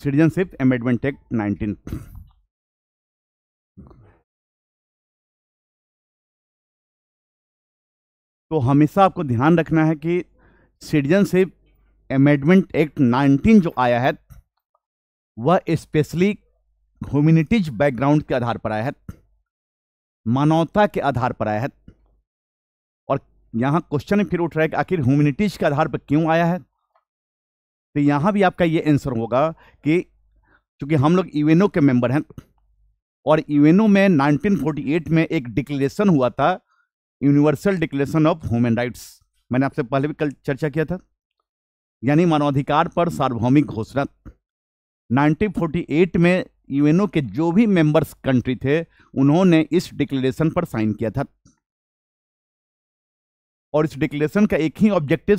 Citizenship amendment act nineteen तो हमेशा आपको ध्यान रखना है कि सिटीजनशिप अमेंडमेंट एक्ट 19 जो आया है वह स्पेशली ह्यूमिनिटीज बैकग्राउंड के आधार पर आया है मानवता के आधार पर आया है और यहां क्वेश्चन फिर उठ रहा है कि आखिर ह्यूमिनिटीज के आधार पर क्यों आया है तो यहाँ भी आपका ये आंसर होगा कि चूंकि हम लोग यूएनओ के मेंबर हैं और यूएनओ में 1948 में एक डिक्लेरेशन हुआ था universal declaration of human rights मैंने आपसे पहले भी कल चर्चा किया था यानी मानवाधिकार पर सार्वभौमिक घोषणा 1948 में यूएनओ के जो भी मेंबर्स कंट्री थे उन्होंने इस डिक्लेरेशन पर साइन किया था और इस डिक्लेरेशन का एक ही ऑब्जेक्टिव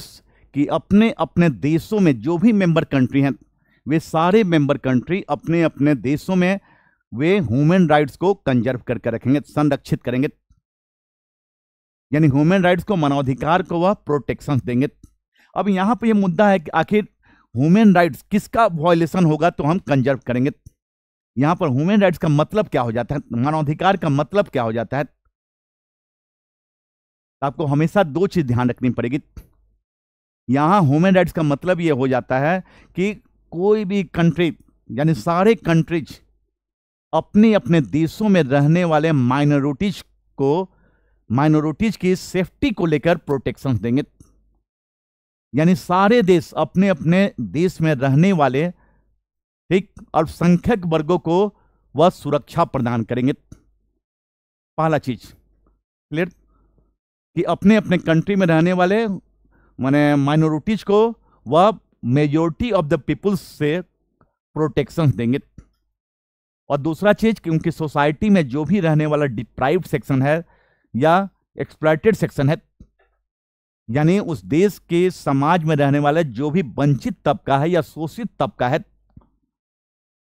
कि अपने अपने देशों में जो भी मेंबर कंट्री हैं वे सारे मेंबर कंट्री अपने अपने देशों में वे ह्यूमन राइट्स को कंजर्व करके रखेंगे संरक्षित करेंगे यानी ह्यूमन राइट्स को मानवाधिकार को वह प्रोटेक्शन देंगे अब यहाँ पर यह मुद्दा है कि आखिर ह्यूमन राइट्स किसका वॉयलेशन होगा तो हम कंजर्व करेंगे यहाँ पर ह्यूमन राइट्स का मतलब क्या हो जाता है मानवाधिकार का मतलब क्या हो जाता है आपको हमेशा दो चीज़ ध्यान रखनी पड़ेगी यहाँ ह्यूमन राइट्स का मतलब ये हो जाता है कि कोई भी कंट्री यानी सारे कंट्रीज अपने अपने देशों में रहने वाले माइनॉरिटीज को माइनॉरिटीज की सेफ्टी को लेकर प्रोटेक्शन देंगे यानी सारे देश अपने अपने देश में रहने वाले एक अल्पसंख्यक वर्गों को वह सुरक्षा प्रदान करेंगे पहला चीज क्लियर कि अपने अपने कंट्री में रहने वाले मैंने माइनॉरिटीज़ को वह मेजोरिटी ऑफ द पीपल्स से प्रोटेक्शन देंगे और दूसरा चीज़ क्योंकि सोसाइटी में जो भी रहने वाला डिप्राइव सेक्शन है या एक्सप्लाइटेड सेक्शन है यानी उस देश के समाज में रहने वाले जो भी वंचित तबका है या शोषित तबका है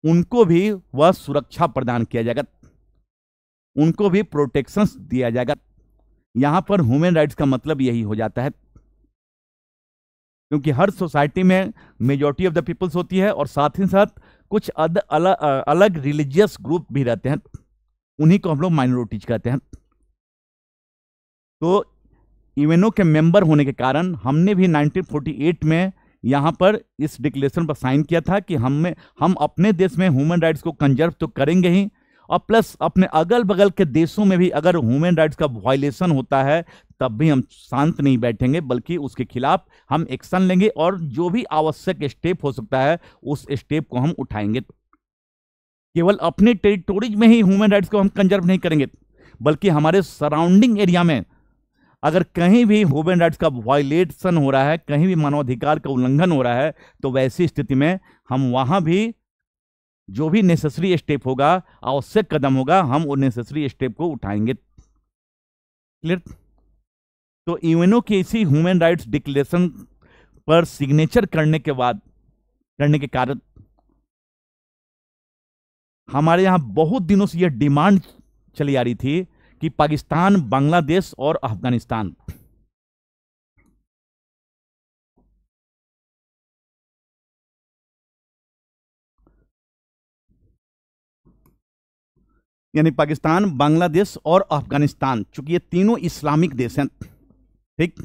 उनको भी वह सुरक्षा प्रदान किया जाएगा उनको भी प्रोटेक्शंस दिया जाएगा यहाँ पर ह्यूमन राइट्स का मतलब यही हो जाता है क्योंकि हर सोसाइटी में मेजोरिटी ऑफ द पीपल्स होती है और साथ ही साथ कुछ अद, अल, अलग रिलीजियस ग्रुप भी रहते हैं उन्हीं को हम लोग माइनोरिटीज कहते हैं तो इवेनो के मेंबर होने के कारण हमने भी 1948 में यहाँ पर इस डिक्लेरेशन पर साइन किया था कि हम में हम अपने देश में ह्यूमन राइट्स को कंजर्व तो करेंगे ही और प्लस अपने अगल बगल के देशों में भी अगर ह्यूमन राइट्स का वायलेशन होता है तब भी हम शांत नहीं बैठेंगे बल्कि उसके खिलाफ हम एक्शन लेंगे और जो भी आवश्यक स्टेप हो सकता है उस स्टेप को हम उठाएंगे केवल अपने टेरिटोरीज में ही ह्यूमन राइट्स को हम कंजर्व नहीं करेंगे बल्कि हमारे सराउंडिंग एरिया में अगर कहीं भी ह्यूमन राइट्स का वायलेशन हो रहा है कहीं भी मानवाधिकार का उल्लंघन हो रहा है तो वैसी स्थिति में हम वहाँ भी जो भी नेसेसरी स्टेप होगा आवश्यक कदम होगा हम वो नेसेसरी स्टेप को उठाएंगे क्लियर तो यूएनओ के इसी ह्यूमन राइट्स डिक्लेरेशन पर सिग्नेचर करने के बाद करने के कारण हमारे यहां बहुत दिनों से यह डिमांड चली आ रही थी कि पाकिस्तान बांग्लादेश और अफगानिस्तान यानी पाकिस्तान बांग्लादेश और अफगानिस्तान चूंकि ये तीनों इस्लामिक देश हैं ठीक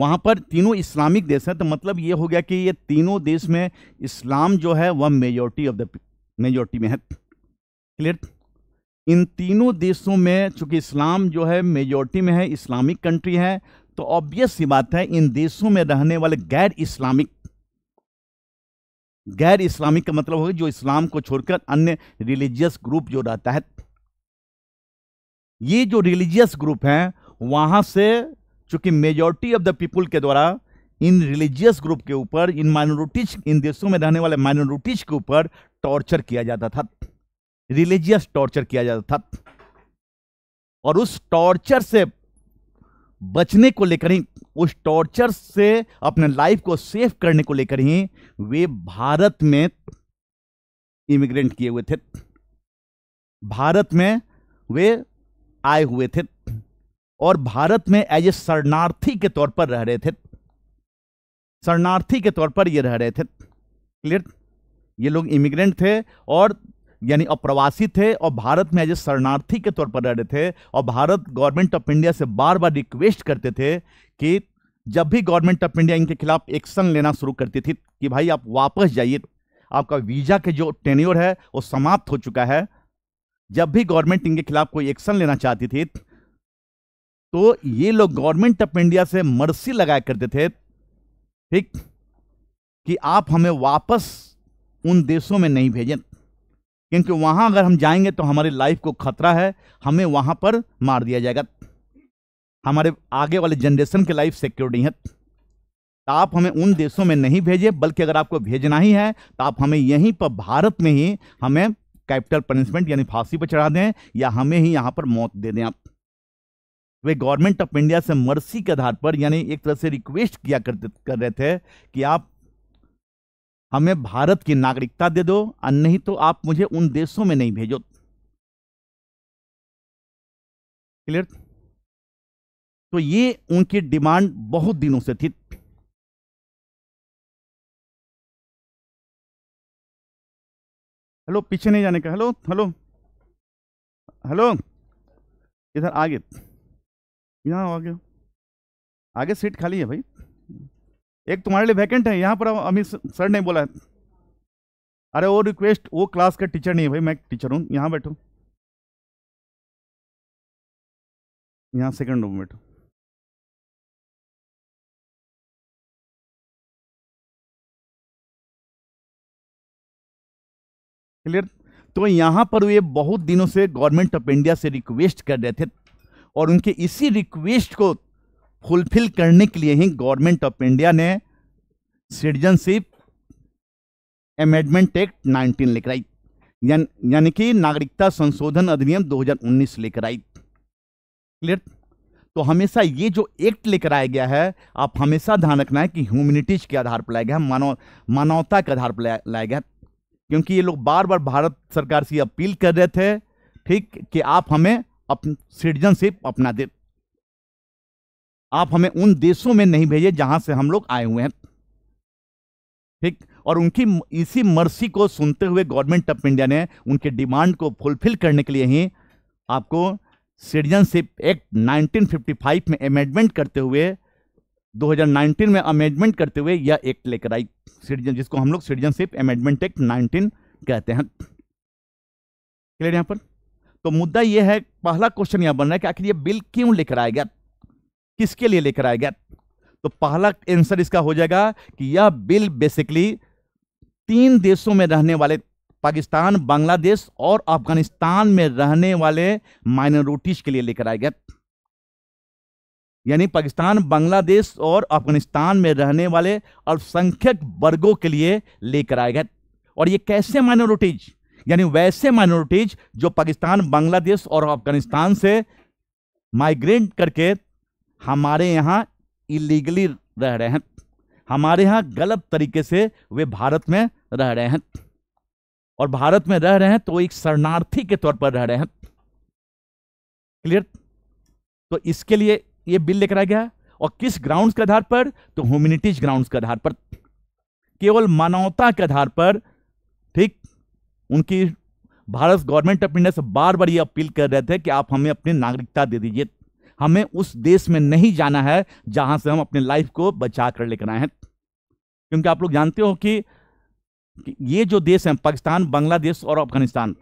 वहाँ पर तीनों इस्लामिक देश हैं तो मतलब ये हो गया कि ये तीनों देश में इस्लाम जो है वह मेजोरिटी ऑफ द मेजोरिटी में है क्लियर इन तीनों देशों में चूंकि इस्लाम जो है मेजोरिटी में है इस्लामिक कंट्री है तो ऑब्वियस सी बात है इन देशों में रहने वाले गैर इस्लामिक गैर इस्लामिक का मतलब होगा जो इस्लाम को छोड़कर अन्य रिलीजियस ग्रुप जो रहता है ये जो रिलीजियस ग्रुप हैं वहाँ से चूंकि मेजॉरिटी ऑफ द पीपुल के द्वारा इन रिलीजियस ग्रुप के ऊपर इन माइनॉरिटीज इन देशों में रहने वाले माइनॉरिटीज के ऊपर टॉर्चर किया जाता था रिलीजियस टॉर्चर किया जाता था और उस टॉर्चर से बचने को लेकर ही उस टॉर्चर से अपने लाइफ को सेफ करने को लेकर ही वे भारत में इमिग्रेंट किए हुए थे भारत में वे आए हुए थे और भारत में एज ए शरणार्थी के तौर पर रह रहे थे शरणार्थी के तौर पर ये रह रहे थे क्लियर ये लोग इमिग्रेंट थे और यानी अप्रवासी थे और भारत में एज ए शरणार्थी के तौर पर रह रहे थे और भारत गवर्नमेंट ऑफ इंडिया से बार बार रिक्वेस्ट करते थे कि जब भी गवर्नमेंट ऑफ इंडिया इनके खिलाफ एक्शन लेना शुरू करती थी कि भाई आप वापस जाइए आपका वीज़ा के जो टेन्योर है वो समाप्त हो चुका है जब भी गवर्नमेंट इनके खिलाफ कोई एक्शन लेना चाहती थी तो ये लोग गवर्नमेंट ऑफ इंडिया से मर्सी लगाया करते थे ठीक कि आप हमें वापस उन देशों में नहीं भेजें क्योंकि वहां अगर हम जाएंगे तो हमारी लाइफ को खतरा है हमें वहां पर मार दिया जाएगा हमारे आगे वाले जनरेशन की लाइफ सिक्योर नहीं है तो आप हमें उन देशों में नहीं भेजें बल्कि अगर आपको भेजना ही है तो आप हमें यहीं पर भारत में ही हमें कैपिटल पनिशमेंट यानी फांसी पर चढ़ा दें या हमें ही यहां पर मौत दे दें आप वे गवर्नमेंट ऑफ इंडिया से मर्सी के आधार पर यानी एक तरह से रिक्वेस्ट किया करते कर रहे थे कि आप हमें भारत की नागरिकता दे दो और नहीं तो आप मुझे उन देशों में नहीं भेजो क्लियर तो ये उनकी डिमांड बहुत दिनों से थी हेलो पीछे नहीं जाने का हेलो हेलो हेलो इधर आगे यहाँ आगे आगे सीट खाली है भाई एक तुम्हारे लिए वैकेंट है यहाँ पर अमित सर ने बोला है अरे वो रिक्वेस्ट वो क्लास का टीचर नहीं है भाई मैं टीचर हूँ यहाँ बैठो यहाँ सेकंड रूम में बैठो क्लियर तो यहाँ पर वे बहुत दिनों से गवर्नमेंट ऑफ इंडिया से रिक्वेस्ट कर रहे थे और उनके इसी रिक्वेस्ट को फुलफिल करने के लिए ही गवर्नमेंट ऑफ इंडिया ने सिटीजनशिप अमेंडमेंट एक्ट 19 लेकर आई यान, यानी कि नागरिकता संशोधन अधिनियम 2019 लेकर आई क्लियर तो हमेशा ये जो एक्ट लेकर आया गया है आप हमेशा ध्यान रखना है कि ह्यूमिनिटीज के आधार पर लाया गया मानव मानवता के आधार पर लाया गया क्योंकि ये लोग बार बार भारत सरकार से अपील कर रहे थे ठीक कि आप हमें अपन सिटीजनशिप अपना दे आप हमें उन देशों में नहीं भेजे जहां से हम लोग आए हुए हैं ठीक और उनकी इसी मर्सी को सुनते हुए गवर्नमेंट ऑफ इंडिया ने उनके डिमांड को फुलफिल करने के लिए ही आपको सिटीजनशिप एक्ट 1955 में अमेंडमेंट करते हुए 2019 में अमेंडमेंट करते हुए यह एक्ट लेकर आई सिटीजन जिसको हम लोग सिटीजनशिप अमेंडमेंट एक्ट 19 कहते हैं क्लियर यहां पर तो मुद्दा यह है पहला क्वेश्चन यह बन रहा है कि आखिर यह बिल क्यों लेकर आया गया किसके लिए लेकर आया गया तो पहला आंसर इसका हो जाएगा कि यह बिल बेसिकली तीन देशों में रहने वाले पाकिस्तान बांग्लादेश और अफगानिस्तान में रहने वाले माइनॉरिटीज के लिए लेकर आया गया यानी पाकिस्तान बांग्लादेश और अफगानिस्तान में रहने वाले अल्पसंख्यक वर्गों के लिए लेकर आएगा और ये कैसे माइनॉरिटीज यानी वैसे माइनॉरिटीज जो पाकिस्तान बांग्लादेश और अफगानिस्तान से माइग्रेट करके हमारे यहाँ इलीगली रह रहे हैं हमारे यहाँ गलत तरीके से वे भारत में रह रहे हैं और भारत में रह रहे हैं तो एक शरणार्थी के तौर पर रह रहे हैं क्लियर तो इसके लिए ये बिल लेकर आ गया और किस ग्राउंड्स के आधार पर तो ह्यूमिनिटीज ग्राउंड्स के आधार पर केवल मानवता के आधार पर ठीक उनकी भारत गवर्नमेंट ऑफ इंडिया से बार बार ये अपील कर रहे थे कि आप हमें अपनी नागरिकता दे दीजिए हमें उस देश में नहीं जाना है जहां से हम अपने लाइफ को बचा कर लेकर आए हैं क्योंकि आप लोग जानते हो कि ये जो देश हैं पाकिस्तान बांग्लादेश और अफगानिस्तान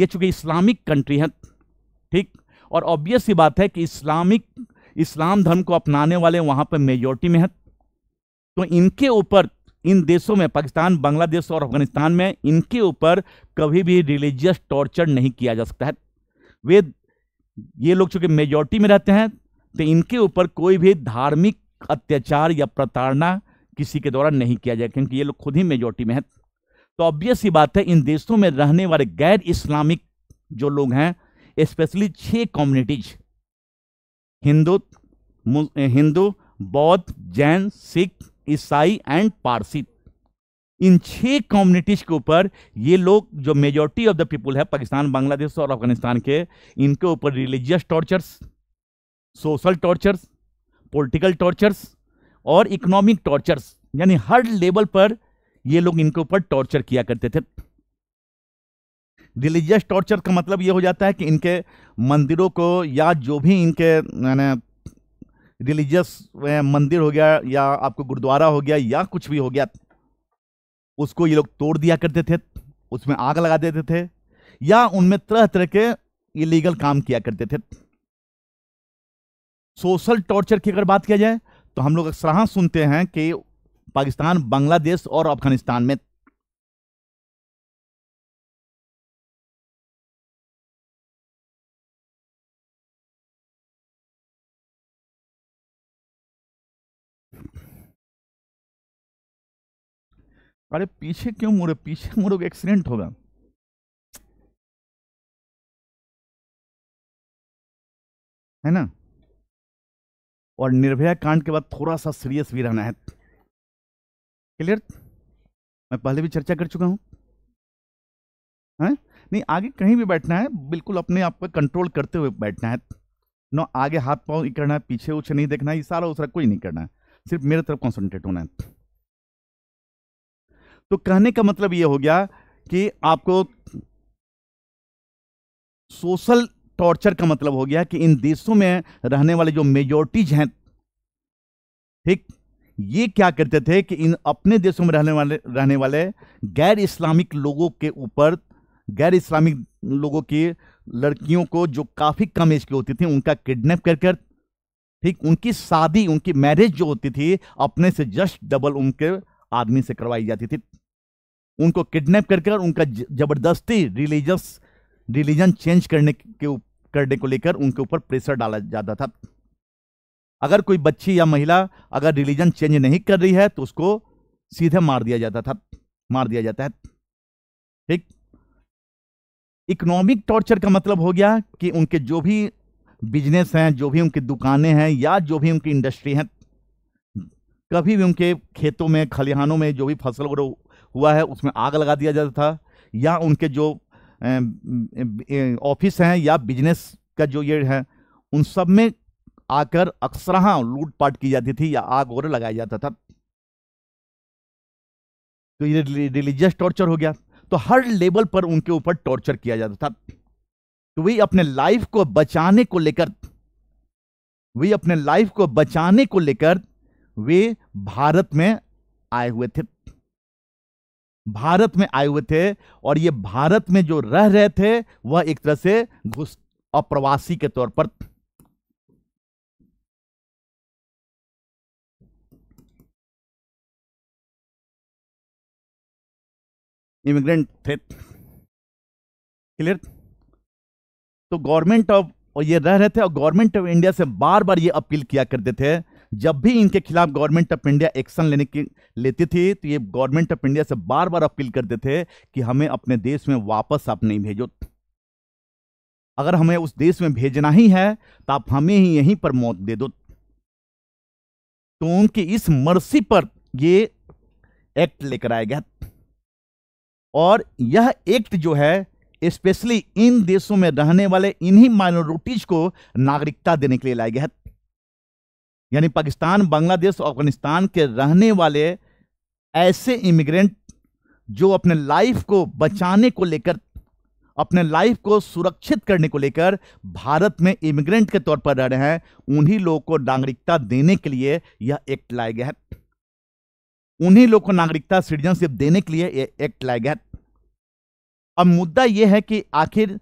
ये चूंकि इस्लामिक कंट्री हैं ठीक और ऑब्वियस ही बात है कि इस्लामिक इस्लाम धर्म को अपनाने वाले वहाँ पर मेजोरिटी में है तो इनके ऊपर इन देशों में पाकिस्तान बांग्लादेश और अफगानिस्तान में इनके ऊपर कभी भी रिलीजियस टॉर्चर नहीं किया जा सकता है वे ये लोग चूँकि मेजोरिटी में रहते हैं तो इनके ऊपर कोई भी धार्मिक अत्याचार या प्रताड़ना किसी के द्वारा नहीं किया जाए क्योंकि ये लोग खुद ही मेजोरिटी में हैं तो ऑब्वियस ही बात है इन देशों में रहने वाले गैर इस्लामिक जो लोग हैं स्पेशली छः कम्युनिटीज़ हिंदू हिंदू बौद्ध जैन सिख ईसाई एंड पारसी इन छह कम्युनिटीज के ऊपर ये लोग जो मेजोरिटी ऑफ द पीपल है पाकिस्तान बांग्लादेश और अफगानिस्तान के इनके ऊपर religious tortures social tortures political tortures और इकोनॉमिक टॉर्चर्स यानी हर लेवल पर ये लोग इनके ऊपर टॉर्चर किया करते थे रिलीजियस टॉर्चर का मतलब ये हो जाता है कि इनके मंदिरों को या जो भी इनके मैंने रिलीजियस मंदिर हो गया या आपको गुरुद्वारा हो गया या कुछ भी हो गया उसको ये लोग तोड़ दिया करते थे उसमें आग लगा देते थे या उनमें तरह तरह के इलीगल काम किया करते थे सोशल टॉर्चर की अगर बात किया जाए तो हम लोग अक्सर हाँ सुनते हैं कि पाकिस्तान बांग्लादेश और अफगानिस्तान में अरे पीछे क्यों मुड़े पीछे मुड़ोगे एक्सीडेंट होगा है ना और निर्भया कांड के बाद थोड़ा सा सीरियस भी रहना है क्लियर मैं पहले भी चर्चा कर चुका हूं है नहीं आगे कहीं भी बैठना है बिल्कुल अपने आप पर कंट्रोल करते हुए बैठना है न आगे हाथ पाँव करना है पीछे उछे नहीं देखना है ये सारा उसरा कोई नहीं करना है सिर्फ मेरे तरफ कॉन्सेंट्रेट होना है तो कहने का मतलब यह हो गया कि आपको सोशल टॉर्चर का मतलब हो गया कि इन देशों में रहने वाले जो मेजोरिटीज हैं ठीक ये क्या करते थे कि इन अपने देशों में रहने वाले रहने वाले गैर इस्लामिक लोगों के ऊपर गैर इस्लामिक लोगों की लड़कियों को जो काफ़ी कम एज की होती थी उनका किडनैप कर कर ठीक उनकी शादी उनकी मैरिज जो होती थी अपने से जस्ट डबल उनके आदमी से करवाई जाती थी उनको किडनैप करके और उनका जबरदस्ती रिलीजियस रिलीजन चेंज करने के करने को लेकर उनके ऊपर प्रेशर डाला जाता था अगर कोई बच्ची या महिला अगर रिलीजन चेंज नहीं कर रही है तो उसको सीधे मार दिया जाता था मार दिया जाता है ठीक इकोनॉमिक टॉर्चर का मतलब हो गया कि उनके जो भी बिजनेस हैं जो भी उनकी दुकानें हैं या जो भी उनकी इंडस्ट्री हैं कभी भी उनके खेतों में खलिहानों में जो भी फसल हुआ है उसमें आग लगा दिया जाता था या उनके जो ऑफिस हैं या बिजनेस का जो ये है उन सब में आकर अक्सरहा लूटपाट की जाती थी या आग वगैरह लगाया जाता था तो ये रिलीजियस टॉर्चर हो गया तो हर लेवल पर उनके ऊपर टॉर्चर किया जाता था तो वही अपने लाइफ को बचाने को लेकर वही अपने लाइफ को बचाने को लेकर वे भारत में आए हुए थे भारत में आए हुए थे और ये भारत में जो रह रहे थे वह एक तरह से घुस अप्रवासी के तौर पर इमिग्रेंट थे क्लियर तो गवर्नमेंट ऑफ और ये रह रहे थे और गवर्नमेंट ऑफ इंडिया से बार बार ये अपील किया करते थे जब भी इनके खिलाफ गवर्नमेंट ऑफ इंडिया एक्शन लेने की लेती थी तो ये गवर्नमेंट ऑफ इंडिया से बार बार अपील करते थे कि हमें अपने देश में वापस आप नहीं भेजो अगर हमें उस देश में भेजना ही है तो आप हमें ही यहीं पर मौत दे दो तो उनकी इस मर्सी पर ये एक्ट लेकर आया गया और यह एक्ट जो है स्पेशली इन देशों में रहने वाले इन्हीं माइनॉरिटीज को नागरिकता देने के लिए लाया गया है यानी पाकिस्तान बांग्लादेश और अफगानिस्तान के रहने वाले ऐसे इमिग्रेंट जो अपने लाइफ को बचाने को लेकर अपने लाइफ को सुरक्षित करने को लेकर भारत में इमिग्रेंट के तौर पर रह रहे हैं उन्हीं लोगों को नागरिकता देने के लिए यह एक्ट लाया गया है उन्हीं लोगों को नागरिकता सिटीजनशिप देने के लिए यह एक्ट लाया गया है अब मुद्दा यह है कि आखिर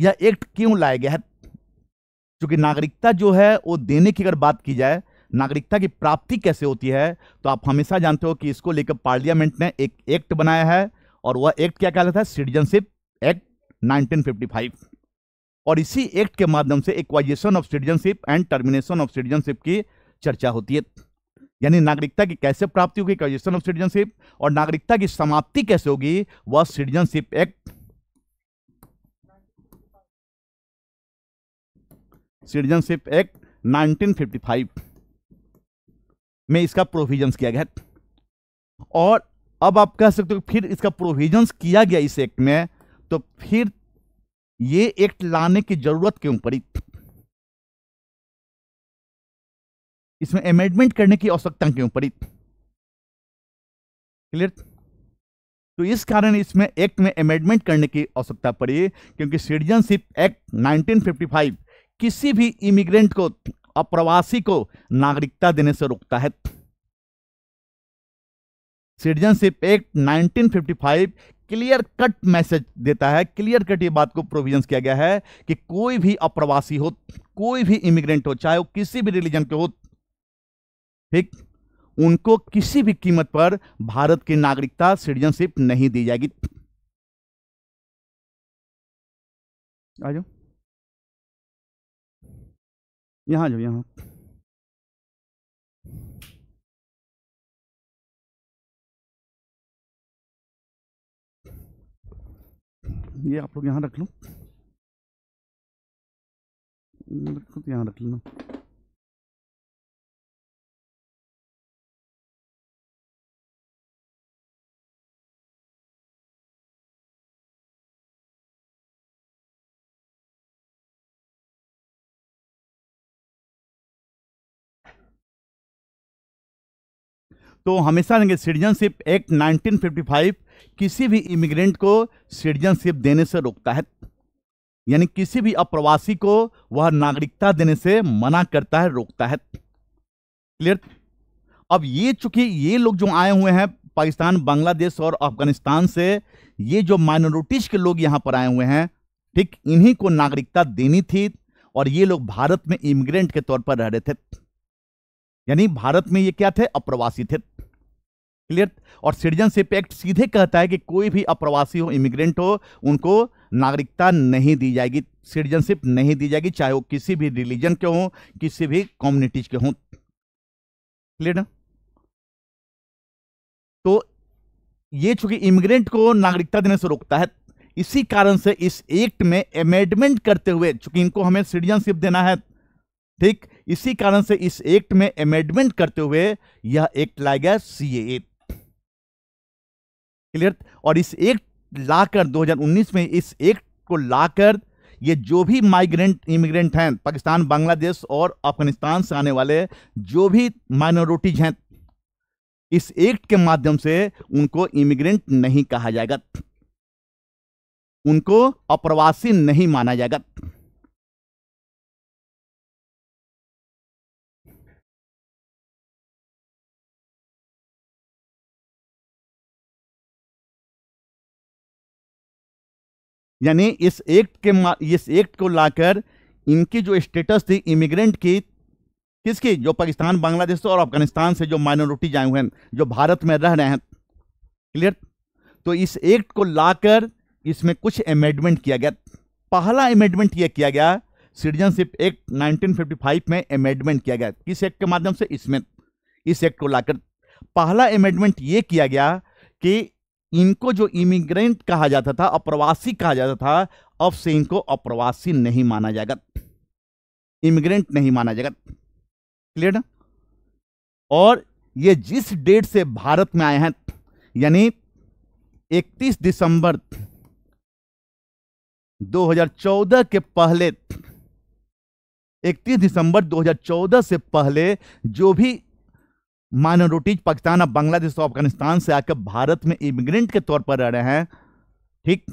यह एक्ट क्यों लाया गया है क्योंकि नागरिकता जो है वो देने की अगर बात की जाए नागरिकता की प्राप्ति कैसे होती है तो आप हमेशा जानते हो कि इसको लेकर पार्लियामेंट ने एक एक्ट बनाया है और वह एक्ट क्या कहलाता है सिटीजनशिप एक्ट 1955 और इसी एक्ट के माध्यम से acquisition of citizenship and termination of citizenship की चर्चा होती है यानी नागरिकता की कैसे प्राप्ति होगी इक्वाइजेशन ऑफ सिटीजनशिप और नागरिकता की समाप्ति कैसे होगी वह सिटीजनशिप एक्ट सिटीजनशिप एक्ट 1955 में इसका प्रोविजंस किया गया और अब आप कह सकते हो फिर इसका प्रोविजंस किया गया इस एक्ट में तो फिर ये एक्ट लाने की जरूरत क्यों पड़ी इसमें अमेंडमेंट करने की आवश्यकता क्यों पड़ी क्लियर तो इस कारण इसमें एक्ट में अमेंडमेंट करने की आवश्यकता पड़ी क्योंकि सिटीजनशिप एक्ट 1955 किसी भी इमिग्रेंट को अप्रवासी को नागरिकता देने से रोकता है citizenship act 1955 clear cut message देता है क्लियर कट ये बात को प्रोविजन किया गया है कि कोई भी अप्रवासी हो कोई भी इमिग्रेंट हो चाहे वो किसी भी रिलीजन के हो ठीक उनको किसी भी कीमत पर भारत की नागरिकता सिटीजनशिप नहीं दी जाएगी आ जाओ यहाँ जाओ यहाँ ये आप लोग यहाँ रख लो तो यहाँ रख लेना तो हमेशा लेंगे सिटीजनशिप एक्ट 1955 किसी भी इमिग्रेंट को सिटीजनशिप देने से रोकता है यानी किसी भी अप्रवासी को वह नागरिकता देने से मना करता है रोकता है क्लियर अब ये चूंकि ये लोग जो आए हुए हैं पाकिस्तान बांग्लादेश और अफगानिस्तान से ये जो माइनॉरिटीज के लोग यहाँ पर आए हुए हैं ठीक इन्हीं को नागरिकता देनी थी और ये लोग भारत में इमिग्रेंट के तौर पर रह रहे थे यानी भारत में ये क्या थे अप्रवासी थे क्लियर और सिटीजनशिप एक्ट सीधे कहता है कि कोई भी अप्रवासी हो इमिग्रेंट हो उनको नागरिकता नहीं दी जाएगी सिटीजनशिप नहीं दी जाएगी चाहे वो किसी भी रिलीजन के हों किसी भी कम्युनिटीज के हों क्लियर ना तो ये चूंकि इमिग्रेंट को नागरिकता देने से रोकता है इसी कारण से इस एक्ट में अमेंडमेंट करते हुए चूंकि इनको हमें सिटीजनशिप देना है ठीक इसी कारण से इस एक्ट में अमेंडमेंट करते हुए यह एक्ट लाया गया सी ए क्लियर और इस एक लाकर 2019 में इस एक को लाकर ये जो भी माइग्रेंट इमिग्रेंट हैं पाकिस्तान बांग्लादेश और अफगानिस्तान से आने वाले जो भी माइनॉरिटीज हैं इस एक्ट के माध्यम से उनको इमिग्रेंट नहीं कहा जाएगा उनको अप्रवासी नहीं माना जाएगा यानी इस एक्ट के इस एक्ट को लाकर इनकी जो स्टेटस थी इमिग्रेंट की किसकी जो पाकिस्तान बांग्लादेश और अफगानिस्तान से जो माइनॉरिटी जाए हुए हैं जो भारत में रह रहे हैं क्लियर तो इस एक्ट को लाकर इसमें कुछ अमेंडमेंट किया गया पहला अमेंडमेंट यह किया गया सिटीजनशिप एक्ट 1955 में अमेंडमेंट किया गया किस एक्ट के माध्यम से इसमें इस एक्ट को लाकर पहला अमेंडमेंट ये किया गया कि इनको जो इमिग्रेंट कहा जाता था अप्रवासी कहा जाता था अब से इनको अप्रवासी नहीं माना जाएगा इमिग्रेंट नहीं माना जाएगा क्लियर ना और ये जिस डेट से भारत में आए हैं यानी 31 दिसंबर 2014 के पहले 31 दिसंबर 2014 से पहले जो भी माइनॉरिटीज पाकिस्तान और बांग्लादेश और अफगानिस्तान से आकर भारत में इमिग्रेंट के तौर पर रह रहे हैं ठीक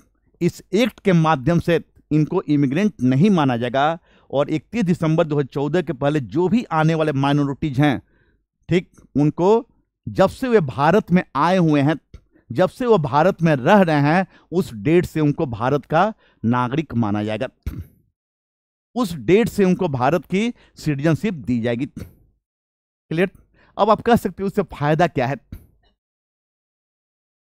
इस एक्ट के माध्यम से इनको इमिग्रेंट नहीं माना जाएगा और 31 दिसंबर 2014 के पहले जो भी आने वाले माइनॉरिटीज हैं ठीक उनको जब से वे भारत में आए हुए हैं जब से वो भारत में रह रहे हैं उस डेट से उनको भारत का नागरिक माना जाएगा उस डेट से उनको भारत की सिटीजनशिप दी जाएगी क्लियर अब आप कह सकते हो उससे फायदा क्या है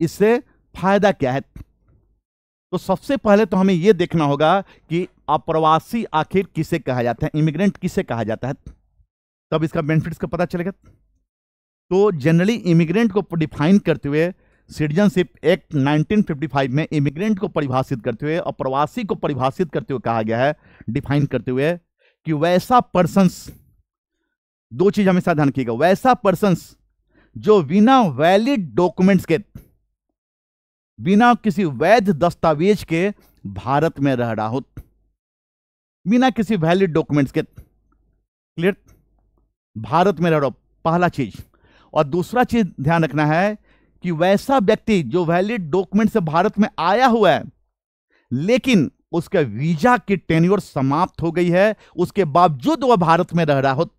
इससे फायदा क्या है तो सबसे पहले तो हमें यह देखना होगा कि अप्रवासी आखिर किसे कहा जाता है इमिग्रेंट किसे कहा जाता है तब इसका बेनिफिट्स का पता चलेगा तो जनरली इमिग्रेंट को डिफाइन करते हुए सिटीजनशिप एक्ट 1955 में इमिग्रेंट को परिभाषित करते हुए अप्रवासी को परिभाषित करते हुए कहा गया है डिफाइन करते हुए कि वैसा पर्सनस दो चीज हमेशा ध्यान रखिएगा वैसा पर्सन जो बिना वैलिड डॉक्यूमेंट्स के बिना किसी वैध दस्तावेज के भारत में रह रहा हो बिना किसी वैलिड डॉक्यूमेंट्स के क्लियर भारत में रह रहा हो पहला चीज और दूसरा चीज ध्यान रखना है कि वैसा व्यक्ति जो वैलिड डॉक्यूमेंट से भारत में आया हुआ है लेकिन उसके वीजा की टेन्योर समाप्त हो गई है उसके बावजूद वह भारत में रह रहा हो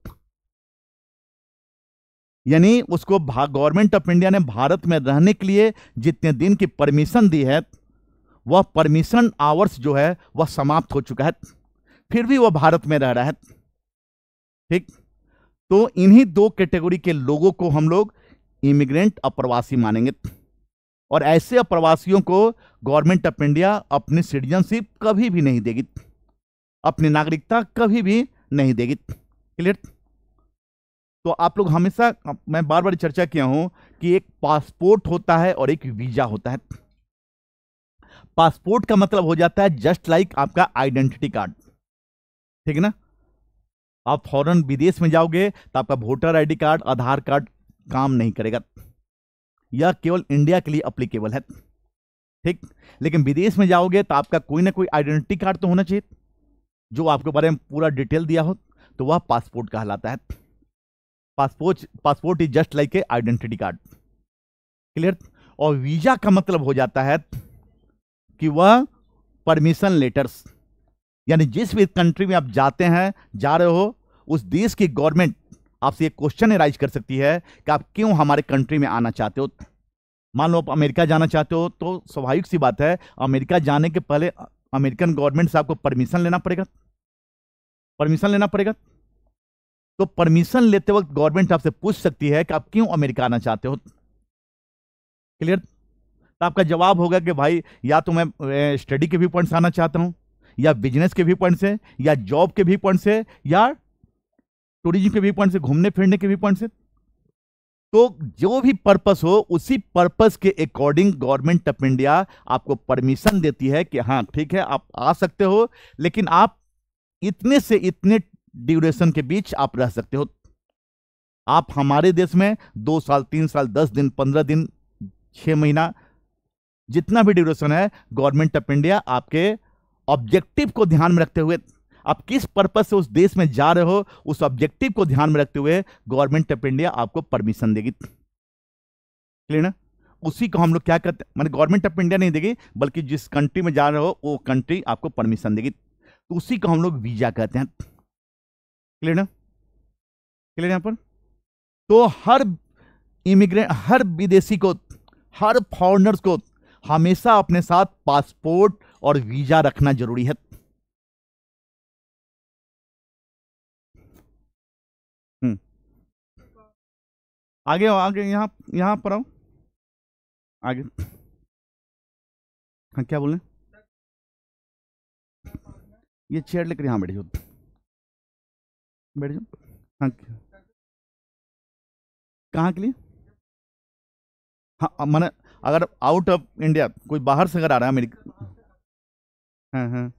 यानी उसको गवर्नमेंट ऑफ इंडिया ने भारत में रहने के लिए जितने दिन की परमिशन दी है वह परमिशन आवर्स जो है वह समाप्त हो चुका है फिर भी वह भारत में रह रहा है ठीक तो इन्हीं दो कैटेगरी के लोगों को हम लोग इमिग्रेंट अप्रवासी मानेंगे और ऐसे अप्रवासियों को गवर्नमेंट ऑफ इंडिया अपनी सिटीजनशिप कभी भी नहीं देगी अपनी नागरिकता कभी भी नहीं देगी क्लियर तो आप लोग हमेशा मैं बार बार चर्चा किया हूं कि एक पासपोर्ट होता है और एक वीजा होता है पासपोर्ट का मतलब हो जाता है जस्ट लाइक आपका आइडेंटिटी कार्ड ठीक है ना आप फॉरन विदेश में जाओगे तो आपका voter ID card Aadhaar card काम नहीं करेगा यह केवल इंडिया के लिए अप्लीकेबल है ठीक लेकिन विदेश में जाओगे तो आपका कोई ना कोई आइडेंटिटी कार्ड तो होना चाहिए जो आपके बारे में पूरा डिटेल दिया हो तो वह पासपोर्ट कहलाता है passport passport is just like a identity card clear और वीज़ा का मतलब हो जाता है कि वह परमिशन लेटर्स यानी जिस भी कंट्री में आप जाते हैं जा रहे हो उस देश की गवर्नमेंट आपसे एक क्वेश्चन राइज कर सकती है कि आप क्यों हमारे कंट्री में आना चाहते हो मान लो आप अमेरिका जाना चाहते हो तो स्वाभाविक सी बात है अमेरिका जाने के पहले अमेरिकन गवर्नमेंट से आपको परमिशन लेना पड़ेगा परमिशन लेना पड़ेगा तो परमिशन लेते वक्त गवर्नमेंट आपसे पूछ सकती है कि आप क्यों अमेरिका आना चाहते हो क्लियर तो आपका जवाब होगा कि भाई या तो मैं स्टडी के भी पॉइंट से आना चाहता हूं या बिजनेस के भी पॉइंट से या जॉब के भी पॉइंट से या टूरिज्म के भी पॉइंट से घूमने फिरने के भी पॉइंट से तो जो भी पर्पस हो उसी पर्पस के अकॉर्डिंग गवर्नमेंट ऑफ इंडिया आपको परमिशन देती है कि हाँ ठीक है आप आ सकते हो लेकिन आप इतने से इतने ड्यूरेशन के बीच आप रह सकते हो आप हमारे देश में दो साल तीन साल दस दिन पंद्रह दिन छः महीना जितना भी ड्यूरेशन है गवर्नमेंट ऑफ इंडिया आपके ऑब्जेक्टिव को ध्यान में रखते हुए आप किस पर्पज से उस देश में जा रहे हो उस ऑब्जेक्टिव को ध्यान में रखते हुए गवर्नमेंट ऑफ इंडिया आपको परमिशन देगी क्लियर ना उसी को हम लोग क्या करते हैं मैंने गवर्नमेंट ऑफ इंडिया नहीं देगी बल्कि जिस कंट्री में जा रहे हो वो कंट्री आपको परमिशन देगी तो उसी को हम लोग वीज़ा कहते हैं क्लियर ना क्लियर यहां पर तो हर इमिग्रेंट हर विदेशी को हर फॉरनर्स को हमेशा अपने साथ पासपोर्ट और वीज़ा रखना जरूरी है हम्म। आगे आओ आगे यहाँ यहाँ पर आओ आगे हाँ क्या बोल रहे ये चेयर लेकर यहाँ बैठे हो बैठ जाओ हाँ कहाँ के लिए हाँ मैंने अगर आउट ऑफ इंडिया कोई बाहर से अगर आ रहा है अमेरिका हाँ हाँ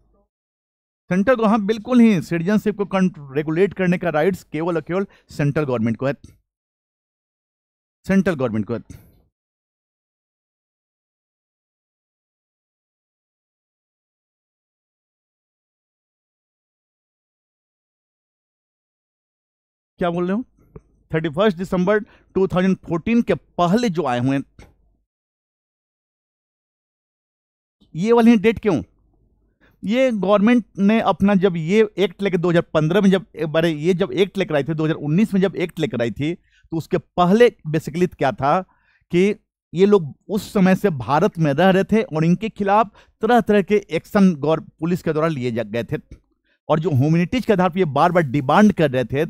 सेंट्रल तो हाँ बिल्कुल ही सिटीजनशिप को रेगुलेट करने का राइट्स केवल और केवल सेंट्रल गवर्नमेंट को है सेंट्रल गवर्नमेंट को है क्या बोल रहे हो थर्टी फर्स्ट दिसंबर 2014 के पहले जो आए हुए ये वाले हैं डेट क्यों ये गवर्नमेंट ने अपना जब ये एक्ट लेकर 2015 में जब बारे ये जब एक्ट लेकर आई थी 2019 में जब एक्ट लेकर आई थी तो उसके पहले बेसिकली क्या था कि ये लोग उस समय से भारत में रह रहे थे और इनके खिलाफ तरह तरह के एक्शन पुलिस के द्वारा लिए गए थे और जो ह्यूमिनिटीज के आधार पर ये बार बार डिमांड कर रहे थे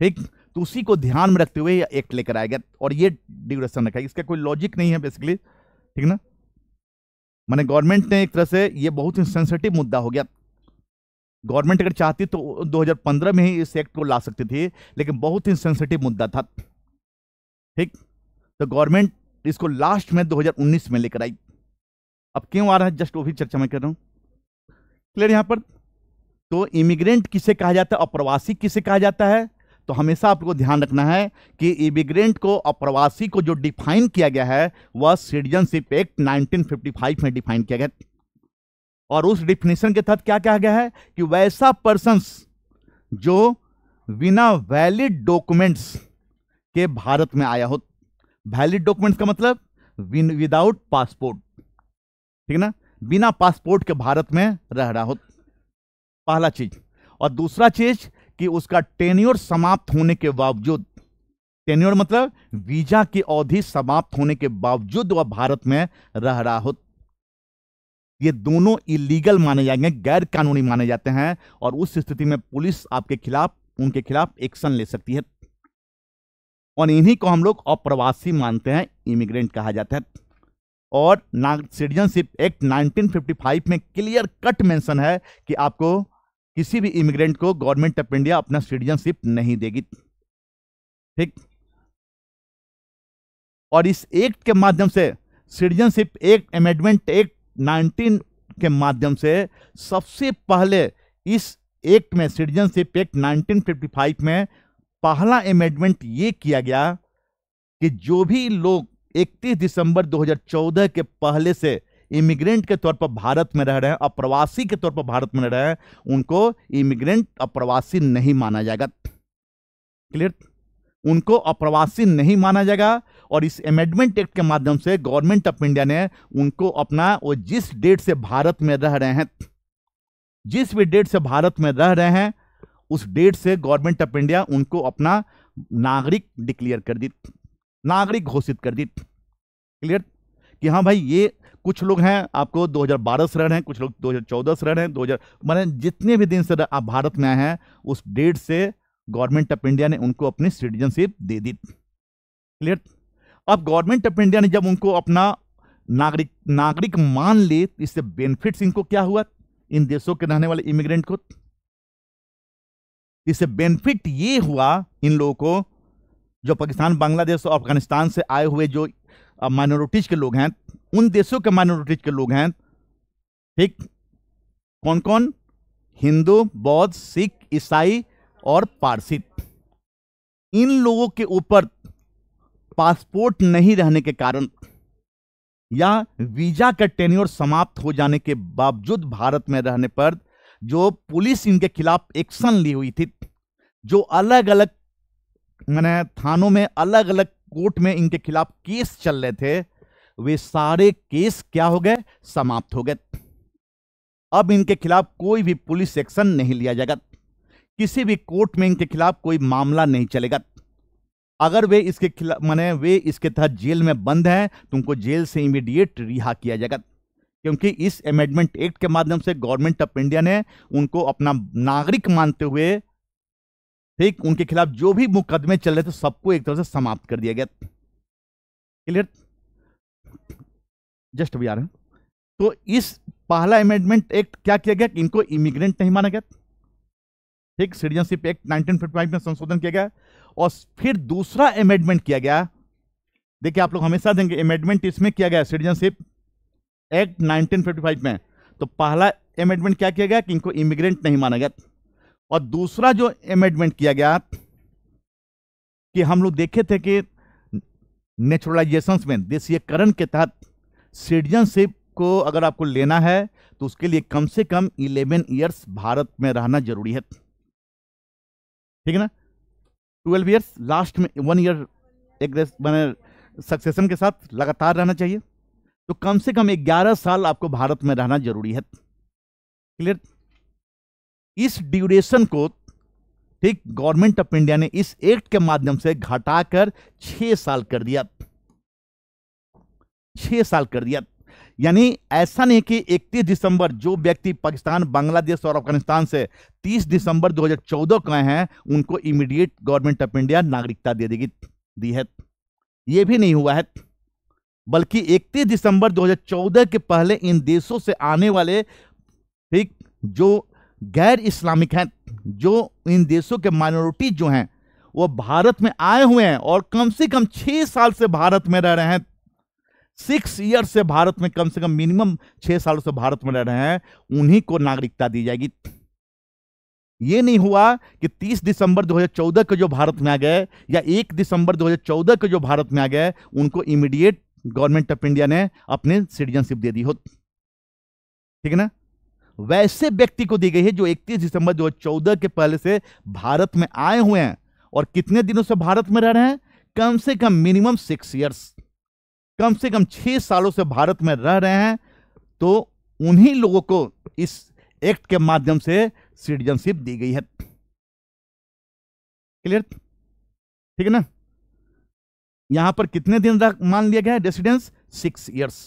ठीक तो उसी को ध्यान में रखते हुए एक्ट लेकर आएगा और ये ड्यूरेशन रखा है इसका कोई लॉजिक नहीं है बेसिकली ठीक ना मैंने गवर्नमेंट ने एक तरह से ये बहुत ही सेंसिटिव मुद्दा हो गया गवर्नमेंट अगर चाहती तो 2015 में ही इस एक्ट को ला सकती थी लेकिन बहुत ही सेंसिटिव मुद्दा था ठीक तो गवर्नमेंट इसको लास्ट में 2019 में लेकर आई अब क्यों आ रहा है जस्ट वो भी चर्चा में कर रहा हूँ क्लियर यहाँ पर तो इमिग्रेंट किसे कहा जाता है अप्रवासी किसे कहा जाता है तो हमेशा आपको ध्यान रखना है कि इमिग्रेंट को और प्रवासी को जो डिफाइन किया गया है वह सिटीजनशिप एक्ट 1955 में डिफाइन किया गया और उस डिफिनेशन के तहत क्या कहा गया है कि वैसा पर्सन जो बिना वैलिड डॉक्यूमेंट्स के भारत में आया हो वैलिड डॉक्यूमेंट्स का मतलब विदाउट पासपोर्ट ठीक ना बिना पासपोर्ट के भारत में रह रहा हो पहला चीज और दूसरा चीज कि उसका टेन्योर समाप्त होने के बावजूद टेन्योर मतलब वीजा की अवधि समाप्त होने के बावजूद वह भारत में रह रहा हो ये दोनों इलीगल माने जाएंगे गैर कानूनी माने जाते हैं और उस स्थिति में पुलिस आपके खिलाफ उनके खिलाफ एक्शन ले सकती है और इन्हीं को हम लोग अप्रवासी मानते हैं इमिग्रेंट कहा जाता है और सिटीजनशिप एक्ट 1955 में क्लियर कट मेंशन है कि आपको किसी भी इमिग्रेंट को गवर्नमेंट ऑफ इंडिया अपना सिटीजनशिप नहीं देगी ठीक और इस एक्ट के माध्यम से सिटीजनशिप एक्ट अमेंडमेंट एक्ट 19 के माध्यम से सबसे पहले इस एक्ट में सिटीजनशिप एक्ट 1955 में पहला अमेंडमेंट ये किया गया कि जो भी लोग 31 दिसंबर 2014 के पहले से इमिग्रेंट के तौर पर भारत में रह रहे हैं अप्रवासी के तौर पर भारत में रह रहे हैं उनको इमिग्रेंट अप्रवासी नहीं माना जाएगा क्लियर उनको अप्रवासी नहीं माना जाएगा और इस अमेंडमेंट एक्ट के माध्यम से गवर्नमेंट ऑफ इंडिया ने उनको अपना वो जिस डेट से भारत में रह रहे हैं जिस भी डेट से भारत में रह रहे हैं उस डेट से गवर्नमेंट ऑफ इंडिया उनको अपना नागरिक डिक्लेयर कर दी नागरिक घोषित कर दी क्लियर कि हाँ भाई ये कुछ लोग हैं आपको 2012 से रन हैं कुछ लोग 2014 से रन हैं 2000 मैंने जितने भी दिन से आप भारत में आए हैं उस डेट से गवर्नमेंट ऑफ इंडिया ने उनको अपनी सिटीजनशिप दे दी क्लियर अब गवर्नमेंट ऑफ इंडिया ने जब उनको अपना नागरिक नागरिक मान ली तो इससे बेनिफिट्स इनको क्या हुआ इन देशों के रहने वाले इमिग्रेंट को इससे बेनिफिट ये हुआ इन लोगों को जो पाकिस्तान बांग्लादेश और अफगानिस्तान से आए हुए जो माइनॉरिटीज के लोग हैं उन देशों के माइनॉरिटीज के लोग हैं ठीक कौन कौन हिंदू बौद्ध सिख ईसाई और पारसी इन लोगों के ऊपर पासपोर्ट नहीं रहने के कारण या वीजा का टेन्योर समाप्त हो जाने के बावजूद भारत में रहने पर जो पुलिस इनके खिलाफ एक्शन ली हुई थी जो अलग अलग मैंने थानों में अलग अलग कोर्ट में इनके खिलाफ केस चल रहे थे वे सारे केस क्या हो गए समाप्त हो गए अब इनके खिलाफ कोई भी पुलिस एक्शन नहीं लिया जाएगा किसी भी कोर्ट में इनके खिलाफ कोई मामला नहीं चलेगा अगर वे इसके खिलाफ माने वे इसके तहत जेल में बंद हैं तो उनको जेल से इमीडिएट रिहा किया जाएगा क्योंकि इस अमेंडमेंट एक्ट के माध्यम से गवर्नमेंट ऑफ इंडिया ने उनको अपना नागरिक मानते हुए ठीक उनके खिलाफ जो भी मुकदमे चल रहे थे सबको एक तरह से समाप्त कर दिया गया क्लियर जस्ट भी आ रहे हैं तो इस पहला अमेंडमेंट एक्ट क्या किया गया कि इनको इमिग्रेंट नहीं माना गया ठीक सिटीजनशिप एक्ट 1955 में संशोधन किया गया और फिर दूसरा अमेंडमेंट किया गया देखिए आप लोग हमेशा देंगे अमेंडमेंट इसमें किया गया सिटीजनशिप एक्ट 1955 में तो पहला अमेंडमेंट क्या किया गया कि इनको इमिग्रेंट नहीं माना गया और दूसरा जो एमेंडमेंट किया गया कि हम लोग देखे थे कि नेचुरलाइजेशन में देशीयकरण के तहत सिटीजनशिप को अगर आपको लेना है तो उसके लिए कम से कम 11 ईयर्स भारत में रहना जरूरी है ठीक है ना 12 ईयर्स लास्ट में वन ईयर एक मैंने सक्सेशन के साथ लगातार रहना चाहिए तो कम से कम 11 साल आपको भारत में रहना जरूरी है क्लियर इस ड्यूरेशन को ठीक गवर्नमेंट ऑफ इंडिया ने इस एक्ट के माध्यम से घटाकर छह साल कर दिया छह साल कर दिया यानी ऐसा नहीं कि 31 दिसंबर जो व्यक्ति पाकिस्तान बांग्लादेश और अफगानिस्तान से 30 दिसंबर 2014 को आए हैं उनको इमीडिएट गवर्नमेंट ऑफ इंडिया नागरिकता दे देगी दी है यह भी नहीं हुआ है बल्कि 31 दिसंबर 2014 के पहले इन देशों से आने वाले ठीक जो गैर इस्लामिक हैं जो इन देशों के माइनॉरिटी जो हैं वो भारत में आए हुए हैं और कम से कम छः साल से भारत में रह रहे हैं सिक्स ईयर से भारत में कम से कम मिनिमम छः सालों से भारत में रह रहे हैं उन्हीं को नागरिकता दी जाएगी ये नहीं हुआ कि 30 दिसंबर 2014 को जो भारत में आ गए या 1 दिसंबर 2014 को जो भारत में आ गए उनको इमीडिएट गवर्नमेंट ऑफ इंडिया ने अपने सिटीजनशिप दे दी हो ठीक है ना वैसे व्यक्ति को दी गई है जो 31 दिसंबर 2014 के पहले से भारत में आए हुए हैं और कितने दिनों से भारत में रह रहे हैं कम से कम मिनिमम सिक्स ईयर्स कम से कम छह सालों से भारत में रह रहे हैं तो उन्हीं लोगों को इस एक्ट के माध्यम से सिटीजनशिप दी गई है क्लियर ठीक है ना यहां पर कितने दिन तक मान लिया गया है रेसिडेंस सिक्स ईयर्स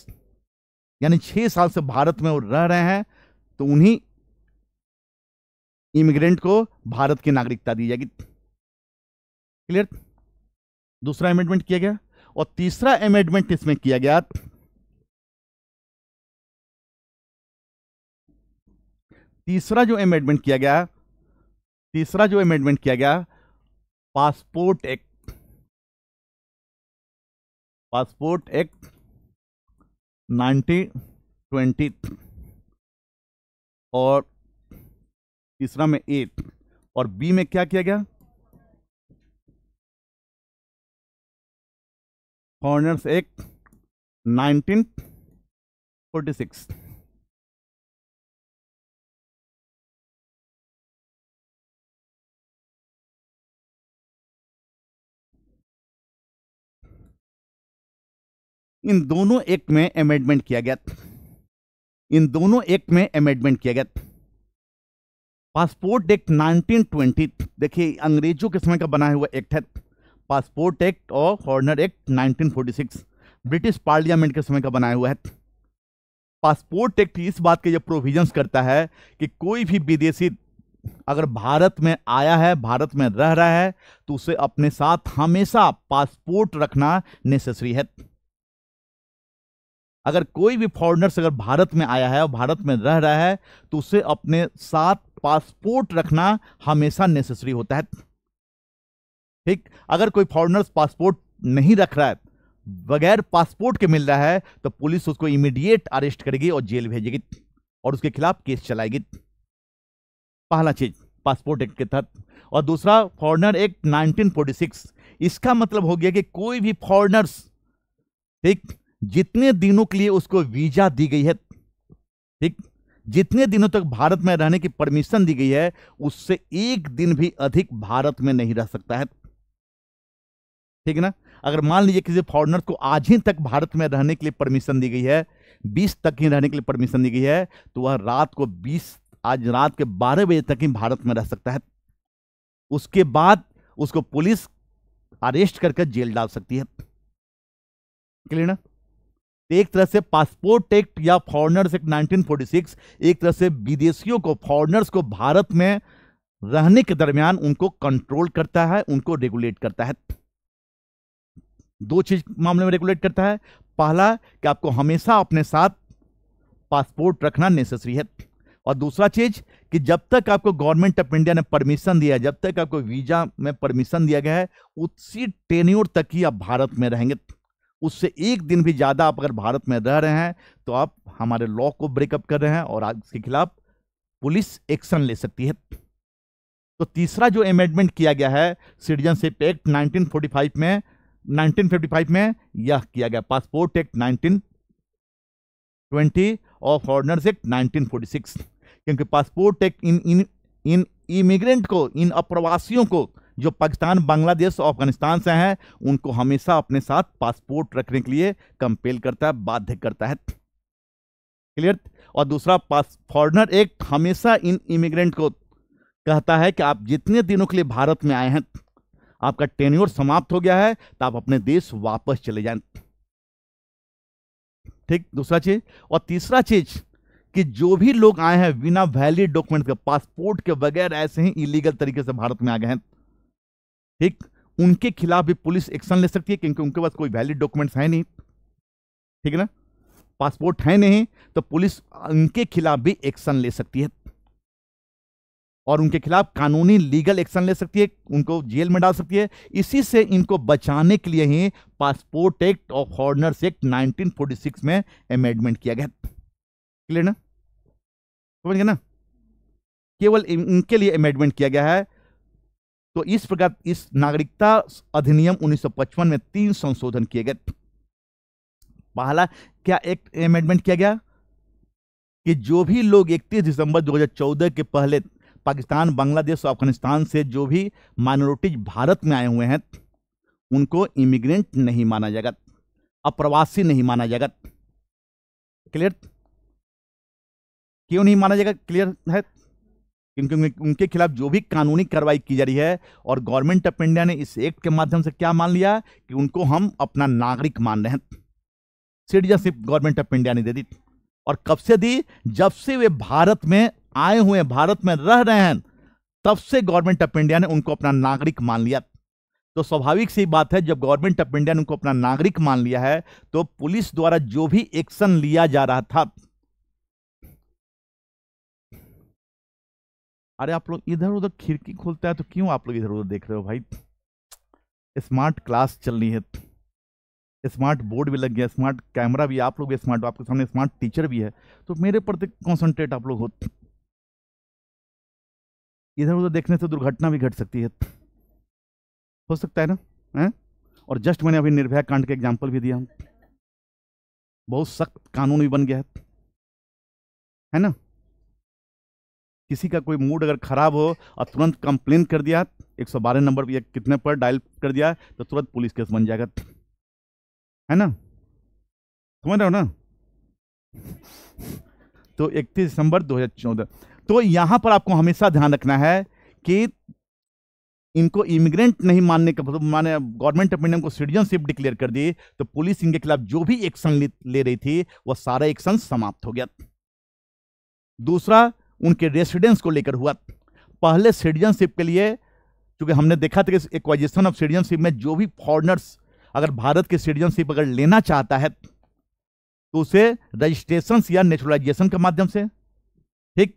यानी छह साल से भारत में वो रह रहे हैं तो उन्हीं इमिग्रेंट को भारत की नागरिकता दी जाएगी क्लियर दूसरा अमेंडमेंट किया गया और तीसरा अमेंडमेंट इसमें किया गया तीसरा जो अमेंडमेंट किया गया तीसरा जो अमेंडमेंट किया गया passport act passport act nineteen twenty और तीसरा में एट और बी में क्या किया गया foreigners act nineteen forty six इन दोनों एक्ट में अमेंडमेंट किया गया इन दोनों एक्ट में अमेंडमेंट किया गया पासपोर्ट एक्ट 1920 देखिए अंग्रेजों के समय का बनाया हुआ एक्ट है पासपोर्ट एक्ट और हॉर्नर एक्ट 1946 ब्रिटिश पार्लियामेंट के समय का बनाया हुआ है पासपोर्ट एक्ट इस बात के जो प्रोविजंस करता है कि कोई भी विदेशी अगर भारत में आया है भारत में रह रहा है तो उसे अपने साथ हमेशा पासपोर्ट रखना नेसेसरी है अगर कोई भी फॉरनर्स अगर भारत में आया है और भारत में रह रहा है तो उसे अपने साथ पासपोर्ट रखना हमेशा नेसेसरी होता है ठीक अगर कोई फॉरनर्स पासपोर्ट नहीं रख रहा है बगैर पासपोर्ट के मिल रहा है तो पुलिस उसको इमीडिएट अरेस्ट करेगी और जेल भेजेगी और उसके खिलाफ केस चलाएगी पहला चीज पासपोर्ट एक्ट के तहत और दूसरा फॉरनर एक्ट 1946 इसका मतलब हो गया कि कोई भी फॉरनर्स ठीक जितने दिनों के लिए उसको वीजा दी गई है ठीक जितने दिनों तक भारत में रहने की परमिशन दी गई है उससे एक दिन भी अधिक भारत में नहीं रह सकता है ठीक है ना अगर मान लीजिए किसी फॉरनर को आज ही तक भारत में रहने के लिए परमिशन दी गई है बीस तक ही रहने के लिए परमिशन दी गई है तो वह रात को बीस आज रात के बारह बजे तक ही भारत में रह सकता है उसके बाद उसको पुलिस अरेस्ट करके जेल डाल सकती है क्लियर ना एक तरह से पासपोर्ट एक्ट या फॉरनर्स एक्ट 1946 एक तरह से विदेशियों को फॉरनर्स को भारत में रहने के दरमियान उनको कंट्रोल करता है उनको रेगुलेट करता है दो चीज मामले में रेगुलेट करता है पहला कि आपको हमेशा अपने साथ पासपोर्ट रखना नेसेसरी है और दूसरा चीज कि जब तक आपको गवर्नमेंट ऑफ इंडिया ने परमिशन दिया है जब तक आपको वीजा में परमिशन दिया गया है उसी टेन्योर तक ही आप भारत में रहेंगे उससे एक दिन भी ज़्यादा आप अगर भारत में रह रहे हैं तो आप हमारे लॉ को ब्रेकअप कर रहे हैं और इसके खिलाफ पुलिस एक्शन ले सकती है तो तीसरा जो अमेंडमेंट किया गया है सिटीजनशिप एक्ट 1945 में 1955 में यह किया गया पासपोर्ट एक्ट 1920 और फॉरनर्स एक्ट 1946 क्योंकि पासपोर्ट एक्ट इन इन इन इमिग्रेंट को इन अप्रवासियों को जो पाकिस्तान बांग्लादेश और अफगानिस्तान से हैं उनको हमेशा अपने साथ पासपोर्ट रखने के लिए कंपेल करता है बाध्य करता है क्लियर और दूसरा पास फॉरनर एक हमेशा इन इमिग्रेंट को कहता है कि आप जितने दिनों के लिए भारत में आए हैं आपका टेन्योर समाप्त हो गया है तो आप अपने देश वापस चले जाए ठीक दूसरा चीज और तीसरा चीज कि जो भी लोग आए हैं बिना वैलिड डॉक्यूमेंट के पासपोर्ट के बगैर ऐसे ही इलीगल तरीके से भारत में आ गए हैं ठीक उनके खिलाफ भी पुलिस एक्शन ले सकती है क्योंकि उनके पास कोई वैलिड डॉक्यूमेंट्स है नहीं ठीक है ना पासपोर्ट है नहीं तो पुलिस उनके खिलाफ भी एक्शन ले सकती है और उनके खिलाफ कानूनी लीगल एक्शन ले सकती है उनको जेल में डाल सकती है इसी से इनको बचाने के लिए ही पासपोर्ट एक्ट और फॉरनर्स एक्ट 1946 में अमेंडमेंट किया गया क्लियर ना समझ गए ना केवल इनके लिए अमेंडमेंट किया गया है तो इस प्रकार इस नागरिकता अधिनियम 1955 में तीन संशोधन किए गए पहला क्या एक एमेंडमेंट किया गया कि जो भी लोग 31 दिसंबर 2014 के पहले पाकिस्तान बांग्लादेश और अफगानिस्तान से जो भी माइनॉरिटीज भारत में आए हुए हैं उनको इमिग्रेंट नहीं माना जाएगा अप्रवासी नहीं माना जाएगा क्लियर क्यों नहीं माना जाएगा क्लियर है क्योंकि उनके खिलाफ जो भी कानूनी कार्रवाई की जा रही है और गवर्नमेंट ऑफ इंडिया ने इस एक्ट के माध्यम से क्या मान लिया कि उनको हम अपना नागरिक मान रहे हैं सिटीजनशिप गवर्नमेंट ऑफ इंडिया ने दे दी और कब से दी जब से वे भारत में आए हुए भारत में रह रहे हैं तब से गवर्नमेंट ऑफ इंडिया ने उनको अपना नागरिक मान लिया तो स्वाभाविक सी बात है जब गवर्नमेंट ऑफ इंडिया ने उनको अपना नागरिक मान लिया है तो पुलिस द्वारा जो भी एक्शन लिया जा रहा था अरे आप लोग इधर उधर खिड़की खोलता है तो क्यों आप लोग इधर उधर देख रहे हो भाई स्मार्ट क्लास चल रही है स्मार्ट बोर्ड भी लग गया स्मार्ट कैमरा भी आप लोग भी स्मार्ट आपके सामने स्मार्ट टीचर भी है तो मेरे प्रति तो कॉन्सेंट्रेट आप लोग हो इधर उधर देखने से दुर्घटना भी घट सकती है हो सकता है ना है? और जस्ट मैंने अभी निर्भया कांड का एग्जाम्पल भी दिया हूँ बहुत सख्त कानून भी बन गया है है ना किसी का कोई मूड अगर ख़राब हो और तुरंत कंप्लेन कर दिया एक सौ बारह नंबर या कितने पर डायल कर दिया तो तुरंत पुलिस केस बन जाएगा है ना समझ रहे हो ना तो इकतीस दिसंबर 2014 तो यहाँ पर आपको हमेशा ध्यान रखना है कि इनको इमिग्रेंट नहीं मानने का मतलब माने गवर्नमेंट ऑफ इंडिया को सिटीजनशिप डिक्लेयर कर दी तो पुलिस इनके खिलाफ जो भी एक्शन ले रही थी वह सारा एक्शन समाप्त हो गया दूसरा उनके रेसिडेंस को लेकर हुआ पहले सिटीजनशिप के लिए क्योंकि हमने देखा था कि एक्वाइजेशन ऑफ सिटीजनशिप में जो भी फॉरनर्स अगर भारत की सिटीजनशिप अगर लेना चाहता है तो उसे रजिस्ट्रेशन या नेचुरलाइजेशन के माध्यम से ठीक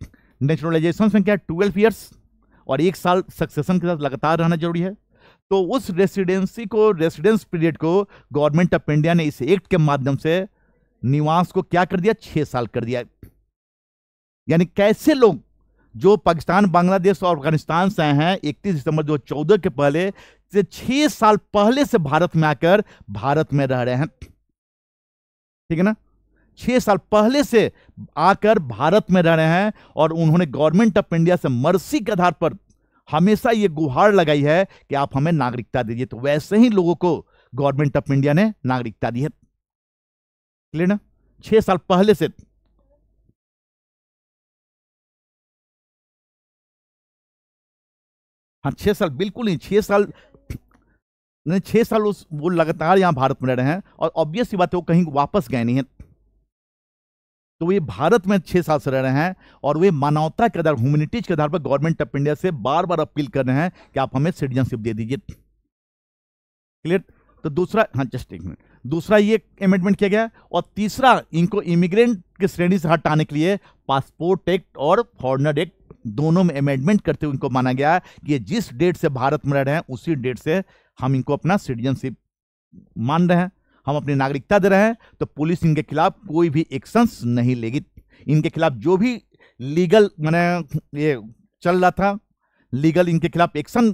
नेचुरलाइजेशन में क्या ट्वेल्व ईयर्स और एक साल सक्सेशन के साथ लगातार रहना जरूरी है तो उस रेसिडेंसी को रेसिडेंस पीरियड को गवर्नमेंट ऑफ इंडिया ने इस एक्ट के माध्यम से निवास को क्या कर दिया छः साल कर दिया यानी कैसे लोग जो पाकिस्तान बांग्लादेश और अफगानिस्तान से हैं इकतीस दिसंबर दो चौदह के पहले से छह साल पहले से भारत में आकर भारत में रह रहे हैं ठीक है ना छह साल पहले से आकर भारत में रह रहे हैं और उन्होंने गवर्नमेंट ऑफ इंडिया से मर्सी के आधार पर हमेशा ये गुहार लगाई है कि आप हमें नागरिकता दीजिए तो वैसे ही लोगों को गवर्नमेंट ऑफ इंडिया ने नागरिकता दी है क्लियर ना छह साल पहले से हाँ छः साल बिल्कुल नहीं छः साल नहीं छः साल उस वो लगातार यहाँ भारत में रह रहे हैं और ऑब्वियस सी बात है वो कहीं वापस गए नहीं हैं तो वे भारत में छः साल से रह रहे हैं और वे मानवता के आधार ह्यूमिनिटीज के आधार पर गवर्नमेंट ऑफ इंडिया से बार बार अपील कर रहे हैं कि आप हमें सिटीजनशिप दे दीजिए क्लियर तो दूसरा हाँ जस्ट एक मिनट दूसरा ये अमेंडमेंट किया गया और तीसरा इनको इमिग्रेंट की श्रेणी से हटाने के लिए पासपोर्ट एक्ट और फॉरनर एक्ट दोनों में अमेंडमेंट करते हुए इनको माना गया कि जिस डेट से भारत में रह रहे हैं उसी डेट से हम इनको अपना सिटीजनशिप मान रहे हैं हम अपनी नागरिकता दे रहे हैं तो पुलिस इनके खिलाफ कोई भी एक्शंस नहीं लेगी इनके खिलाफ जो भी लीगल मैंने ये चल रहा था लीगल इनके खिलाफ एक्शन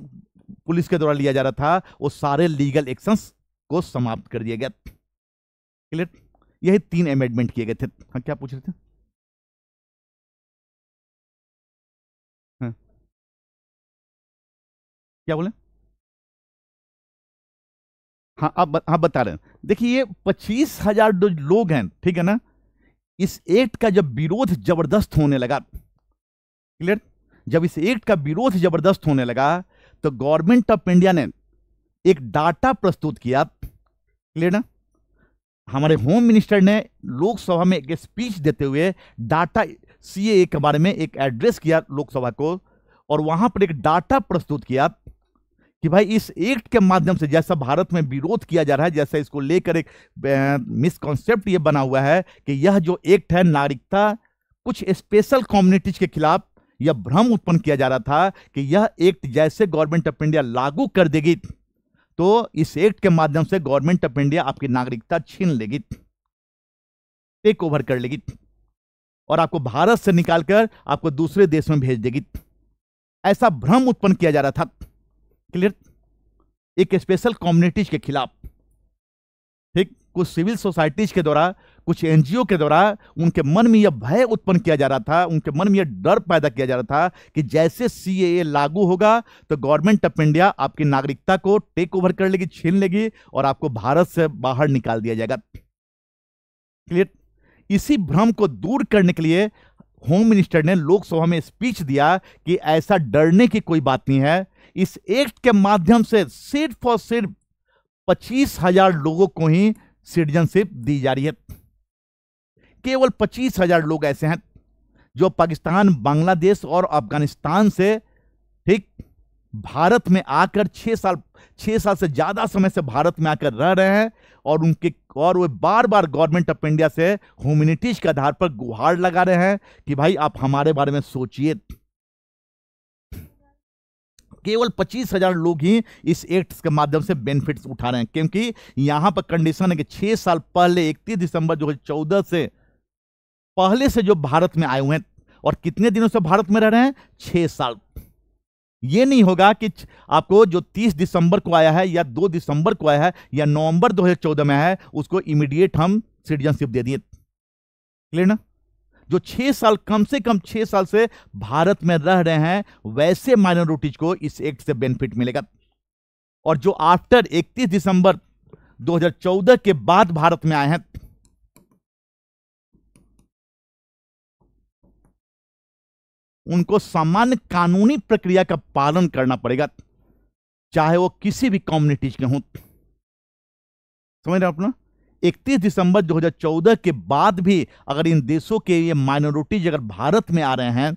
पुलिस के द्वारा लिया जा रहा था वो सारे लीगल एक्शंस को समाप्त कर दिया गया क्लियर यही तीन अमेंडमेंट किए गए थे हाँ क्या पूछ रहे थे क्या बोले हाँ आप ब, हाँ बता रहे हैं देखिए ये पच्चीस हजार जो लोग हैं ठीक है ना इस एक्ट का जब विरोध जबरदस्त होने लगा क्लियर जब इस एक्ट का विरोध जबरदस्त होने लगा तो गवर्नमेंट ऑफ इंडिया ने एक डाटा प्रस्तुत किया क्लियर ना हमारे होम मिनिस्टर ने लोकसभा में एक स्पीच देते हुए डाटा सीएए के बारे में एक एड्रेस किया लोकसभा को और वहां पर एक डाटा प्रस्तुत किया कि भाई इस एक्ट के माध्यम से जैसा भारत में विरोध किया जा रहा है जैसा इसको लेकर एक मिसकॉन्सेप्ट ये बना हुआ है कि यह जो एक्ट है नागरिकता कुछ स्पेशल कम्युनिटीज के खिलाफ यह भ्रम उत्पन्न किया जा रहा था कि यह एक्ट जैसे गवर्नमेंट ऑफ इंडिया लागू कर देगी तो इस एक्ट के माध्यम से गवर्नमेंट ऑफ इंडिया आपकी नागरिकता छीन लेगी टेक ओवर कर लेगी और आपको भारत से निकालकर आपको दूसरे देश में भेज देगी ऐसा भ्रम उत्पन्न किया जा रहा था क्लियर एक स्पेशल कम्युनिटीज के खिलाफ ठीक कुछ सिविल सोसाइटीज के द्वारा कुछ एनजीओ के द्वारा उनके मन में यह भय उत्पन्न किया जा रहा था उनके मन में यह डर पैदा किया जा रहा था कि जैसे सीएए लागू होगा तो गवर्नमेंट ऑफ इंडिया आपकी नागरिकता को टेक ओवर कर लेगी छीन लेगी और आपको भारत से बाहर निकाल दिया जाएगा क्लियर इसी भ्रम को दूर करने के लिए होम मिनिस्टर ने लोकसभा में स्पीच दिया कि ऐसा डरने की कोई बात नहीं है इस एक्ट के माध्यम से सिर्फ और सिर्फ पच्चीस हजार लोगों को ही सिटीजनशिप दी जा रही है केवल पच्चीस हजार लोग ऐसे हैं जो पाकिस्तान बांग्लादेश और अफगानिस्तान से ठीक भारत में आकर छः साल छः साल से ज़्यादा समय से भारत में आकर रह रहे हैं और उनके और वे बार बार गवर्नमेंट ऑफ इंडिया से ह्यूमिनिटीज़ के आधार पर गुहार लगा रहे हैं कि भाई आप हमारे बारे में सोचिए केवल पच्चीस हजार लोग ही इस एक्ट के माध्यम से बेनिफिट्स उठा रहे हैं क्योंकि यहां पर कंडीशन है कि छह साल पहले इकतीस दिसंबर दो से पहले से जो भारत में आए हुए हैं और कितने दिनों से भारत में रह रहे हैं छह साल ये नहीं होगा कि आपको जो 30 दिसंबर को आया है या 2 दिसंबर को आया है या नवंबर 2014 में है उसको इमीडिएट हम सिटीजनशिप दे दिए क्लियर ना जो छह साल कम से कम छह साल से भारत में रह रहे हैं वैसे माइनॉरिटीज को इस एक्ट से बेनिफिट मिलेगा और जो आफ्टर 31 दिसंबर 2014 के बाद भारत में आए हैं उनको सामान्य कानूनी प्रक्रिया का पालन करना पड़ेगा चाहे वो किसी भी कम्युनिटीज के हों समझ रहे हो अपना 31 दिसंबर 2014 के बाद भी अगर इन देशों के ये माइनॉरिटीज अगर भारत में आ रहे हैं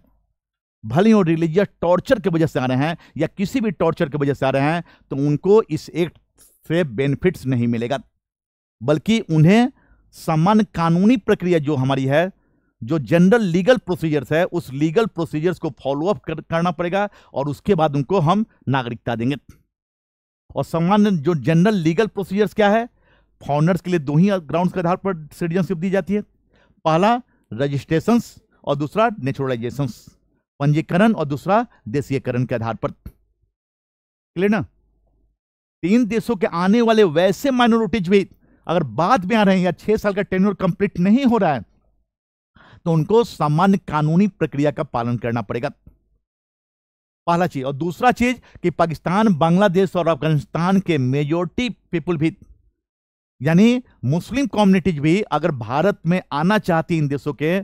भले वो रिलीजियस टॉर्चर की वजह से आ रहे हैं या किसी भी टॉर्चर की वजह से आ रहे हैं तो उनको इस एक्ट से बेनिफिट्स नहीं मिलेगा बल्कि उन्हें सामान्य कानूनी प्रक्रिया जो हमारी है जो जनरल लीगल प्रोसीजर्स है उस लीगल प्रोसीजर्स को फॉलोअप कर, करना पड़ेगा और उसके बाद उनको हम नागरिकता देंगे और सामान्य जो जनरल लीगल प्रोसीजर्स क्या है फाउंडर्स के लिए दो ही ग्राउंड्स के आधार पर सिटीजनशिप दी जाती है पहला रजिस्ट्रेशन और दूसरा नेचुरलाइजेशन पंजीकरण और दूसरा देशीयकरण के आधार पर क्लियर ना तीन देशों के आने वाले वैसे माइनोरिटीज भी अगर बाद में आ रहे हैं या छह साल का टेन्योर कंप्लीट नहीं हो रहा है तो उनको सामान्य कानूनी प्रक्रिया का पालन करना पड़ेगा पहला चीज और दूसरा चीज कि पाकिस्तान बांग्लादेश और अफगानिस्तान के मेजोरिटी पीपुल भी यानी मुस्लिम कम्युनिटीज भी अगर भारत में आना चाहती इन देशों के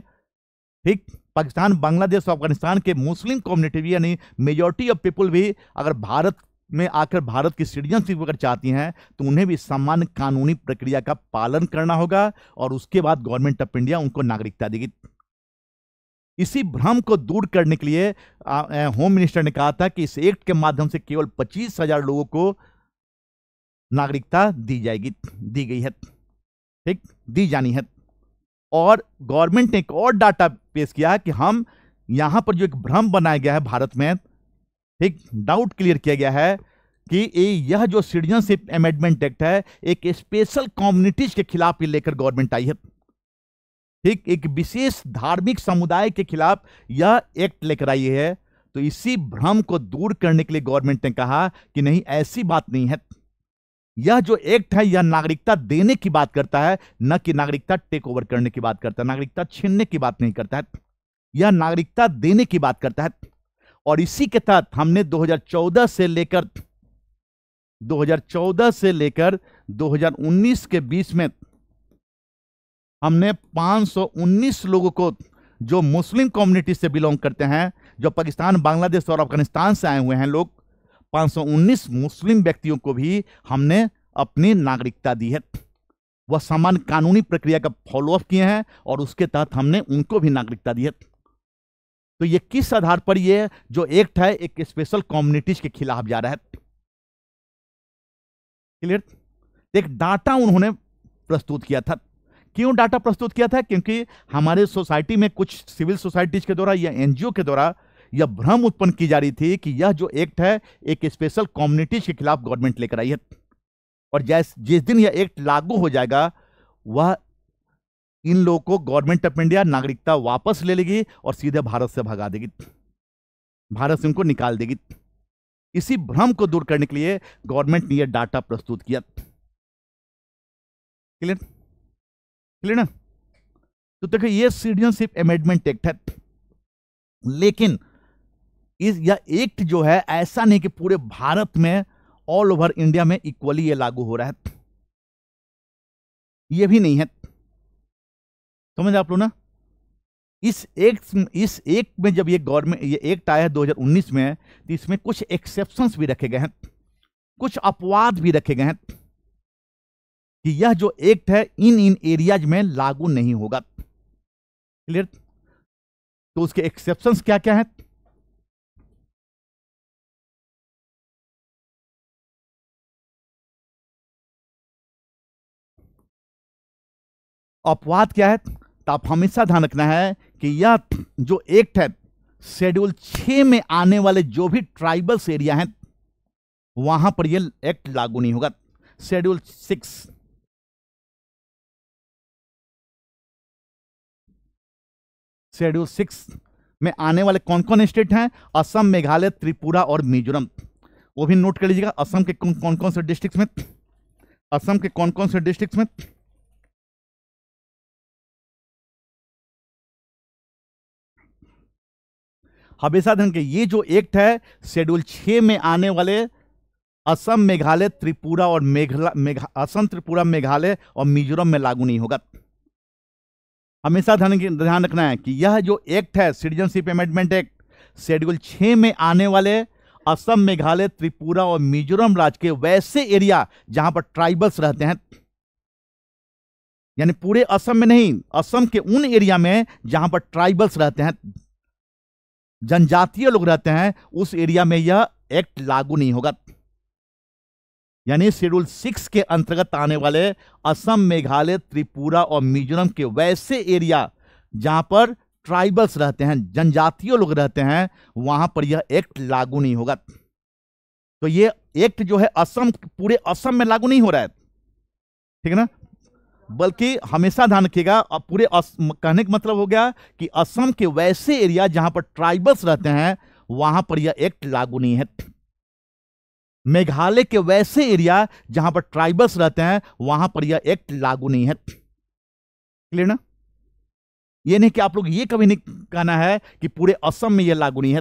ठीक पाकिस्तान बांग्लादेश और अफगानिस्तान के मुस्लिम कम्युनिटी भी यानी मेजोरिटी ऑफ पीपल भी अगर भारत में आकर भारत की सिटीजनशिप अगर चाहती हैं तो उन्हें भी सामान्य कानूनी प्रक्रिया का पालन करना होगा और उसके बाद गवर्नमेंट ऑफ इंडिया उनको नागरिकता देगी इसी भ्रम को दूर करने के लिए आ, आ, होम मिनिस्टर ने कहा था कि इस एक्ट के माध्यम से केवल पच्चीस हजार लोगों को नागरिकता दी जाएगी दी गई है ठीक दी जानी है और गवर्नमेंट ने एक और डाटा पेश किया कि हम यहां पर जो एक भ्रम बनाया गया है भारत में ठीक डाउट क्लियर किया गया है कि यह जो सिटीजनशिप अमेंडमेंट एक्ट है एक स्पेशल कम्युनिटीज के खिलाफ लेकर गवर्नमेंट आई है ठीक एक विशेष धार्मिक समुदाय के खिलाफ यह एक्ट लेकर आई है तो इसी भ्रम को दूर करने के लिए गवर्नमेंट ने कहा कि नहीं ऐसी बात नहीं है यह जो एक्ट है यह नागरिकता देने की बात करता है न कि नागरिकता टेक ओवर करने की बात करता है नागरिकता छीनने की बात नहीं करता है यह नागरिकता देने की बात करता है और इसी के तहत हमने 2014 से लेकर 2014 से लेकर 2019 के बीच में हमने 519 लोगों को जो मुस्लिम कम्युनिटी से बिलोंग करते हैं जो पाकिस्तान बांग्लादेश और अफगानिस्तान से आए हुए हैं लोग 519 मुस्लिम व्यक्तियों को भी हमने अपनी नागरिकता दी है वह सामान्य कानूनी प्रक्रिया का फॉलोअप किए हैं और उसके तहत हमने उनको भी नागरिकता दी है तो ये किस आधार पर ये जो एक्ट है एक स्पेशल कम्युनिटीज के खिलाफ जा रहा है क्लियर एक डाटा उन्होंने प्रस्तुत किया था क्यों डाटा प्रस्तुत किया था क्योंकि हमारे सोसाइटी में कुछ सिविल सोसाइटीज के द्वारा या एनजीओ के द्वारा यह भ्रम उत्पन्न की जा रही थी कि यह जो एक्ट है एक स्पेशल कम्युनिटीज के खिलाफ गवर्नमेंट लेकर आई है और जैस जिस दिन यह एक्ट लागू हो जाएगा वह इन लोगों को गवर्नमेंट ऑफ इंडिया नागरिकता वापस ले लेगी और सीधे भारत से भगा देगी भारत से उनको निकाल देगी इसी भ्रम को दूर करने के लिए गवर्नमेंट ने यह डाटा प्रस्तुत किया क्लियर क्लियर ना तो देखो ये सिटीजनशिप अमेंडमेंट एक्ट है लेकिन इस यह एक्ट जो है ऐसा नहीं कि पूरे भारत में ऑल ओवर इंडिया में इक्वली ये लागू हो रहा है ये भी नहीं है समझ आप लोग ना इस एक इस एक में जब ये गवर्नमेंट ये एक्ट आया है 2019 में तो इसमें कुछ एक्सेप्शंस भी रखे गए हैं कुछ अपवाद भी रखे गए हैं कि यह जो एक्ट है इन इन एरियाज में लागू नहीं होगा क्लियर तो उसके एक्सेप्शंस क्या क्या हैं अपवाद क्या है तो आप हमेशा ध्यान रखना है कि यह जो एक्ट है शेड्यूल छ में आने वाले जो भी ट्राइबल्स एरिया हैं वहां पर यह एक्ट लागू नहीं होगा शेड्यूल सिक्स शेड्यूल सिक्स में आने वाले कौन कौन स्टेट हैं असम मेघालय त्रिपुरा और मिजोरम वो भी नोट कर लीजिएगा असम के कौन कौन से डिस्ट्रिक्ट में असम के कौन कौन से डिस्ट्रिक्ट में हमेशा ध्यान के ये जो एक्ट है शेड्यूल छः में आने वाले असम मेघालय त्रिपुरा और मेघला मेघा असम त्रिपुरा मेघालय और मिजोरम में लागू नहीं होगा हमेशा ध्यान ध्यान रखना है कि यह जो एक्ट है सिटीजनशिप अमेंडमेंट एक्ट शेड्यूल छः में आने वाले असम मेघालय त्रिपुरा और मिजोरम राज्य के वैसे एरिया जहां पर ट्राइबल्स रहते हैं यानी पूरे असम में नहीं असम के उन एरिया में जहां पर ट्राइबल्स रहते हैं जनजातीय लोग रहते हैं उस एरिया में यह एक्ट लागू नहीं होगा यानी शेड्यूल सिक्स के अंतर्गत आने वाले असम मेघालय त्रिपुरा और मिजोरम के वैसे एरिया जहां पर ट्राइबल्स रहते हैं जनजातीय लोग रहते हैं वहां पर यह एक्ट लागू नहीं होगा तो यह एक्ट जो है असम पूरे असम में लागू नहीं हो रहा है ठीक है ना बल्कि हमेशा ध्यान रखिएगा और पूरे कहने का मतलब हो गया कि असम के वैसे एरिया जहां पर ट्राइबल्स रहते हैं वहां पर यह एक्ट लागू नहीं है मेघालय के वैसे एरिया जहां पर ट्राइबल्स रहते हैं वहां पर यह एक्ट लागू नहीं है क्लियर ना ये नहीं कि आप लोग ये कभी नहीं कहना है कि पूरे असम में यह लागू नहीं है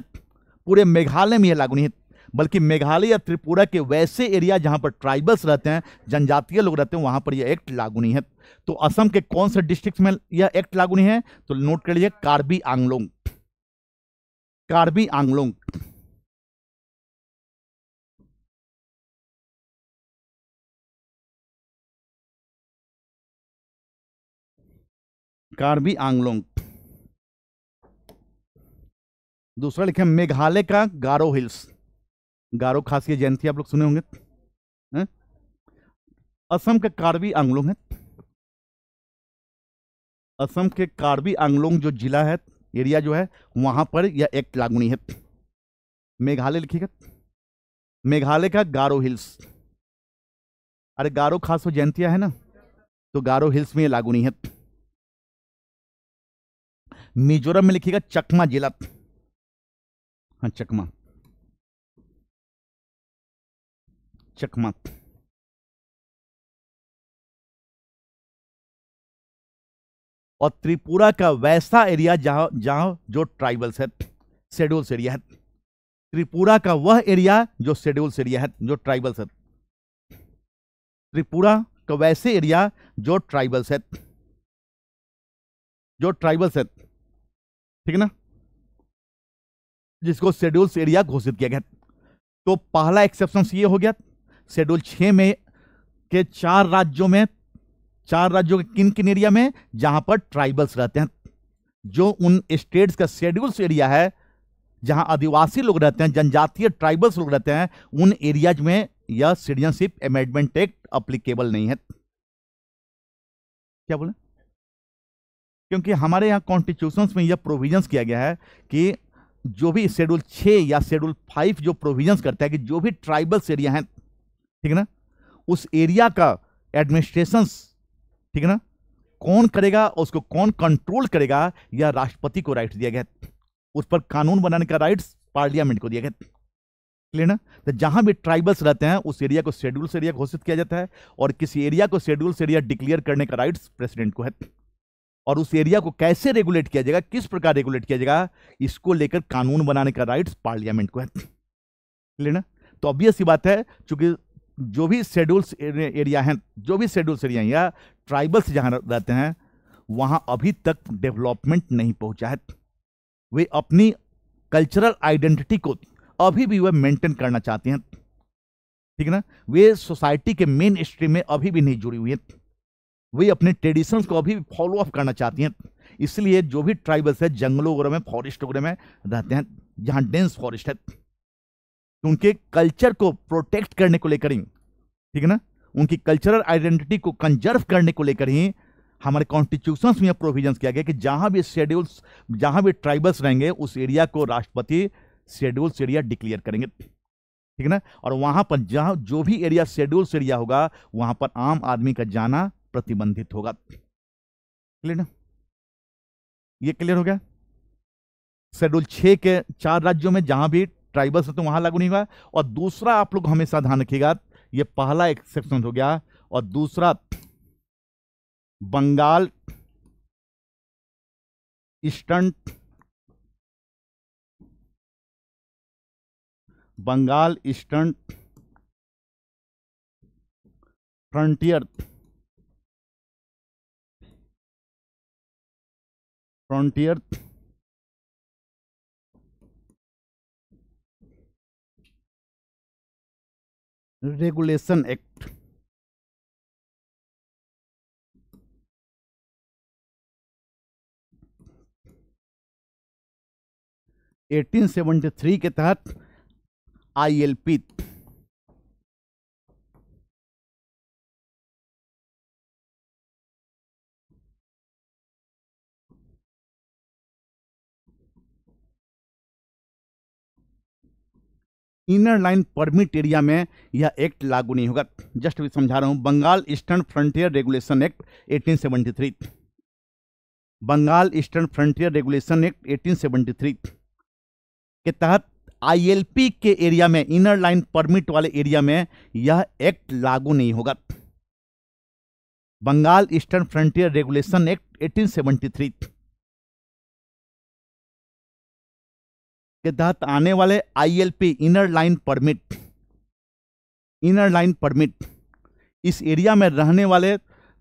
पूरे मेघालय में यह लागू नहीं है बल्कि मेघालय या त्रिपुरा के वैसे एरिया जहाँ पर ट्राइबल्स रहते हैं जनजातीय लोग रहते हैं वहाँ पर यह एक्ट लागू नहीं है तो असम के कौन से डिस्ट्रिक्ट में यह एक्ट लागू नहीं है तो नोट कर लीजिए कार्बी आंगलोंग कार्बी आंगलोंग कार्बी आंगलोंग दूसरा लिखे मेघालय का गारो हिल्स गारो खास जयंती आप लोग सुने होंगे असम के कार्बी आंगलोंग है असम के कार्बी आंगलोंग जो जिला है एरिया जो है वहां पर यह एक लागुनी है मेघालय लिखिएगा मेघालय का गारो हिल्स अरे गारो खास वो तो जयंतिया है ना तो गारो हिल्स में लागुनी है मिजोरम में लिखिएगा चकमा जिला हाँ चकमा चकमक और त्रिपुरा का वैसा एरिया जहां जहां जो ट्राइबल्स है शेड्यूल्स एरिया है त्रिपुरा का वह एरिया जो शेड्यूल्स एरिया है जो ट्राइबल्स है त्रिपुरा का वैसे एरिया जो ट्राइबल्स है जो ट्राइबल्स है ठीक है ना जिसको शेड्यूल्स एरिया घोषित किया गया तो पहला एक्सेप्शन ये हो गया शेड्यूल छः में के चार राज्यों में चार राज्यों के किन किन एरिया में जहां पर ट्राइबल्स रहते हैं जो उन स्टेट्स का शेड्यूल्स एरिया है जहां आदिवासी लोग रहते हैं जनजातीय ट्राइबल्स लोग रहते हैं उन एरियाज में यह सिटीजनशिप अमेंडमेंट एक्ट अप्लीकेबल नहीं है क्या बोले क्योंकि हमारे यहाँ कॉन्स्टिट्यूशन में यह प्रोविजन किया गया है कि जो भी शेड्यूल छः या शेड्यूल फाइव जो प्रोविजन करता है कि जो भी ट्राइबल्स एरिया हैं ठीक है ना उस एरिया का एडमिनिस्ट्रेशन ठीक है ना कौन करेगा और उसको कौन कंट्रोल करेगा यह राष्ट्रपति को राइट दिया गया उस पर कानून बनाने का राइट पार्लियामेंट को दिया गया क्लियर ना तो जहां भी ट्राइबल्स रहते हैं उस एरिया को शेड्यूल्स एरिया घोषित किया जाता है और किसी एरिया को शेड्यूल्स एरिया डिक्लेयर करने का राइट्स प्रेसिडेंट को है और उस एरिया को कैसे रेगुलेट किया जाएगा किस प्रकार रेगुलेट किया जाएगा इसको लेकर कानून बनाने का राइट्स पार्लियामेंट को है क्लियर ना तो ऑब्वियस ही बात है चूंकि जो भी शेड्यूल्स एरिया हैं जो भी शेड्यूल्स एरिया या ट्राइबल्स जहाँ रहते हैं वहाँ अभी तक डेवलपमेंट नहीं पहुँचा है वे अपनी कल्चरल आइडेंटिटी को अभी भी वह मेंटेन करना चाहते हैं ठीक है ना वे सोसाइटी के मेन स्ट्रीम में अभी भी नहीं जुड़ी हुई हैं वे अपने ट्रेडिशंस को अभी भी फॉलो अप करना चाहती हैं इसलिए जो भी ट्राइबल्स हैं जंगलों वगैरह में फॉरेस्ट वगैरह में रहते हैं जहाँ डेंस फॉरेस्ट है उनके कल्चर को प्रोटेक्ट करने को लेकर ही ठीक है ना उनकी कल्चरल आइडेंटिटी को कंजर्व करने को लेकर ही हमारे कॉन्स्टिट्यूशन में प्रोविजन किया गया कि जहां भी शेड्यूल्स जहां भी ट्राइबल्स रहेंगे उस एरिया को राष्ट्रपति शेड्यूल्स एरिया डिक्लेयर करेंगे ठीक है ना और वहां पर जहां जो भी एरिया शेड्यूल्स एरिया होगा वहां पर आम आदमी का जाना प्रतिबंधित होगा क्लियर ना ये क्लियर हो गया शेड्यूल छ के चार राज्यों में जहां भी ट्राइबल्स है तो वहाँ लागू नहीं हुआ और दूसरा आप लोग हमेशा ध्यान रखिएगा ये पहला एक्सेप्शन हो गया और दूसरा Bengal eastern Bengal eastern frontier frontier regulation act eighteen seventy three के तहत ILP inner line permit area में यह एक्ट लागू नहीं होगा जस्ट भी समझा रहा हूँ Bengal eastern frontier regulation act 1873 Bengal eastern frontier regulation act 1873 के तहत आईएलपी के एरिया में इनर लाइन परमिट वाले एरिया में यह एक्ट लागू नहीं होगा Bengal eastern frontier regulation act three के तहत आने वाले ILP inner line permit inner line permit इस एरिया में रहने वाले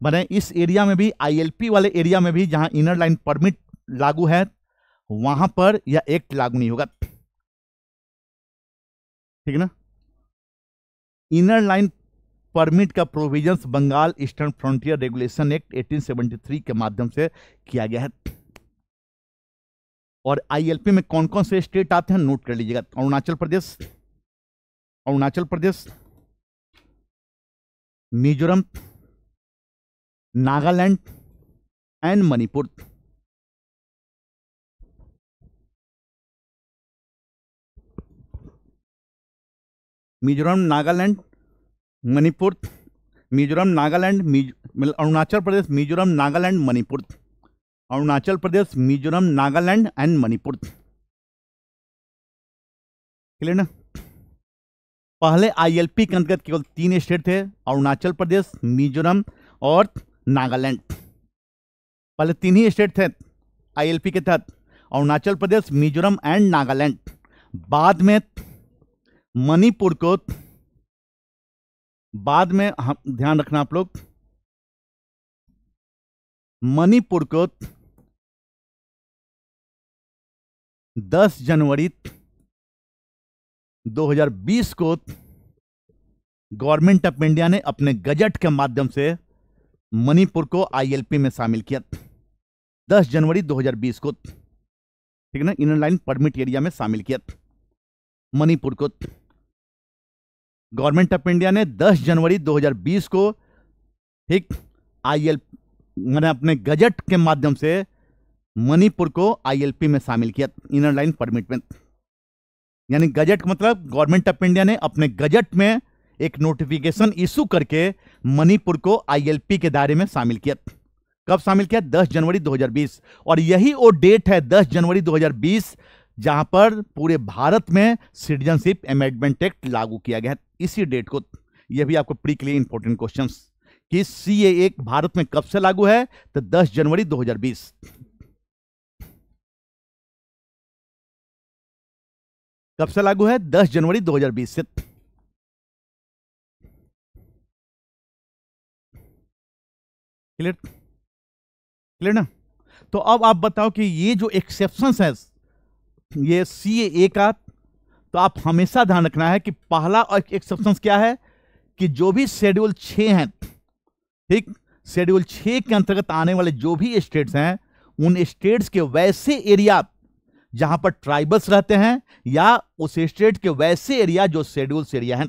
बने इस एरिया में भी आईएलपी वाले एरिया में भी जहां इनर लाइन परमिट लागू है वहां पर यह एक्ट लागू नहीं होगा ठीक है ना इनर लाइन परमिट का provisions Bengal eastern frontier regulation act 1873 के माध्यम से किया गया है और आईएलपी में कौन कौन से स्टेट आते हैं नोट कर लीजिएगा अरुणाचल प्रदेश अरुणाचल प्रदेश मिजोरम नागालैंड एंड मणिपुर मिजोरम नागालैंड मणिपुर मिजोरम नागालैंड मतलब अरुणाचल प्रदेश मिजोरम नागालैंड मणिपुर अरुणाचल प्रदेश मिजोरम नागालैंड एंड मणिपुर क्लियर ना पहले आईएलपी के अंतर्गत केवल तीन स्टेट थे अरुणाचल प्रदेश मिजोरम और नागालैंड पहले तीन ही स्टेट थे आईएलपी के तहत अरुणाचल प्रदेश मिजोरम एंड नागालैंड बाद में मणिपुर को बाद में ध्यान रखना आप लोग मणिपुर को 10 जनवरी 2020 को गवर्नमेंट ऑफ इंडिया ने अपने गजट के माध्यम से मणिपुर को आईएलपी में शामिल किया 10 जनवरी 2020 को ठीक है ना इनर लाइन परमिट एरिया में शामिल किया मणिपुर को गवर्नमेंट ऑफ इंडिया ने 10 जनवरी 2020 को ठीक आईएल मैंने अपने गजट के माध्यम से मणिपुर को आईएलपी में शामिल किया इनर लाइन परमिट में यानी गजट का मतलब गवर्नमेंट ऑफ इंडिया ने अपने गजट में एक नोटिफिकेशन इशू करके मणिपुर को आईएलपी के दायरे में शामिल किया कब शामिल किया 10 जनवरी 2020 और यही वो डेट है 10 जनवरी 2020 जहां पर पूरे भारत में सिटीजनशिप अमेंडमेंट एक्ट लागू किया गया है इसी डेट को यह भी आपको प्री क्लियर इंपॉर्टेंट क्वेश्चन कि सी एक भारत में कब से लागू है तो 10 जनवरी कब से लागू है 10 जनवरी 2020 से क्लियर क्लियर ना तो अब आप बताओ कि ये जो एक्सेप्शन है ये सी ए का तो आप हमेशा ध्यान रखना है कि पहला एक्सेप्शन क्या है कि जो भी शेड्यूल छे हैं ठीक शेड्यूल छे के अंतर्गत आने वाले जो भी स्टेट्स हैं उन स्टेट्स के वैसे एरिया जहां पर ट्राइबल्स रहते हैं या उस स्टेट के वैसे एरिया जो शेड्यूल्स एरिया हैं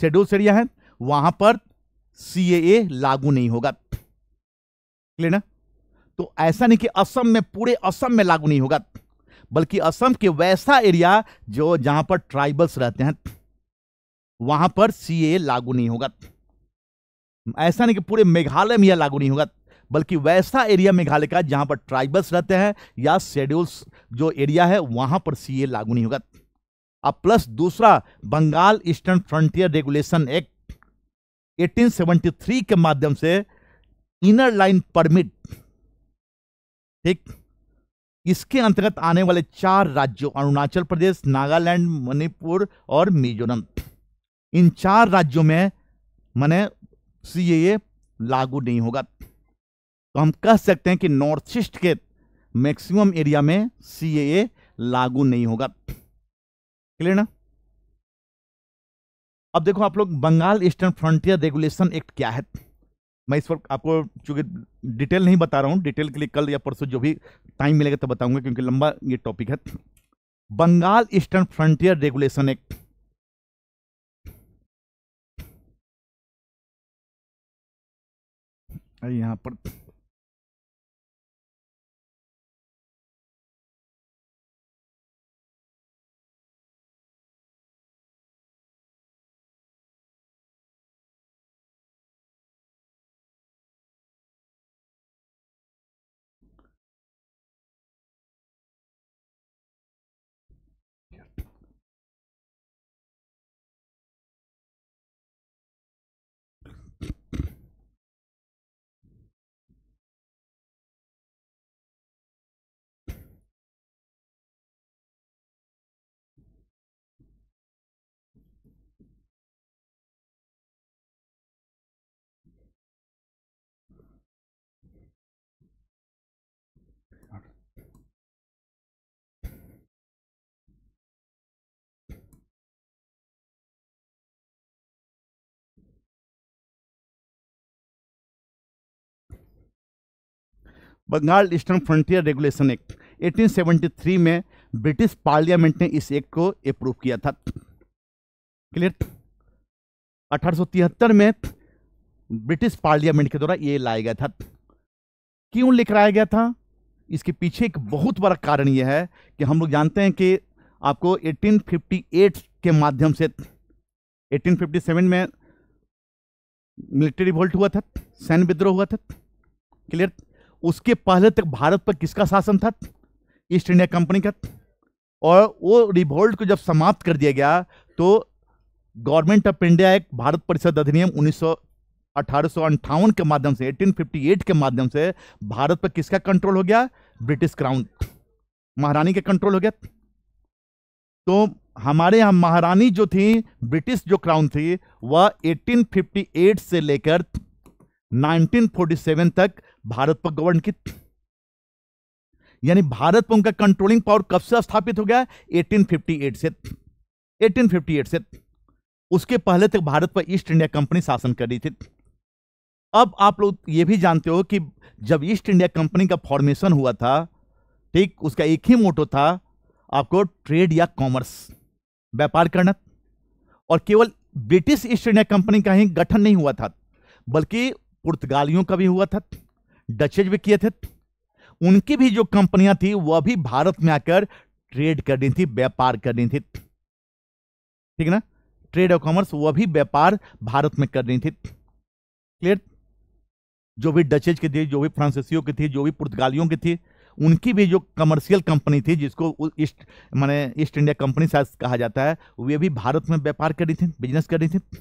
शेड्यूल्स एरिया हैं वहां पर सीएए लागू नहीं होगा क्लियर ना तो ऐसा नहीं कि असम में पूरे असम में लागू नहीं होगा बल्कि असम के वैसा एरिया जो जहां पर ट्राइबल्स रहते हैं वहां पर सीए लागू नहीं होगा ऐसा नहीं कि पूरे मेघालय में यह लागू नहीं होगा बल्कि वैसा एरिया मेघालय का जहां पर ट्राइबल्स रहते हैं या शेड्यूल्स जो एरिया है वहां पर सीए लागू नहीं होगा अब प्लस दूसरा Bengal eastern frontier regulation act 1873 के माध्यम से इनर लाइन परमिट ठीक इसके अंतर्गत आने वाले चार राज्यों अरुणाचल प्रदेश नागालैंड मणिपुर और मिजोरम इन चार राज्यों में मैंने सी लागू नहीं होगा तो हम कह सकते हैं कि नॉर्थ ईस्ट के मैक्सिमम एरिया में सी लागू नहीं होगा क्लियर ना अब देखो आप लोग Bengal eastern frontier regulation act क्या है मैं इस पर आपको चूंकि डिटेल नहीं बता रहा हूं डिटेल के लिए कल या परसों जो भी टाइम मिलेगा तो बताऊंगा क्योंकि लंबा ये टॉपिक है Bengal eastern frontier regulation act यहां पर Bengal eastern frontier regulation act 1873 में ब्रिटिश पार्लियामेंट ने इस एक्ट को अप्रूव किया था क्लियर अठारह में ब्रिटिश पार्लियामेंट के द्वारा ये लाया गया था क्यों लिखवाया गया था इसके पीछे एक बहुत बड़ा कारण यह है कि हम लोग जानते हैं कि आपको 1858 के माध्यम से 1857 में मिलिट्री रिवोल्ट हुआ था सैन्य विद्रोह हुआ था क्लियर उसके पहले तक भारत पर किसका शासन था ईस्ट इंडिया कंपनी का और वो रिवोल्ट को जब समाप्त कर दिया गया तो गवर्नमेंट ऑफ इंडिया एक भारत परिषद अधिनियम उन्नीस अठारह के माध्यम से 1858 के माध्यम से भारत पर किसका कंट्रोल हो गया ब्रिटिश क्राउन महारानी का कंट्रोल हो गया तो हमारे यहाँ महारानी जो थी ब्रिटिश जो क्राउन थी वह 1858 से लेकर 1947 तक भारत पर गवर्न की यानी भारत पर उनका कंट्रोलिंग पावर कब से स्थापित हो गया 1858 से 1858 से उसके पहले तक भारत पर ईस्ट इंडिया कंपनी शासन कर रही थी अब आप लोग ये भी जानते हो कि जब ईस्ट इंडिया कंपनी का फॉर्मेशन हुआ था ठीक उसका एक ही मोटो था आपको ट्रेड या कॉमर्स व्यापार करना और केवल ब्रिटिश ईस्ट इंडिया कंपनी का ही गठन नहीं हुआ था बल्कि पुर्तगालियों का भी हुआ था डचेज भी किए थे उनकी भी जो कंपनियां थी वह भी भारत में आकर ट्रेड करनी थी व्यापार करनी थी ठीक है ना ट्रेड और कॉमर्स वह भी व्यापार भारत में करनी थी क्लियर जो भी डचेज की थी जो भी फ्रांसीसियों की थी जो भी पुर्तगालियों की थी उनकी भी जो कमर्शियल कंपनी थी जिसको ईस्ट माने ईस्ट इंडिया कंपनी शायद कहा जाता है वे भी भारत में व्यापार कर रही थी बिजनेस कर रही थी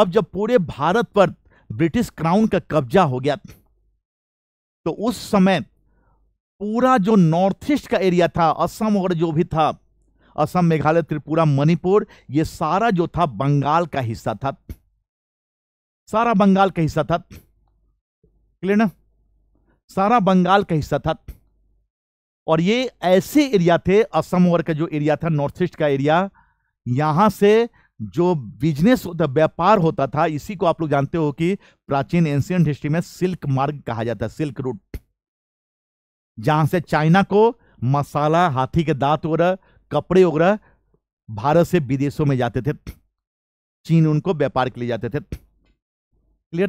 अब जब पूरे भारत पर ब्रिटिश क्राउन का कब्जा हो गया तो उस समय पूरा जो नॉर्थ ईस्ट का एरिया था असम और जो भी था असम मेघालय त्रिपुरा मणिपुर ये सारा जो था बंगाल का हिस्सा था सारा बंगाल का हिस्सा था क्लियर ना सारा बंगाल का हिस्सा था और ये ऐसे एरिया थे असम और का जो एरिया था नॉर्थ ईस्ट का एरिया यहां से जो बिजनेस व्यापार होता था इसी को आप लोग जानते हो कि प्राचीन एंशियंट हिस्ट्री में सिल्क मार्ग कहा जाता है सिल्क रूट जहां से चाइना को मसाला हाथी के दांत वगैरह कपड़े वगैरह भारत से विदेशों में जाते थे चीन उनको व्यापार के लिए जाते थे क्लियर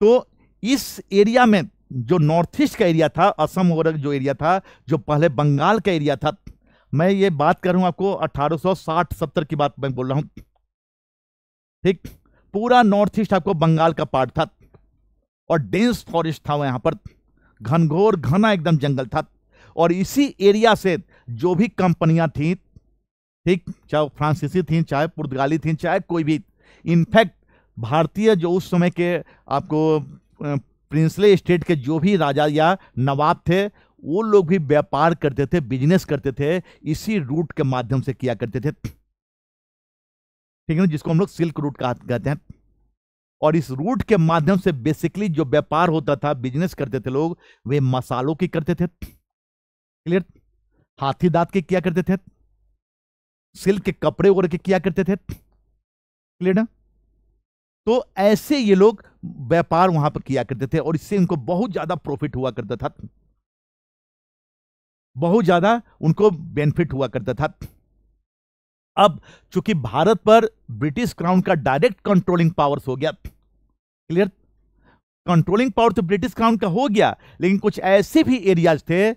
तो इस एरिया में जो नॉर्थ ईस्ट का एरिया था असम वगैरह जो एरिया था जो पहले बंगाल का एरिया था मैं ये बात कर रहा हूँ आपको 1860-70 की बात मैं बोल रहा हूँ ठीक पूरा नॉर्थ ईस्ट आपको बंगाल का पार्ट था और डेंस फॉरेस्ट था यहाँ पर घनघोर घना एकदम जंगल था और इसी एरिया से जो भी कंपनियां थी ठीक चाहे फ्रांसीसी थी चाहे पुर्तगाली थी चाहे कोई भी इनफैक्ट भारतीय जो उस समय के आपको प्रिंसले स्टेट के जो भी राजा या नवाब थे वो लोग भी व्यापार करते थे बिजनेस करते थे इसी रूट के माध्यम से किया करते थे ठीक है ना जिसको हम लोग सिल्क रूट कहते हैं और इस रूट के माध्यम से बेसिकली जो व्यापार होता था बिजनेस करते थे लोग वे मसालों की करते थे क्लियर हाथी दांत के किया करते थे सिल्क के कपड़े वगैरह के किया करते थे क्लियर ना तो ऐसे ये लोग व्यापार वहां पर किया करते थे और इससे इनको बहुत ज्यादा प्रॉफिट हुआ करता था बहुत ज़्यादा उनको बेनिफिट हुआ करता था अब चूंकि भारत पर ब्रिटिश क्राउन का डायरेक्ट कंट्रोलिंग पावर्स हो गया क्लियर कंट्रोलिंग पावर तो ब्रिटिश क्राउन का हो गया लेकिन कुछ ऐसे भी एरियाज थे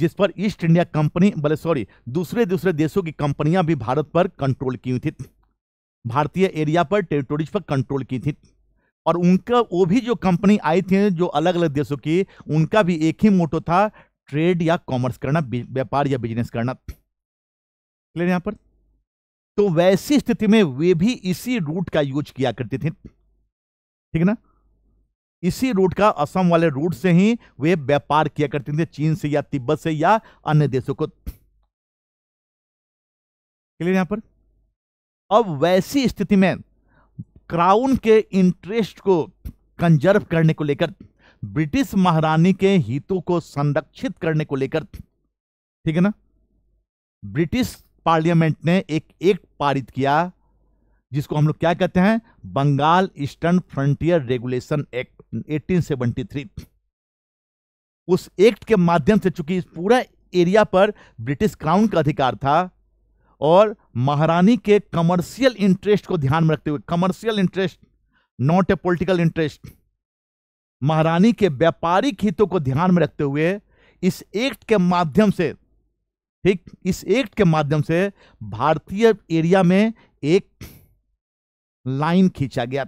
जिस पर ईस्ट इंडिया कंपनी बोले सॉरी दूसरे दूसरे देशों की कंपनियां भी भारत पर कंट्रोल की हुई थी भारतीय एरिया पर टेरिटोरीज पर कंट्रोल की थी और उनका वो भी जो कंपनी आई थी जो अलग अलग देशों की उनका भी एक ही मोटो था ट्रेड या कॉमर्स करना व्यापार या बिजनेस करना क्लियर यहां पर तो वैसी स्थिति में वे भी इसी रूट का यूज किया करते थे ठीक है ना इसी रूट का असम वाले रूट से ही वे व्यापार किया करते थे चीन से या तिब्बत से या अन्य देशों को क्लियर यहां पर अब वैसी स्थिति में क्राउन के इंटरेस्ट को कंजर्व करने को लेकर ब्रिटिश महारानी के हितों को संरक्षित करने को लेकर ठीक है ना ब्रिटिश पार्लियामेंट ने एक एक्ट पारित किया जिसको हम लोग क्या कहते हैं Bengal eastern frontier regulation act 1873 उस एक्ट के माध्यम से चूंकि पूरा एरिया पर ब्रिटिश क्राउन का अधिकार था और महारानी के कमर्शियल इंटरेस्ट को ध्यान में रखते हुए commercial interest not a political interest महारानी के व्यापारिक हितों को ध्यान में रखते हुए इस एक्ट के माध्यम से ठीक इस एक्ट के माध्यम से भारतीय एरिया में एक लाइन खींचा गया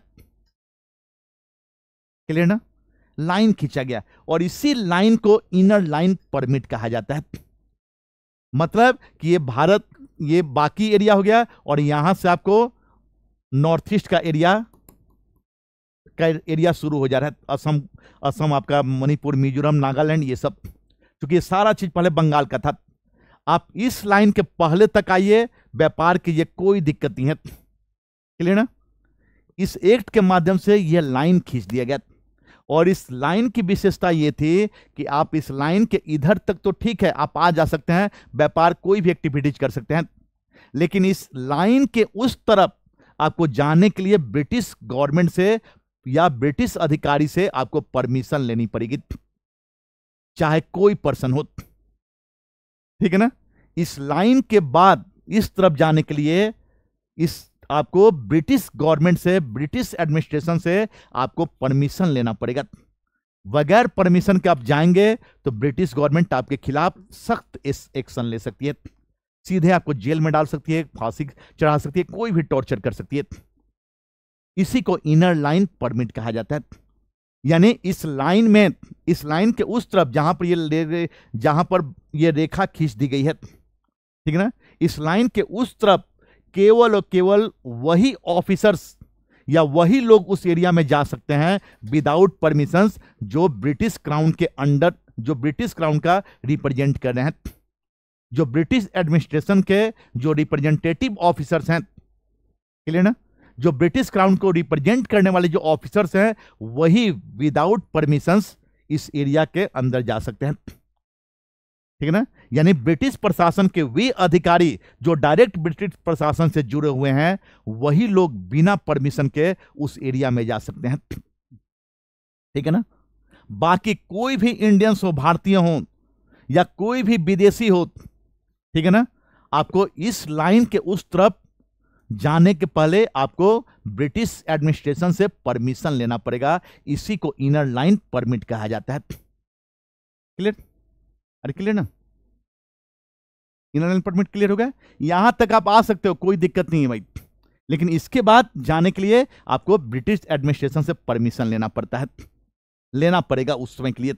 क्लियर ना लाइन खींचा गया और इसी लाइन को इनर लाइन परमिट कहा जाता है मतलब कि ये भारत ये बाकी एरिया हो गया और यहां से आपको नॉर्थ ईस्ट का एरिया का एरिया शुरू हो जा रहा है असम असम आपका मणिपुर मिजोरम नागालैंड ये सब क्योंकि ये सारा चीज़ पहले बंगाल का था आप इस लाइन के पहले तक आइए व्यापार ये कोई दिक्कत नहीं है क्लियर ना इस एक्ट के माध्यम से यह लाइन खींच दिया गया और इस लाइन की विशेषता ये थी कि आप इस लाइन के इधर तक तो ठीक है आप आ जा सकते हैं व्यापार कोई भी एक्टिविटीज कर सकते हैं लेकिन इस लाइन के उस तरफ आपको जाने के लिए ब्रिटिश गवर्नमेंट से या ब्रिटिश अधिकारी से आपको परमिशन लेनी पड़ेगी चाहे कोई पर्सन हो ठीक है ना इस लाइन के बाद इस तरफ जाने के लिए इस आपको ब्रिटिश गवर्नमेंट से ब्रिटिश एडमिनिस्ट्रेशन से आपको परमिशन लेना पड़ेगा बगैर परमिशन के आप जाएंगे तो ब्रिटिश गवर्नमेंट आपके खिलाफ सख्त एक्शन ले सकती है सीधे आपको जेल में डाल सकती है फांसी चढ़ा सकती है कोई भी टॉर्चर कर सकती है इसी को इनर लाइन परमिट कहा जाता है यानी इस लाइन में इस लाइन के उस तरफ जहां पर ये जहां पर ये रेखा खींच दी गई है ठीक है ना इस लाइन के उस तरफ केवल और केवल वही ऑफिसर्स या वही लोग उस एरिया में जा सकते हैं विदाउट परमिशंस जो ब्रिटिश क्राउन के अंडर जो ब्रिटिश क्राउन का रिप्रेजेंट कर रहे हैं जो ब्रिटिश एडमिनिस्ट्रेशन के जो रिप्रेजेंटेटिव ऑफिसर्स हैं क्लियर ना जो ब्रिटिश क्राउन को रिप्रेजेंट करने वाले जो ऑफिसर्स हैं वही विदाउट परमिशंस इस एरिया के अंदर जा सकते हैं ठीक है ना यानी ब्रिटिश प्रशासन के वे अधिकारी जो डायरेक्ट ब्रिटिश प्रशासन से जुड़े हुए हैं वही लोग बिना परमिशन के उस एरिया में जा सकते हैं ठीक है ना बाकी कोई भी इंडियंस हो भारतीय हो या कोई भी विदेशी हो ठीक है ना आपको इस लाइन के उस तरफ जाने के पहले आपको ब्रिटिश एडमिनिस्ट्रेशन से परमिशन लेना पड़ेगा इसी को इनर लाइन परमिट कहा जाता है क्लियर अरे क्लियर ना इनर लाइन परमिट क्लियर हो गया यहां तक आप आ सकते हो कोई दिक्कत नहीं है भाई लेकिन इसके बाद जाने के लिए आपको ब्रिटिश एडमिनिस्ट्रेशन से परमिशन लेना पड़ता है लेना पड़ेगा उस समय के लिए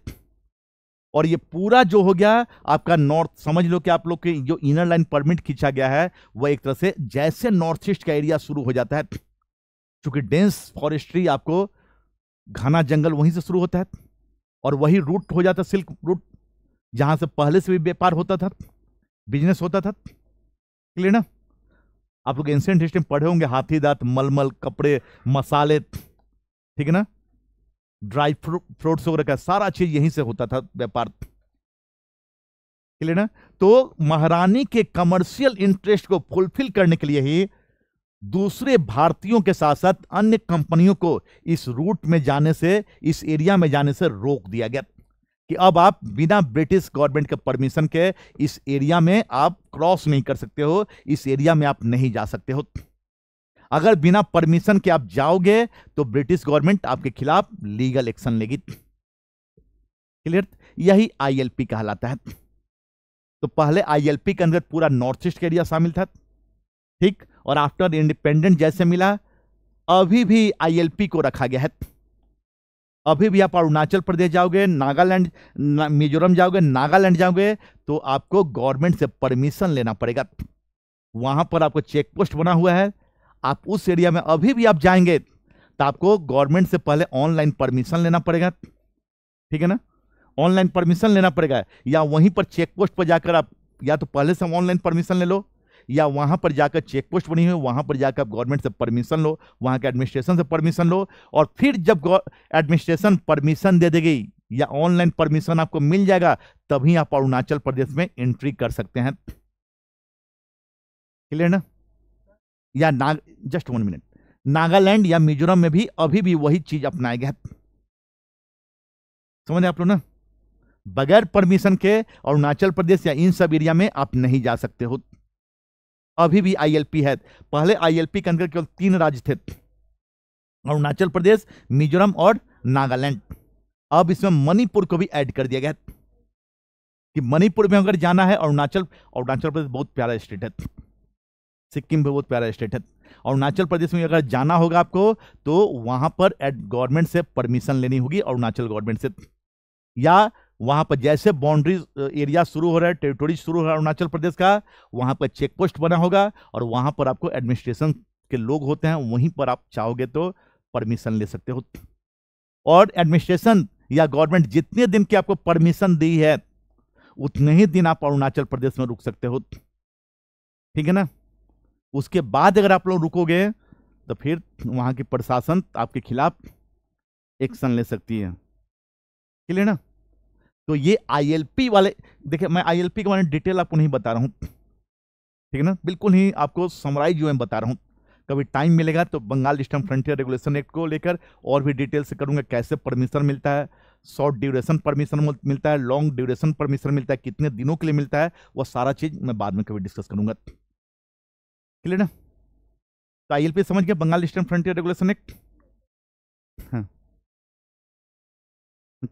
और ये पूरा जो हो गया आपका नॉर्थ समझ लो कि आप लोग के जो इनर लाइन परमिट खींचा गया है वह एक तरह से जैसे नॉर्थ ईस्ट का एरिया शुरू हो जाता है क्योंकि डेंस फॉरेस्ट्री आपको घना जंगल वहीं से शुरू होता है और वही रूट हो जाता सिल्क रूट जहां से पहले से भी व्यापार होता था बिजनेस होता था क्लियर ना आप लोग एंशियंट हिस्ट्री में पढ़े होंगे हाथी दांत मलमल कपड़े मसाले ठीक है ना ड्राई फ्रूट्स वगैरह का सारा चीज यहीं से होता था व्यापार ना तो महारानी के कमर्शियल इंटरेस्ट को फुलफिल करने के लिए ही दूसरे भारतीयों के साथ साथ अन्य कंपनियों को इस रूट में जाने से इस एरिया में जाने से रोक दिया गया कि अब आप बिना ब्रिटिश गवर्नमेंट के परमिशन के इस एरिया में आप क्रॉस नहीं कर सकते हो इस एरिया में आप नहीं जा सकते हो अगर बिना परमिशन के आप जाओगे तो ब्रिटिश गवर्नमेंट आपके खिलाफ लीगल एक्शन लेगी क्लियर यही आईएलपी कहलाता है तो पहले आईएलपी के अंदर पूरा नॉर्थ ईस्ट एरिया शामिल था ठीक और आफ्टर इंडिपेंडेंट जैसे मिला अभी भी आईएलपी को रखा गया है अभी भी आप अरुणाचल प्रदेश जाओगे नागालैंड ना, मिजोरम जाओगे नागालैंड जाओगे तो आपको गवर्नमेंट से परमिशन लेना पड़ेगा वहां पर आपको चेक पोस्ट बना हुआ है आप उस एरिया में अभी भी आप जाएंगे तो आपको गवर्नमेंट से पहले ऑनलाइन परमिशन लेना पड़ेगा ठीक है ना ऑनलाइन परमिशन लेना पड़ेगा या वहीं पर चेक पोस्ट पर जाकर आप या तो पहले से ऑनलाइन परमिशन ले लो या वहां पर जाकर चेक पोस्ट बनी हुई वहां पर जाकर आप गवर्नमेंट से परमिशन लो वहां के एडमिनिस्ट्रेशन से परमिशन लो और फिर जब एडमिनिस्ट्रेशन परमिशन दे देगी या ऑनलाइन परमिशन आपको मिल जाएगा तभी आप अरुणाचल प्रदेश में एंट्री कर सकते हैं क्लियर ना या नाग जस्ट वन मिनट नागालैंड या मिजोरम में भी अभी भी वही चीज अपनाया गया समझ आप लोग ना बगैर परमिशन के अरुणाचल प्रदेश या इन सब एरिया में आप नहीं जा सकते हो अभी भी आईएलपी है पहले आईएलपी के अंदर केवल तीन राज्य थे अरुणाचल प्रदेश मिजोरम और नागालैंड अब इसमें मणिपुर को भी ऐड कर दिया गया कि मणिपुर में अगर जाना है अरुणाचल अरुणाचल प्रदेश बहुत प्यारा स्टेट है सिक्किम भी बहुत प्यारा स्टेट है अरुणाचल प्रदेश में अगर जाना होगा आपको तो वहां पर एट गवर्नमेंट से परमिशन लेनी होगी अरुणाचल गवर्नमेंट से या वहां पर जैसे बाउंड्री एरिया शुरू हो रहा है टेरिटोरी शुरू हो रहा है अरुणाचल प्रदेश का वहां पर चेक पोस्ट बना होगा और वहां पर आपको एडमिनिस्ट्रेशन के लोग होते हैं वहीं पर आप चाहोगे तो परमिशन ले सकते हो और एडमिनिस्ट्रेशन या गवर्नमेंट जितने दिन की आपको परमिशन दी है उतने ही दिन आप अरुणाचल प्रदेश में रुक सकते हो ठीक है ना उसके बाद अगर आप लोग रुकोगे तो फिर वहाँ की प्रशासन आपके खिलाफ एक्शन ले सकती है क्लियर ना तो ये आईएलपी वाले देखिए मैं आईएलपी के बारे में डिटेल आपको नहीं बता रहा हूँ ठीक है ना बिल्कुल ही आपको समराइज जो है बता रहा हूँ कभी टाइम मिलेगा तो Bengal eastern frontier regulation act को लेकर और भी डिटेल से करूँगा कैसे परमिशन मिलता है शॉर्ट ड्यूरेशन परमिशन मिलता है लॉन्ग ड्यूरेशन परमिशन मिलता है कितने दिनों के लिए मिलता है वह सारा चीज़ मैं बाद में कभी डिस्कस करूँगा क्लियर ना तो आई एल पी समझ गया Bengal eastern frontier regulation act हाँ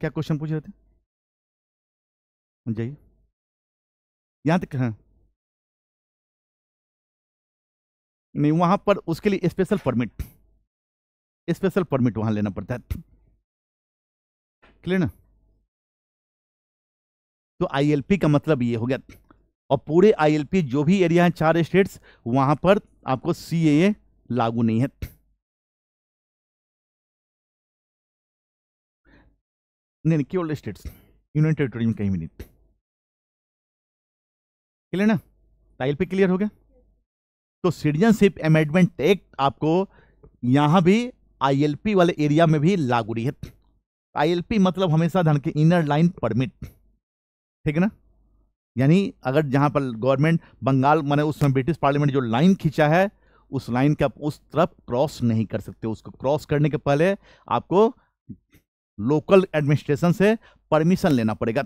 क्या क्वेश्चन पूछ रहे थे जाइए यहाँ तक हाँ नहीं वहां पर उसके लिए स्पेशल परमिट स्पेशल परमिट वहां लेना पड़ता है क्लियर ना तो आईएलपी का मतलब ये हो गया और पूरे आईएलपी जो भी एरिया है चार स्टेट्स वहां पर आपको सीएए लागू नहीं है नहीं केवल स्टेट्स यूनियन टेरिटोरी में कहीं भी नहीं क्लियर ना टाइल क्लियर हो गया तो सिटीजनशिप अमेंडमेंट एक्ट आपको यहां भी आईएलपी वाले एरिया में भी लागू रही है आईएलपी मतलब हमेशा धन के इनर लाइन परमिट ठीक है ना यानी अगर जहाँ पर गवर्नमेंट बंगाल मैंने उस समय ब्रिटिश पार्लियामेंट जो लाइन खींचा है उस लाइन के आप उस तरफ क्रॉस नहीं कर सकते उसको क्रॉस करने के पहले आपको लोकल एडमिनिस्ट्रेशन से परमिशन लेना पड़ेगा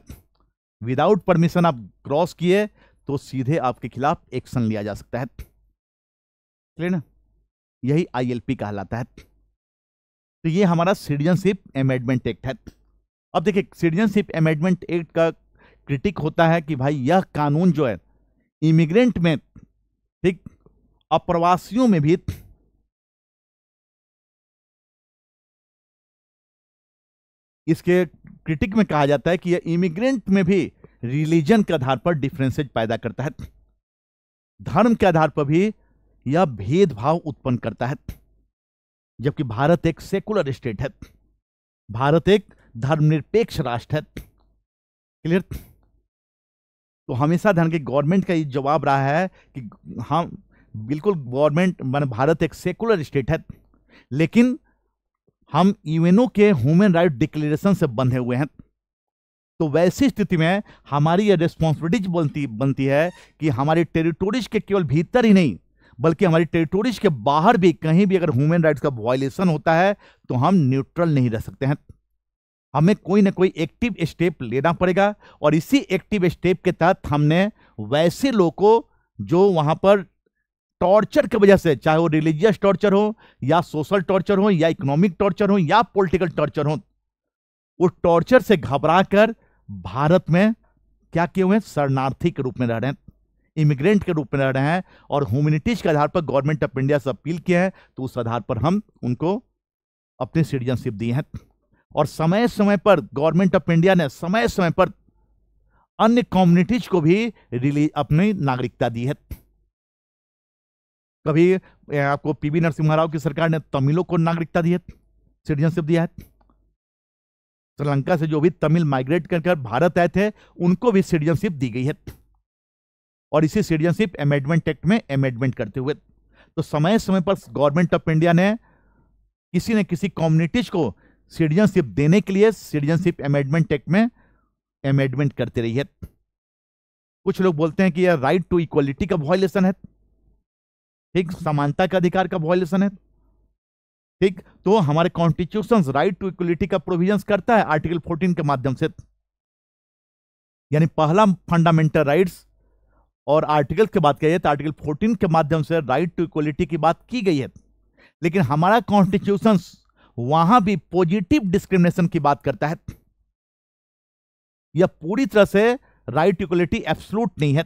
विदाउट परमिशन आप क्रॉस किए तो सीधे आपके खिलाफ एक्शन लिया जा सकता है क्लियर ना यही आईएलपी कहलाता है तो ये हमारा सिटीजनशिप अमेंडमेंट एक्ट है अब देखिए सिटीजनशिप अमेंडमेंट एक्ट का क्रिटिक होता है कि भाई यह कानून जो है इमिग्रेंट में ठीक अप्रवासियों में भी इसके क्रिटिक में कहा जाता है कि यह इमिग्रेंट में भी रिलीजन के आधार पर डिफ्रेंसेज पैदा करता है धर्म के आधार पर भी यह भेदभाव उत्पन्न करता है जबकि भारत एक सेकुलर स्टेट है भारत एक धर्मनिरपेक्ष राष्ट्र है क्लियर तो हमेशा ध्यान के गवर्नमेंट का ये जवाब रहा है कि हम हाँ, बिल्कुल गवर्नमेंट मान भारत एक सेकुलर स्टेट है लेकिन हम यूएनओ के ह्यूमन राइट डिक्लेरेशन से बंधे हुए हैं तो वैसी स्थिति में हमारी ये रिस्पॉन्सिबिलिटीज बनती बनती है कि हमारी टेरिटोरीज के केवल भीतर ही नहीं बल्कि हमारी टेरिटोरीज के बाहर भी कहीं भी अगर ह्यूमन राइट्स का वॉयलेशन होता है तो हम न्यूट्रल नहीं रह सकते हैं हमें कोई ना कोई एक्टिव स्टेप लेना पड़ेगा और इसी एक्टिव स्टेप के तहत हमने वैसे लोगों को जो वहाँ पर टॉर्चर की वजह से चाहे वो रिलीजियस टॉर्चर हो या सोशल टॉर्चर हो या इकोनॉमिक टॉर्चर हो या पॉलिटिकल टॉर्चर हो वो टॉर्चर से घबरा कर भारत में क्या किए हुए हैं शरणार्थी के रूप में रह रहे हैं इमिग्रेंट के रूप में रह रहे हैं और ह्यूमिनिटीज के आधार पर गवर्नमेंट ऑफ इंडिया से अपील किए हैं तो उस आधार पर हम उनको अपनी सिटीजनशिप दिए हैं और समय समय पर गवर्नमेंट ऑफ इंडिया ने समय समय पर अन्य कम्युनिटीज को भी रिली अपनी नागरिकता दी है कभी आपको पीवी नरसिम्हा राव की सरकार ने तमिलों को नागरिकता दी है सिटीजनशिप दिया है श्रीलंका से जो भी तमिल माइग्रेट कर कर भारत आए थे उनको भी सिटीजनशिप दी गई है और इसी सिटीजनशिप अमेंडमेंट एक्ट में अमेंडमेंट करते हुए तो समय समय पर गवर्नमेंट ऑफ इंडिया ने किसी न किसी कम्युनिटीज को सिटीजनशिप देने के लिए सिटीजनशिप अमेंडमेंट एक्ट में अमेंडमेंट करते रही है कुछ लोग बोलते हैं कि यह राइट टू इक्वालिटी का वॉयलेशन है ठीक समानता के अधिकार का वॉयलेशन है ठीक तो हमारे कॉन्स्टिट्यूशन राइट टू इक्वलिटी का प्रोविजन करता है आर्टिकल फोर्टीन के माध्यम से यानी पहला फंडामेंटल राइट्स और आर्टिकल के बात कही तो आर्टिकल 14 के माध्यम से राइट टू इक्वलिटी की बात की गई है लेकिन हमारा कॉन्स्टिट्यूशन वहां भी पॉजिटिव डिस्क्रिमिनेशन की बात करता है यह पूरी तरह से राइट इक्वलिटी एब्सलूट नहीं है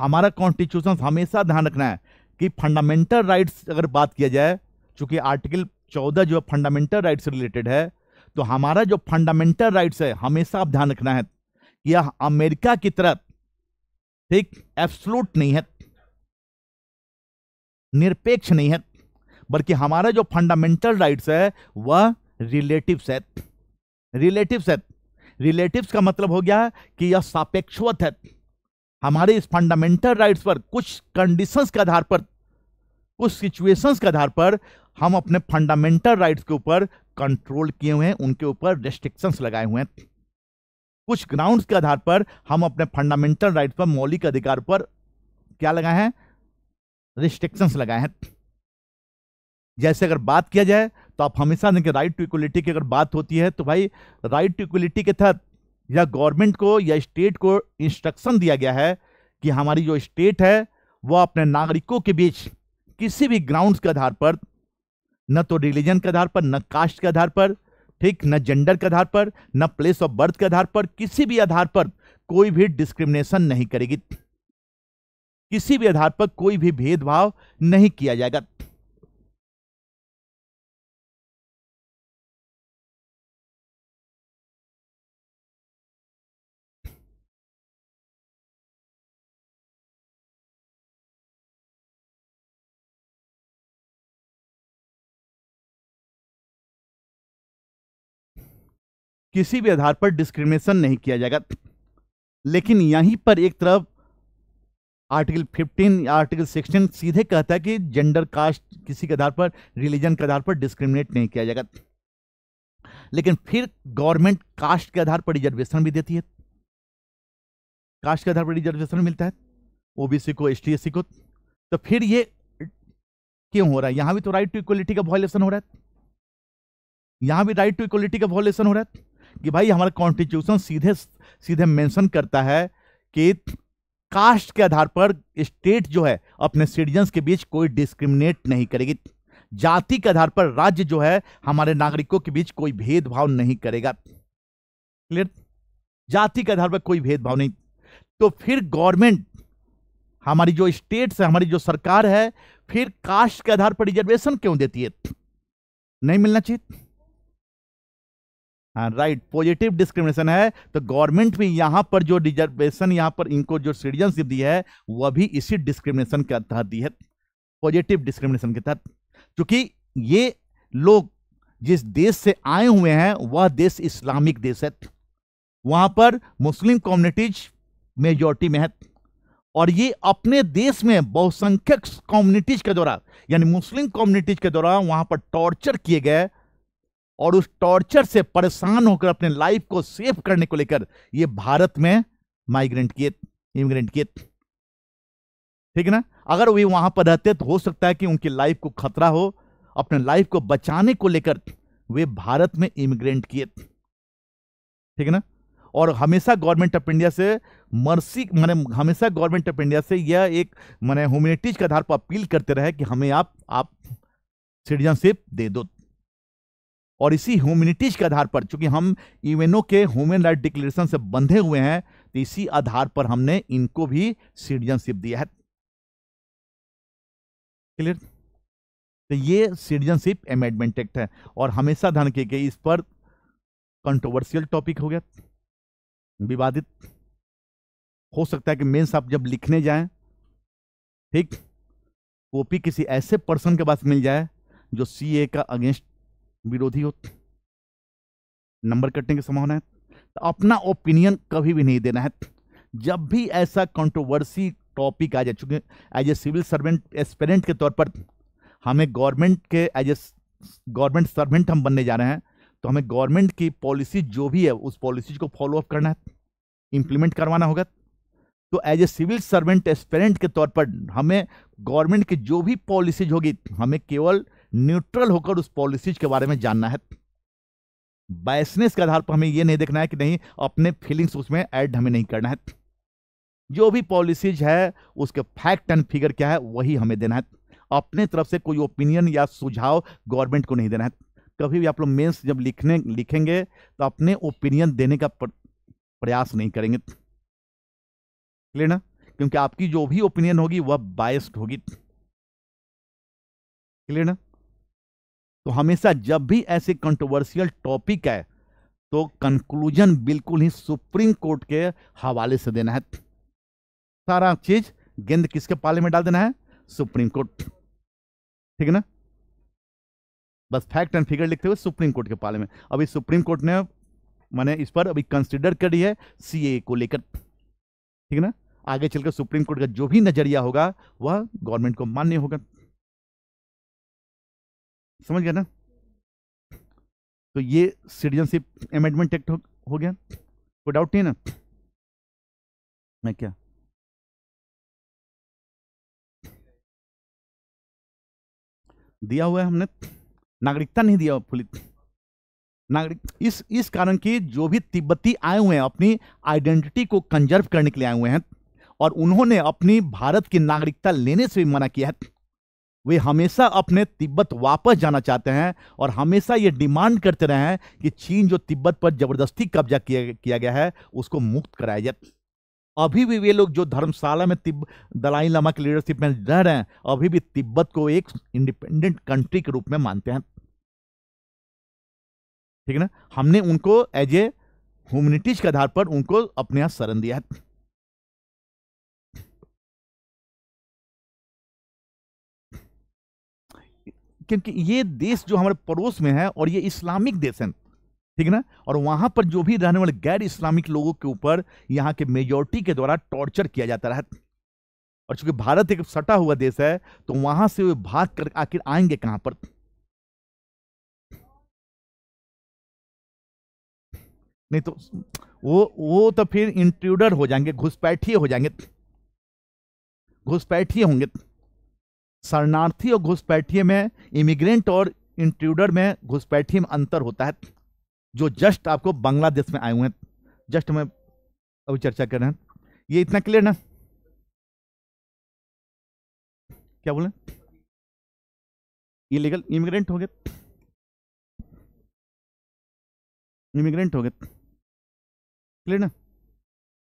हमारा कॉन्स्टिट्यूशन हमेशा ध्यान रखना है कि फंडामेंटल राइट्स अगर बात किया जाए चूंकि आर्टिकल चौदह जो फंडामेंटल राइट से रिलेटेड है तो हमारा जो फंडामेंटल राइट्स है हमेशा आप ध्यान रखना है यह अमेरिका की तरह ठीक एब्सलूट नहीं है निरपेक्ष नहीं है बल्कि हमारा जो फंडामेंटल राइट्स है वह रिलेटिव है रिलेटिव है रिलेटिव्स का मतलब हो गया कि यह सापेक्षवत है हमारे इस फंडामेंटल राइट्स पर कुछ कंडीशंस के आधार पर कुछ सिचुएशंस के आधार पर हम अपने फंडामेंटल राइट्स के ऊपर कंट्रोल किए हुए हैं उनके ऊपर रेस्ट्रिक्शंस लगाए हुए हैं कुछ ग्राउंड्स के आधार पर हम अपने फंडामेंटल राइट पर मौलिक अधिकार पर क्या लगाए हैं रिस्ट्रिक्शंस लगाए हैं जैसे अगर बात किया जाए तो आप हमेशा देखें राइट टू इक्वलिटी की अगर बात होती है तो भाई राइट टू इक्वलिटी के तहत या गवर्नमेंट को या स्टेट को इंस्ट्रक्शन दिया गया है कि हमारी जो स्टेट है वह अपने नागरिकों के बीच किसी भी ग्राउंड्स के आधार पर न तो रिलीजन के आधार पर न कास्ट के आधार पर ठीक न जेंडर के आधार पर न प्लेस ऑफ बर्थ के आधार पर किसी भी आधार पर कोई भी डिस्क्रिमिनेशन नहीं करेगी किसी भी आधार पर कोई भी भेदभाव नहीं किया जाएगा किसी भी आधार पर डिस्क्रिमिनेशन नहीं किया जाएगा लेकिन यहीं पर एक तरफ आर्टिकल 15 या आर्टिकल 16 सीधे कहता है कि जेंडर कास्ट किसी के आधार पर रिलीजन के आधार पर डिस्क्रिमिनेट नहीं किया जाएगा लेकिन फिर गवर्नमेंट कास्ट के आधार पर रिजर्वेशन भी देती है कास्ट के आधार पर रिजर्वेशन मिलता है ओबीसी को एसटी को तो फिर ये क्यों हो रहा है यहां भी तो राइट टू इक्वलिटी का वॉयलेशन हो रहा है यहां भी राइट टू इक्वलिटी का वॉयलेशन हो रहा है कि भाई हमारा कॉन्स्टिट्यूशन सीधे सीधे मेंशन करता है कि कास्ट के आधार पर स्टेट जो है अपने सिटीजन्स के बीच कोई डिस्क्रिमिनेट नहीं करेगी जाति के आधार पर राज्य जो है हमारे नागरिकों के बीच कोई भेदभाव नहीं करेगा क्लियर जाति के आधार पर कोई भेदभाव नहीं तो फिर गवर्नमेंट हमारी जो स्टेट्स है हमारी जो सरकार है फिर कास्ट के आधार पर रिजर्वेशन क्यों देती है नहीं मिलना चाहिए राइट पॉजिटिव डिस्क्रिमिनेशन है तो गवर्नमेंट भी यहाँ पर जो रिजर्वेशन यहाँ पर इनको जो सिटीजनशिप दी है वह भी इसी डिस्क्रिमिनेशन के तहत दी है पॉजिटिव डिस्क्रिमिनेशन के तहत क्योंकि ये लोग जिस देश से आए हुए हैं वह देश इस्लामिक देश है वहाँ पर मुस्लिम कम्युनिटीज मेजोरिटी में है और ये अपने देश में बहुसंख्यक कम्युनिटीज के द्वारा यानी मुस्लिम कम्युनिटीज के द्वारा वहाँ पर टॉर्चर किए गए और उस टॉर्चर से परेशान होकर अपने लाइफ को सेव करने को लेकर ये भारत में माइग्रेंट किए इमिग्रेंट किए ठीक है ना अगर वे वहां पर रहते तो हो सकता है कि उनकी लाइफ को खतरा हो अपने लाइफ को बचाने को लेकर वे भारत में इमिग्रेंट किए ठीक है ना और हमेशा गवर्नमेंट ऑफ इंडिया से मर्सी मैंने हमेशा गवर्नमेंट ऑफ इंडिया से यह एक मैंने ह्यूमनिटीज के आधार पर अपील करते रहे कि हमें आप आप सिटीजनशिप दे दो और इसी ह्यूमिनिटीज के आधार पर चूंकि हम यूएनओ के ह्यूमन राइट डिक्लेरेशन से बंधे हुए हैं तो इसी आधार पर हमने इनको भी सिटीजनशिप दिया है क्लियर तो ये सिटीजनशिप अमेंडमेंट एक्ट है और हमेशा ध्यान के, के इस पर कंट्रोवर्शियल टॉपिक हो गया विवादित हो सकता है कि मेन्स आप जब लिखने जाएं ठीक कॉपी किसी ऐसे पर्सन के पास मिल जाए जो सी ए का अगेंस्ट विरोधी हो नंबर कटने की संभावना है तो अपना ओपिनियन कभी भी नहीं देना है जब भी ऐसा कंट्रोवर्सी टॉपिक आ जाए चूंकि as a civil servant aspirant के तौर पर हमें गवर्नमेंट के एज ए गवर्नमेंट सर्वेंट हम बनने जा रहे हैं तो हमें गवर्नमेंट की पॉलिसी जो भी है उस पॉलिसी को फॉलोअप करना है इंप्लीमेंट करवाना होगा तो as a civil servant aspirant के तौर पर हमें गवर्नमेंट की जो भी पॉलिसीज होगी हमें केवल न्यूट्रल होकर उस पॉलिसीज के बारे में जानना है बैसनेस के आधार पर हमें यह नहीं देखना है कि नहीं अपने फीलिंग्स उसमें ऐड हमें नहीं करना है जो भी पॉलिसीज है उसके फैक्ट एंड फिगर क्या है वही हमें देना है अपने तरफ से कोई ओपिनियन या सुझाव गवर्नमेंट को नहीं देना है कभी भी आप लोग मेंस जब लिखने लिखेंगे तो अपने ओपिनियन देने का प्रयास नहीं करेंगे क्लियर ना क्योंकि आपकी जो भी ओपिनियन होगी वह बायस्ड होगी क्लियर ना तो हमेशा जब भी ऐसे कंट्रोवर्शियल टॉपिक है तो कंक्लूजन बिल्कुल ही सुप्रीम कोर्ट के हवाले से देना है सारा चीज गेंद किसके पाले में डाल देना है सुप्रीम कोर्ट ठीक है ना बस फैक्ट एंड फिगर लिखते हुए सुप्रीम कोर्ट के पाले में अभी सुप्रीम कोर्ट ने मैंने इस पर अभी कंसिडर करी है सीए को लेकर ठीक है ना आगे चलकर सुप्रीम कोर्ट का जो भी नजरिया होगा वह गवर्नमेंट को मान्य होगा समझ गया ना तो ये सिटीजनशिप अमेंडमेंट एक्ट हो, हो गया कोई डाउट नहीं ना मैं क्या दिया हुआ है हमने नागरिकता नहीं दिया फुल नागरिक इस इस कारण कि जो भी तिब्बती आए हुए हैं अपनी आइडेंटिटी को कंजर्व करने के लिए आए हुए हैं और उन्होंने अपनी भारत की नागरिकता लेने से भी मना किया है वे हमेशा अपने तिब्बत वापस जाना चाहते हैं और हमेशा ये डिमांड करते रहे हैं कि चीन जो तिब्बत पर जबरदस्ती कब्जा किया किया गया है उसको मुक्त कराया जाए अभी भी वे लोग जो धर्मशाला में तिब दलाई लामा की लीडरशिप में रह रहे हैं अभी भी तिब्बत को एक इंडिपेंडेंट कंट्री के रूप में मानते हैं ठीक है ना हमने उनको एज ए ह्यूमनिटीज के आधार पर उनको अपने यहाँ शरण दिया है क्योंकि ये देश जो हमारे पड़ोस में है और ये इस्लामिक देश है ठीक है ना और वहाँ पर जो भी रहने वाले गैर इस्लामिक लोगों के ऊपर यहाँ के मेजोरिटी के द्वारा टॉर्चर किया जाता रहा और चूंकि भारत एक सटा हुआ देश है तो वहां से वे भाग कर आखिर आएंगे कहां पर नहीं तो वो वो तो फिर इंट्रूडर हो जाएंगे घुसपैठिए हो जाएंगे घुसपैठिए होंगे शरणार्थी और घुसपैठिए में इमिग्रेंट और इंट्रूडर में घुसपैठिए में अंतर होता है जो जस्ट आपको बांग्लादेश में आए हुए हैं जस्ट हमें अभी चर्चा कर रहे हैं ये इतना क्लियर ना क्या बोले इलीगल इमिग्रेंट हो गए इमिग्रेंट हो गए क्लियर ना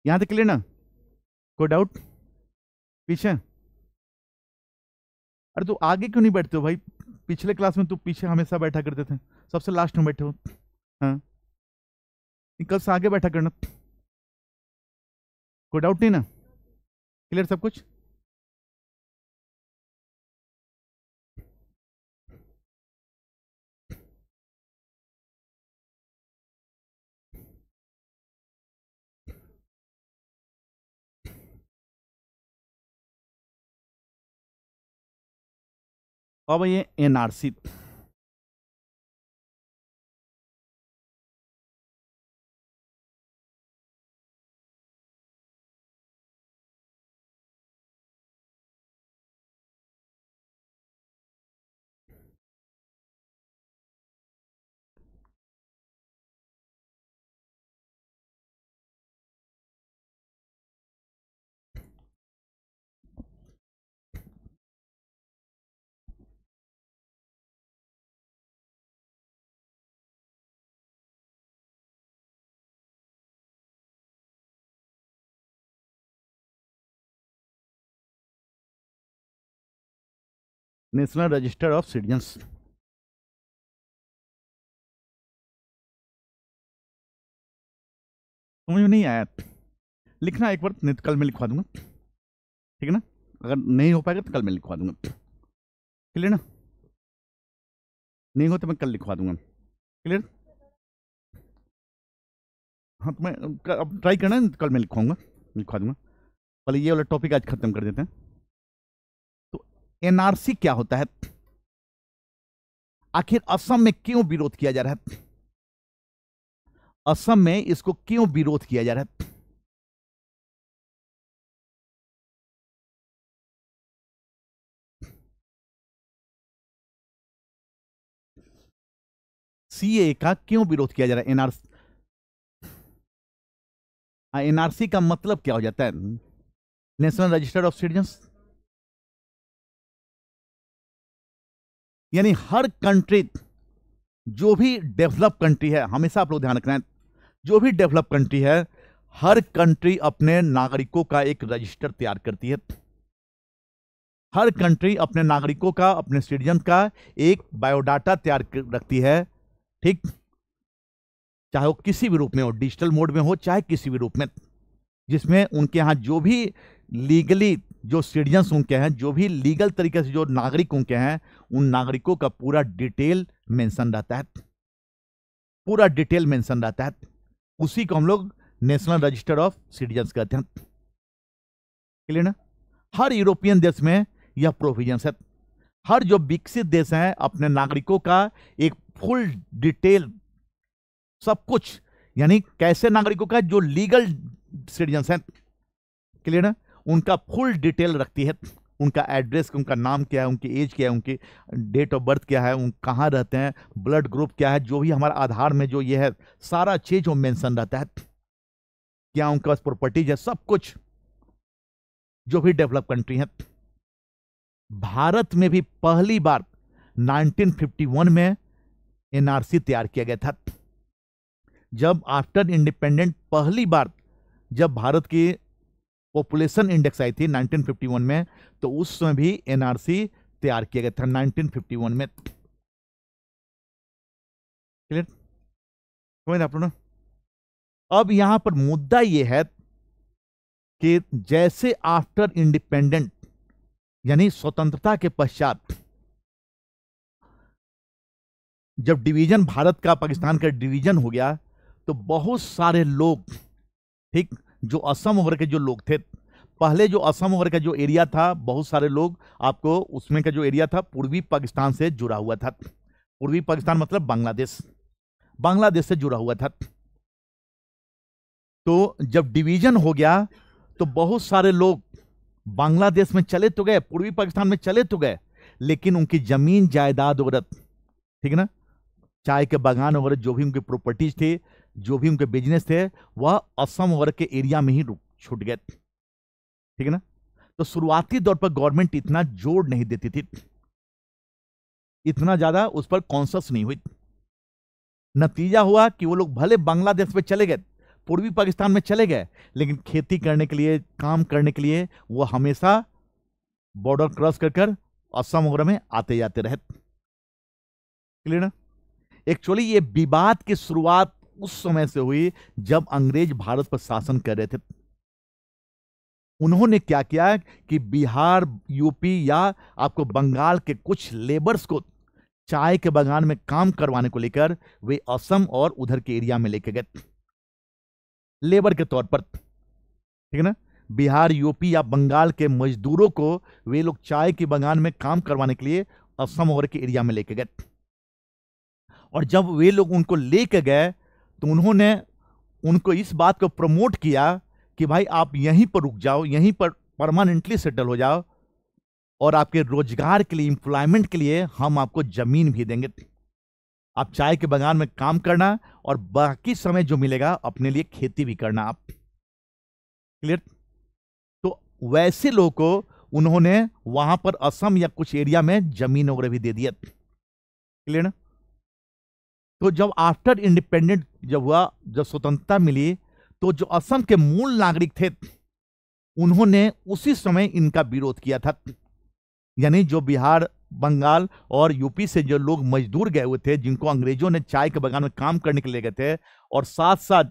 यहां तक क्लियर ना कोई डाउट पीछे अरे तू आगे क्यों नहीं बैठते हो भाई पिछले क्लास में तू पीछे हमेशा बैठा करते थे सबसे लास्ट में बैठे हो हाँ कल से आगे बैठा करना कोई डाउट नहीं ना क्लियर सब कुछ अब ये NRC national register of citizens समझ में नहीं आया लिखना एक बार नहीं तो कल मैं लिखवा दूंगा ठीक है ना अगर नहीं हो पाएगा तो कल मैं लिखवा दूंगा क्लियर ना नहीं हो तो मैं कल लिखवा दूंगा क्लियर हाँ तो मैं अब ट्राई करना है तो कल मैं लिखवाऊंगा लिखवा दूंगा पहले ये वाला टॉपिक आज ख़त्म कर देते हैं एनआरसी क्या होता है आखिर असम में क्यों विरोध किया जा रहा है असम में इसको क्यों विरोध किया जा रहा है सीए का क्यों विरोध किया जा रहा है एनआरसी हाँ, एनआरसी का मतलब क्या हो जाता है नेशनल रजिस्टर ऑफ सिटीजन यानी हर कंट्री जो भी डेवलप कंट्री है हमेशा आप लोग ध्यान रखना है जो भी डेवलप कंट्री है हर कंट्री अपने नागरिकों का एक रजिस्टर तैयार करती है हर कंट्री अपने नागरिकों का अपने सिटीजन का एक बायोडाटा तैयार रखती है ठीक चाहे वो किसी भी रूप में हो डिजिटल मोड में हो चाहे किसी भी रूप में जिसमें उनके यहाँ जो भी लीगली जो सिटीजन्स उनके हैं जो भी लीगल तरीके से जो नागरिक उनके हैं उन नागरिकों का पूरा डिटेल मेंशन रहता है पूरा डिटेल मेंशन रहता है उसी को हम लोग नेशनल रजिस्टर ऑफ सिटीजन्स कहते हैं क्लियर ना हर यूरोपियन देश में यह प्रोविजन्स है हर जो विकसित देश हैं अपने नागरिकों का एक फुल डिटेल सब कुछ यानी कैसे नागरिकों का जो लीगल सिटीजन्स हैं क्लियर ना उनका फुल डिटेल रखती है उनका एड्रेस उनका नाम क्या है उनकी एज क्या है उनकी डेट ऑफ बर्थ क्या है उन कहाँ रहते हैं ब्लड ग्रुप क्या है जो भी हमारा आधार में जो ये है सारा चीज़ वो मेंशन रहता है क्या उनके पास प्रॉपर्टीज है सब कुछ जो भी डेवलप कंट्री है भारत में भी पहली बार 1951 में एनआरसी तैयार किया गया था जब आफ्टर इंडिपेंडेंट पहली बार जब भारत की पॉपुलेशन इंडेक्स आई थी 1951 में तो उस समय भी एनआरसी तैयार किया गया था 1951 में क्लियर समझ आप लोगों अब यहां पर मुद्दा यह है कि जैसे आफ्टर इंडिपेंडेंट यानी स्वतंत्रता के पश्चात जब डिवीजन भारत का पाकिस्तान का डिवीजन हो गया तो बहुत सारे लोग ठीक जो असम वर्ग के जो लोग थे पहले जो असम ओवर का जो एरिया था बहुत सारे लोग आपको उसमें का जो एरिया था पूर्वी पाकिस्तान से जुड़ा हुआ था पूर्वी पाकिस्तान मतलब बांग्लादेश बांग्लादेश से जुड़ा हुआ था तो जब डिवीजन हो गया तो बहुत सारे लोग बांग्लादेश में चले तो गए पूर्वी पाकिस्तान में चले तो गए लेकिन उनकी जमीन जायदाद वगैरह ठीक है ना चाय के बागान वगैरह जो भी उनकी प्रॉपर्टीज थी जो भी उनके बिजनेस थे वह असम वर्ग के एरिया में ही छूट गए ठीक है ना तो शुरुआती दौर पर गवर्नमेंट इतना जोर नहीं देती थी इतना ज़्यादा उस पर कॉन्सियस नहीं हुई नतीजा हुआ कि वो लोग भले बांग्लादेश में चले गए पूर्वी पाकिस्तान में चले गए लेकिन खेती करने के लिए काम करने के लिए वो हमेशा बॉर्डर क्रॉस कर कर असम वगैरह में आते जाते रहे क्लियर ना एक्चुअली ये विवाद की शुरुआत उस समय से हुई जब अंग्रेज भारत पर शासन कर रहे थे उन्होंने क्या किया कि बिहार यूपी या आपको बंगाल के कुछ लेबर्स को चाय के बगान में काम करवाने को लेकर वे असम और उधर के एरिया में लेके गए लेबर के तौर पर ठीक है ना बिहार यूपी या बंगाल के मजदूरों को वे लोग चाय के बगान में काम करवाने के लिए असम और के एरिया में लेके गए और जब वे लोग उनको लेके गए तो उन्होंने उनको इस बात को प्रमोट किया कि भाई आप यहीं पर रुक जाओ यहीं पर परमानेंटली सेटल हो जाओ और आपके रोजगार के लिए एम्प्लॉयमेंट के लिए हम आपको ज़मीन भी देंगे आप चाय के बगान में काम करना और बाकी समय जो मिलेगा अपने लिए खेती भी करना आप क्लियर तो वैसे लोगों को उन्होंने वहां पर असम या कुछ एरिया में जमीन वगैरह भी दे दिया क्लियर ना तो जब आफ्टर इंडिपेंडेंट जब हुआ जब स्वतंत्रता मिली तो जो असम के मूल नागरिक थे उन्होंने उसी समय इनका विरोध किया था यानी जो बिहार बंगाल और यूपी से जो लोग मजदूर गए हुए थे जिनको अंग्रेजों ने चाय के बगान में काम करने के लिए गए थे और साथ साथ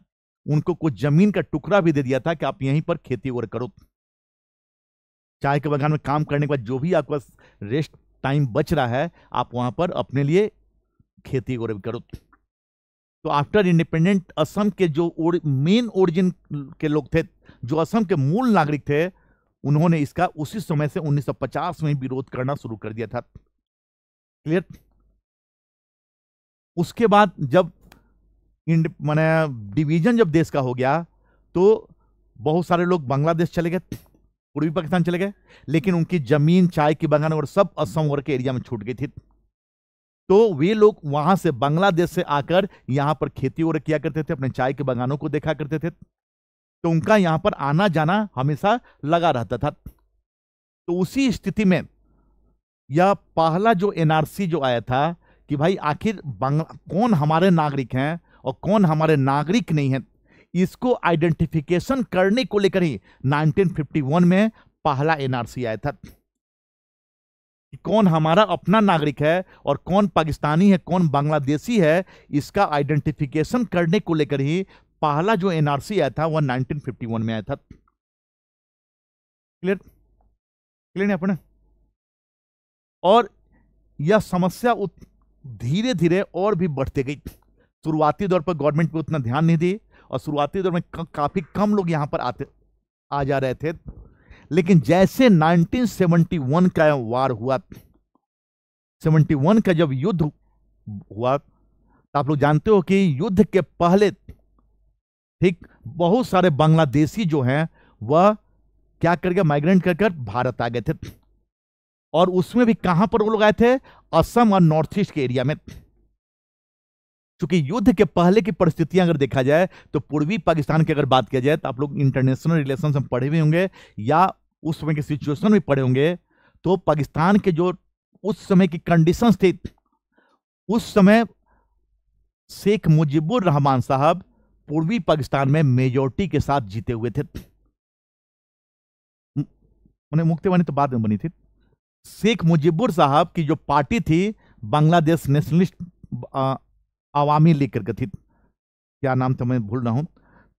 उनको कुछ जमीन का टुकड़ा भी दे दिया था कि आप यहीं पर खेती और करो चाय के बगान में काम करने के बाद जो भी आपका रेस्ट टाइम बच रहा है आप वहां पर अपने लिए खेती और करो तो आफ्टर इंडिपेंडेंट असम के जो मेन ओरिजिन के लोग थे जो असम के मूल नागरिक थे उन्होंने इसका उसी समय से 1950 में विरोध करना शुरू कर दिया था क्लियर उसके बाद जब मैंने डिवीजन जब देश का हो गया तो बहुत सारे लोग बांग्लादेश चले गए पूर्वी पाकिस्तान चले गए लेकिन उनकी जमीन चाय की बागान और सब असम वर्ग के एरिया में छूट गई थी तो वे लोग वहां से बांग्लादेश से आकर यहां पर खेती और किया करते थे अपने चाय के बागानों को देखा करते थे तो उनका यहां पर आना जाना हमेशा लगा रहता था तो उसी स्थिति में यह पहला जो एनआरसी जो आया था कि भाई आखिर कौन हमारे नागरिक हैं और कौन हमारे नागरिक नहीं हैं इसको आइडेंटिफिकेशन करने को लेकर ही 1951 में पहला एनआरसी आया था कि कौन हमारा अपना नागरिक है और कौन पाकिस्तानी है कौन बांग्लादेशी है इसका आइडेंटिफिकेशन करने को लेकर ही पहला जो एनआरसी आया था वह 1951 में आया था क्लियर क्लियर नहीं अपने और यह समस्या धीरे धीरे और भी बढ़ती गई शुरुआती दौर पर गवर्नमेंट पर उतना ध्यान नहीं दी और शुरुआती दौर में काफ़ी कम लोग यहां पर आते आ जा रहे थे लेकिन जैसे 1971 का वार हुआ 71 का जब युद्ध हुआ तो आप लोग जानते हो कि युद्ध के पहले ठीक बहुत सारे बांग्लादेशी जो हैं वह क्या करके माइग्रेंट कर कर भारत आ गए थे और उसमें भी कहां पर वो लोग आए थे असम और नॉर्थ ईस्ट के एरिया में क्योंकि युद्ध के पहले की परिस्थितियां अगर देखा जाए तो पूर्वी पाकिस्तान की अगर बात किया जाए तो आप लोग इंटरनेशनल रिलेशन में पढ़े हुए होंगे या उस समय के सिचुएशन में पड़े होंगे तो पाकिस्तान के जो उस समय की कंडीशन थी उस समय शेख मुजीबुर रहमान साहब पूर्वी पाकिस्तान में मेजोरिटी के साथ जीते हुए थे उन्हें मुक्तिवाणी तो बाद में बनी थी शेख मुजीबुर साहब की जो पार्टी थी बांग्लादेश नेशनलिस्ट आवामी लीग करके थी क्या नाम था मैं भूल रहा हूं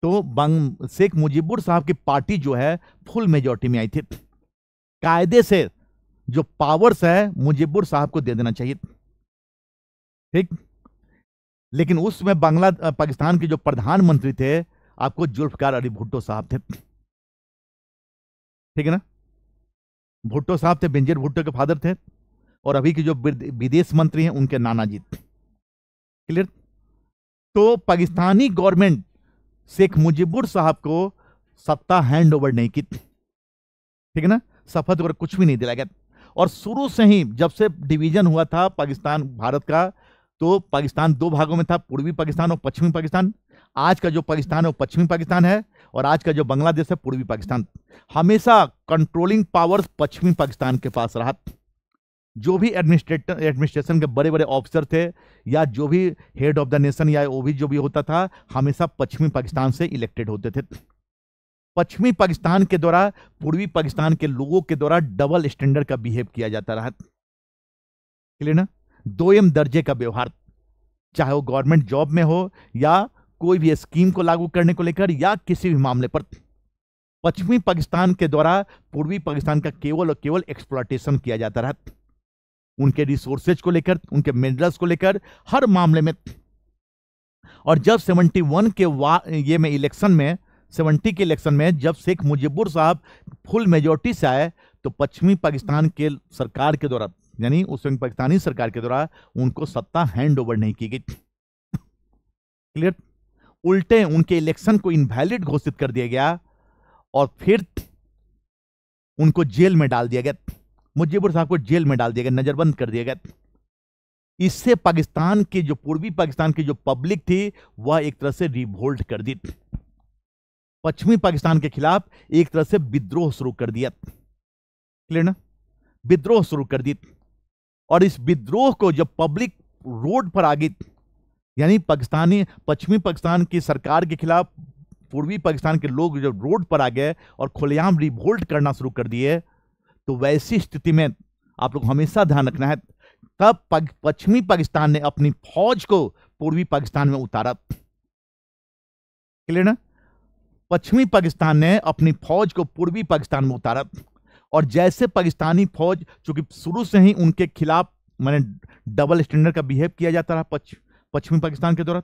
तो बंग शेख मुजीबुर साहब की पार्टी जो है फुल मेजोरिटी में आई थी कायदे से जो पावर्स है मुजीबुर साहब को दे देना चाहिए ठीक लेकिन उसमें बांग्ला पाकिस्तान के जो प्रधानमंत्री थे आपको जुल्फकार अली भुट्टो साहब थे ठीक है ना भुट्टो साहब थे बेंजर भुट्टो के फादर थे और अभी के जो विदेश मंत्री हैं उनके नाना जी क्लियर तो पाकिस्तानी गवर्नमेंट शेख मुजिबुर साहब को सत्ता हैंड ओवर नहीं की ठीक है ना शपथ वगैरह कुछ भी नहीं दिलाया गया और शुरू से ही जब से डिवीजन हुआ था पाकिस्तान भारत का तो पाकिस्तान दो भागों में था पूर्वी पाकिस्तान और पश्चिमी पाकिस्तान आज का जो पाकिस्तान है वो पश्चिमी पाकिस्तान है और आज का जो बांग्लादेश है पूर्वी पाकिस्तान हमेशा कंट्रोलिंग पावर्स पश्चिमी पाकिस्तान के पास रहा जो भी एडमिनिस्ट्रेटर एडमिनिस्ट्रेशन के बड़े बड़े ऑफिसर थे या जो भी हेड ऑफ द नेशन या वो भी जो भी होता था हमेशा पश्चिमी पाकिस्तान से इलेक्टेड होते थे पश्चिमी पाकिस्तान के द्वारा पूर्वी पाकिस्तान के लोगों के द्वारा डबल स्टैंडर्ड का बिहेव किया जाता रहा क्लियर ना दोयम दर्जे का व्यवहार चाहे वो गवर्नमेंट जॉब में हो या कोई भी स्कीम को लागू करने को लेकर या किसी भी मामले पर पश्चिमी पाकिस्तान के द्वारा पूर्वी पाकिस्तान का केवल और केवल एक्सप्लॉटेशन किया जाता रहा उनके रिसोर्सेज को लेकर उनके मिनरल्स को लेकर हर मामले में और जब 71 के वा ये में इलेक्शन में 70 के इलेक्शन में जब शेख मुजिबुर साहब फुल मेजोरिटी से आए तो पश्चिमी पाकिस्तान के सरकार के द्वारा यानी उस वक्त पाकिस्तानी सरकार के द्वारा उनको सत्ता हैंड ओवर नहीं की गई क्लियर उल्टे उनके इलेक्शन को इनवैलिड घोषित कर दिया गया और फिर उनको जेल में डाल दिया गया मुजीबुर साहब को जेल में डाल दिया गया नज़रबंद कर दिया गया इससे पाकिस्तान के जो पूर्वी पाकिस्तान की जो पब्लिक थी वह एक तरह से रिवोल्ट कर दी पश्चिमी पाकिस्तान के खिलाफ एक तरह से विद्रोह शुरू कर दिया क्लियर ना विद्रोह शुरू कर दी और इस विद्रोह को जब पब्लिक रोड पर आ गई यानी पाकिस्तानी पश्चिमी पाकिस्तान की सरकार के खिलाफ पूर्वी पाकिस्तान के लोग जब रोड पर आ गए और खुलेआम रिवोल्ट करना शुरू कर दिए तो वैसी स्थिति में आप लोग हमेशा ध्यान रखना है तब पग, पश्चिमी पाकिस्तान ने अपनी फौज को पूर्वी पाकिस्तान में उतारा क्लियर ना पश्चिमी पाकिस्तान ने अपनी फौज को पूर्वी पाकिस्तान में उतारा और जैसे पाकिस्तानी फौज चूंकि शुरू से ही उनके खिलाफ मैंने डबल स्टैंडर्ड का बिहेव किया जाता रहा पश्चिमी पाकिस्तान के दौरान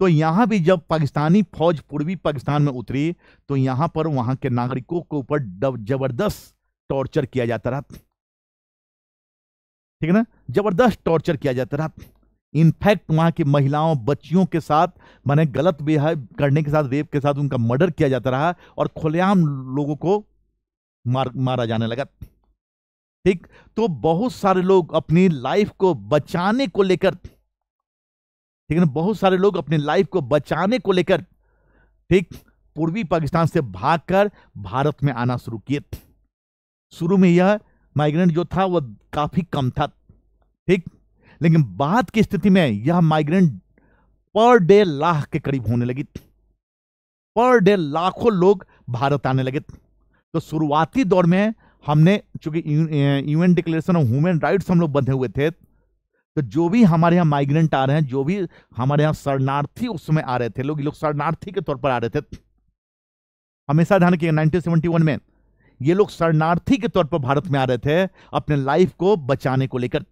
तो यहां भी जब पाकिस्तानी फौज पूर्वी पाकिस्तान में उतरी तो यहां पर वहां के नागरिकों के ऊपर जबरदस्त टॉर्चर किया जाता रहा ठीक है ना जबरदस्त टॉर्चर किया जाता रहा इनफैक्ट वहां की महिलाओं बच्चियों के साथ मैंने गलत बेहा करने के साथ रेप के साथ उनका मर्डर किया जाता रहा और खुलेआम लोगों को मार मारा जाने लगा ठीक तो बहुत सारे लोग अपनी लाइफ को बचाने को लेकर ठीक है ना बहुत सारे लोग अपनी लाइफ को बचाने को लेकर ठीक पूर्वी पाकिस्तान से भागकर भारत में आना शुरू किए शुरू में यह माइग्रेंट जो था वह काफ़ी कम था ठीक लेकिन बाद की स्थिति में यह माइग्रेंट पर डे लाख के करीब होने लगी पर डे लाखों लोग भारत आने लगे तो शुरुआती दौर में हमने चूंकि UN declaration of human rights हम लोग बंधे हुए थे तो जो भी हमारे यहाँ माइग्रेंट आ रहे हैं जो भी हमारे यहाँ शरणार्थी उस समय आ रहे थे लोग लोग शरणार्थी के तौर पर आ रहे थे हमेशा ध्यान सेवेंटी 1971 में ये लोग शरणार्थी के तौर पर भारत में आ रहे थे अपने लाइफ को बचाने को लेकर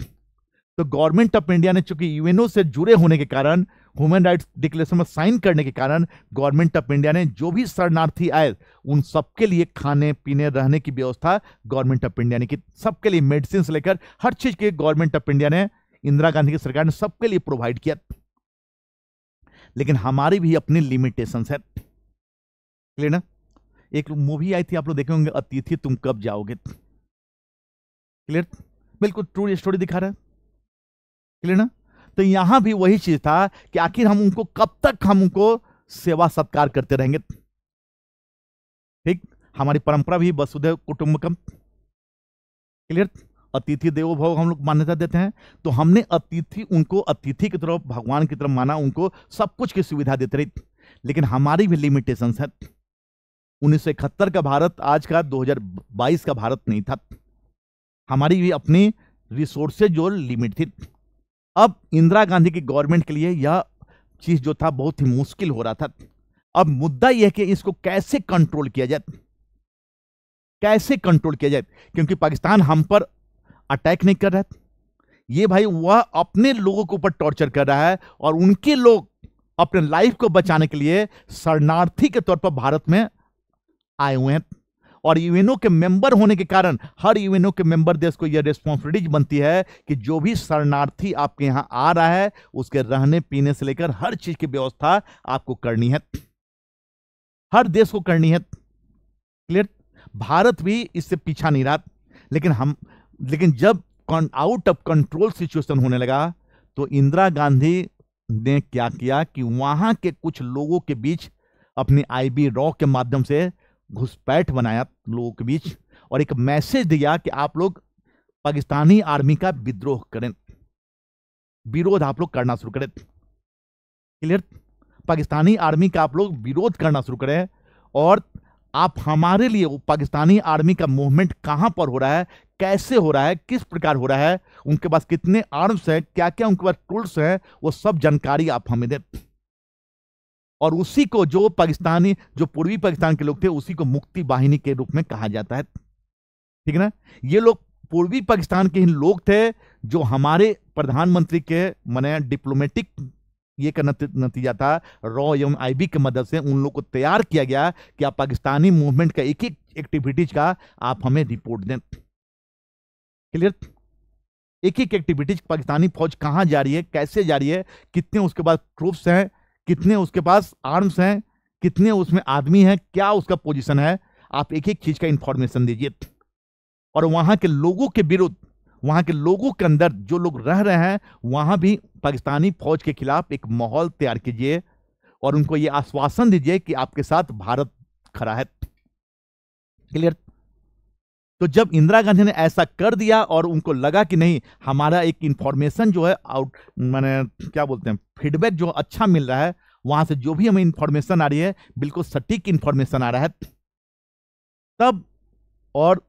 तो गवर्नमेंट ऑफ इंडिया ने चूंकि यूएनओ से जुड़े होने के कारण ह्यूमन राइट्स डिक्लेरेशन में साइन करने के कारण गवर्नमेंट ऑफ इंडिया ने जो भी शरणार्थी आए उन सबके लिए खाने पीने रहने की व्यवस्था गवर्नमेंट ऑफ इंडिया ने की सबके लिए मेडिसिन लेकर हर चीज़ के गवर्नमेंट ऑफ इंडिया ने इंदिरा गांधी की सरकार ने सबके लिए प्रोवाइड किया लेकिन हमारी भी अपनी लिमिटेशंस है क्लियर ना एक मूवी आई थी आप लोग देखे होंगे अतिथि तुम कब जाओगे क्लियर बिल्कुल ट्रू स्टोरी दिखा रहा है क्लियर ना तो यहां भी वही चीज था कि आखिर हम उनको कब तक हम उनको सेवा सत्कार करते रहेंगे ठीक हमारी परंपरा भी वसुदेव कुटुंबकम क्लियर अतिथि देवो भव हम लोग मान्यता देते हैं तो हमने अतिथि उनको अतिथि की तरफ भगवान की तरफ माना उनको सब कुछ की सुविधा देते रही लेकिन हमारी भी लिमिटेशंस हैं उन्नीस का भारत आज का 2022 का भारत नहीं था हमारी भी अपनी रिसोर्सेज जो लिमिट थी अब इंदिरा गांधी की गवर्नमेंट के लिए यह चीज़ जो था बहुत ही मुश्किल हो रहा था अब मुद्दा यह कि इसको कैसे कंट्रोल किया जाए कैसे कंट्रोल किया जाए क्योंकि पाकिस्तान हम पर अटैक नहीं कर रहा ये भाई वह अपने लोगों के ऊपर टॉर्चर कर रहा है और उनके लोग अपने लाइफ को बचाने के लिए शरणार्थी के तौर पर भारत में आई वेंट और यूएनओ के मेंबर होने के कारण हर यूएनओ के मेंबर देश को यह रिस्पॉन्सिबिलिटी बनती है कि जो भी शरणार्थी आपके यहाँ आ रहा है उसके रहने पीने से लेकर हर चीज़ की व्यवस्था आपको करनी है हर देश को करनी है क्लियर भारत भी इससे पीछा नहीं रहा लेकिन हम लेकिन जब आउट ऑफ कंट्रोल सिचुएशन होने लगा तो इंदिरा गांधी ने क्या किया कि वहां के कुछ लोगों के बीच अपने आईबी रॉ के माध्यम से घुसपैठ बनाया लोगों के बीच और एक मैसेज दिया कि आप लोग पाकिस्तानी आर्मी का विद्रोह करें विरोध आप लोग करना शुरू करें क्लियर पाकिस्तानी आर्मी का आप लोग विरोध करना शुरू करें और आप हमारे लिए वो पाकिस्तानी आर्मी का मूवमेंट कहाँ पर हो रहा है कैसे हो रहा है किस प्रकार हो रहा है उनके पास कितने आर्म्स हैं क्या क्या उनके पास टूल्स हैं वो सब जानकारी आप हमें दें और उसी को जो पाकिस्तानी जो पूर्वी पाकिस्तान के लोग थे उसी को मुक्ति वाहिनी के रूप में कहा जाता है ठीक है ना ये लोग पूर्वी पाकिस्तान के ही लोग थे जो हमारे प्रधानमंत्री के मैंने डिप्लोमेटिक ये का नतीजा था रॉ एवं आईबी की मदद से उन लोग को तैयार किया गया कि आप पाकिस्तानी मूवमेंट का एक एक एक्टिविटीज का आप हमें रिपोर्ट दें क्लियर एक एक एक्टिविटीज पाकिस्तानी फौज कहाँ जा रही है कैसे जा रही है कितने उसके बाद ट्रूप्स हैं कितने उसके पास आर्म्स हैं कितने उसमें आदमी हैं क्या उसका पोजीशन है आप एक एक चीज का इंफॉर्मेशन दीजिए और वहां के लोगों के विरुद्ध वहां के लोगों के अंदर जो लोग रह रहे हैं वहां भी पाकिस्तानी फौज के खिलाफ एक माहौल तैयार कीजिए और उनको ये आश्वासन दीजिए कि आपके साथ भारत खड़ा है क्लियर तो जब इंदिरा गांधी ने ऐसा कर दिया और उनको लगा कि नहीं हमारा एक इन्फॉर्मेशन जो है आउट मैंने क्या बोलते हैं फीडबैक जो अच्छा मिल रहा है वहां से जो भी हमें इंफॉर्मेशन आ रही है बिल्कुल सटीक इन्फॉर्मेशन आ रहा है तब और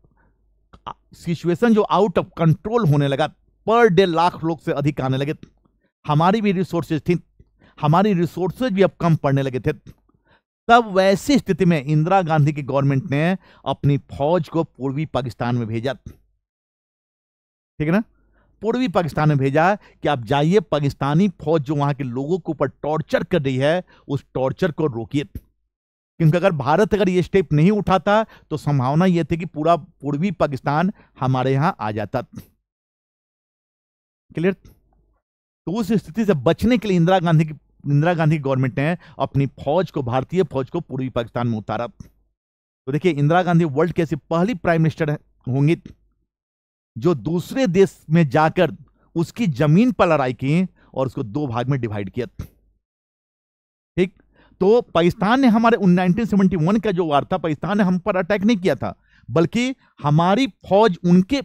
सिचुएशन जो आउट ऑफ कंट्रोल होने लगा पर डे लाख लोग से अधिक आने लगे हमारी भी रिसोर्सेज थी हमारी रिसोर्सेज भी अब कम पड़ने लगे थे तब वैसी स्थिति में इंदिरा गांधी की गवर्नमेंट ने अपनी फौज को पूर्वी पाकिस्तान में भेजा ठीक है ना पूर्वी पाकिस्तान में भेजा कि आप जाइए पाकिस्तानी फौज जो वहां के लोगों के ऊपर टॉर्चर कर रही है उस टॉर्चर को रोकिए क्योंकि अगर भारत अगर ये स्टेप नहीं उठाता तो संभावना यह थी कि पूरा पूर्वी पाकिस्तान हमारे यहां आ जाता क्लियर तो उस स्थिति से बचने के लिए इंदिरा गांधी की इंदिरा गांधी गवर्नमेंट ने अपनी फौज को भारतीय फौज को पूर्वी पाकिस्तान में उतारा तो देखिए इंदिरा गांधी वर्ल्ड के ऐसी पहली प्राइम मिनिस्टर होंगी जो दूसरे देश में जाकर उसकी जमीन पर लड़ाई की और उसको दो भाग में डिवाइड किया ठीक तो पाकिस्तान ने हमारे 1971 का जो वार था पाकिस्तान ने हम पर अटैक नहीं किया था बल्कि हमारी फौज उनके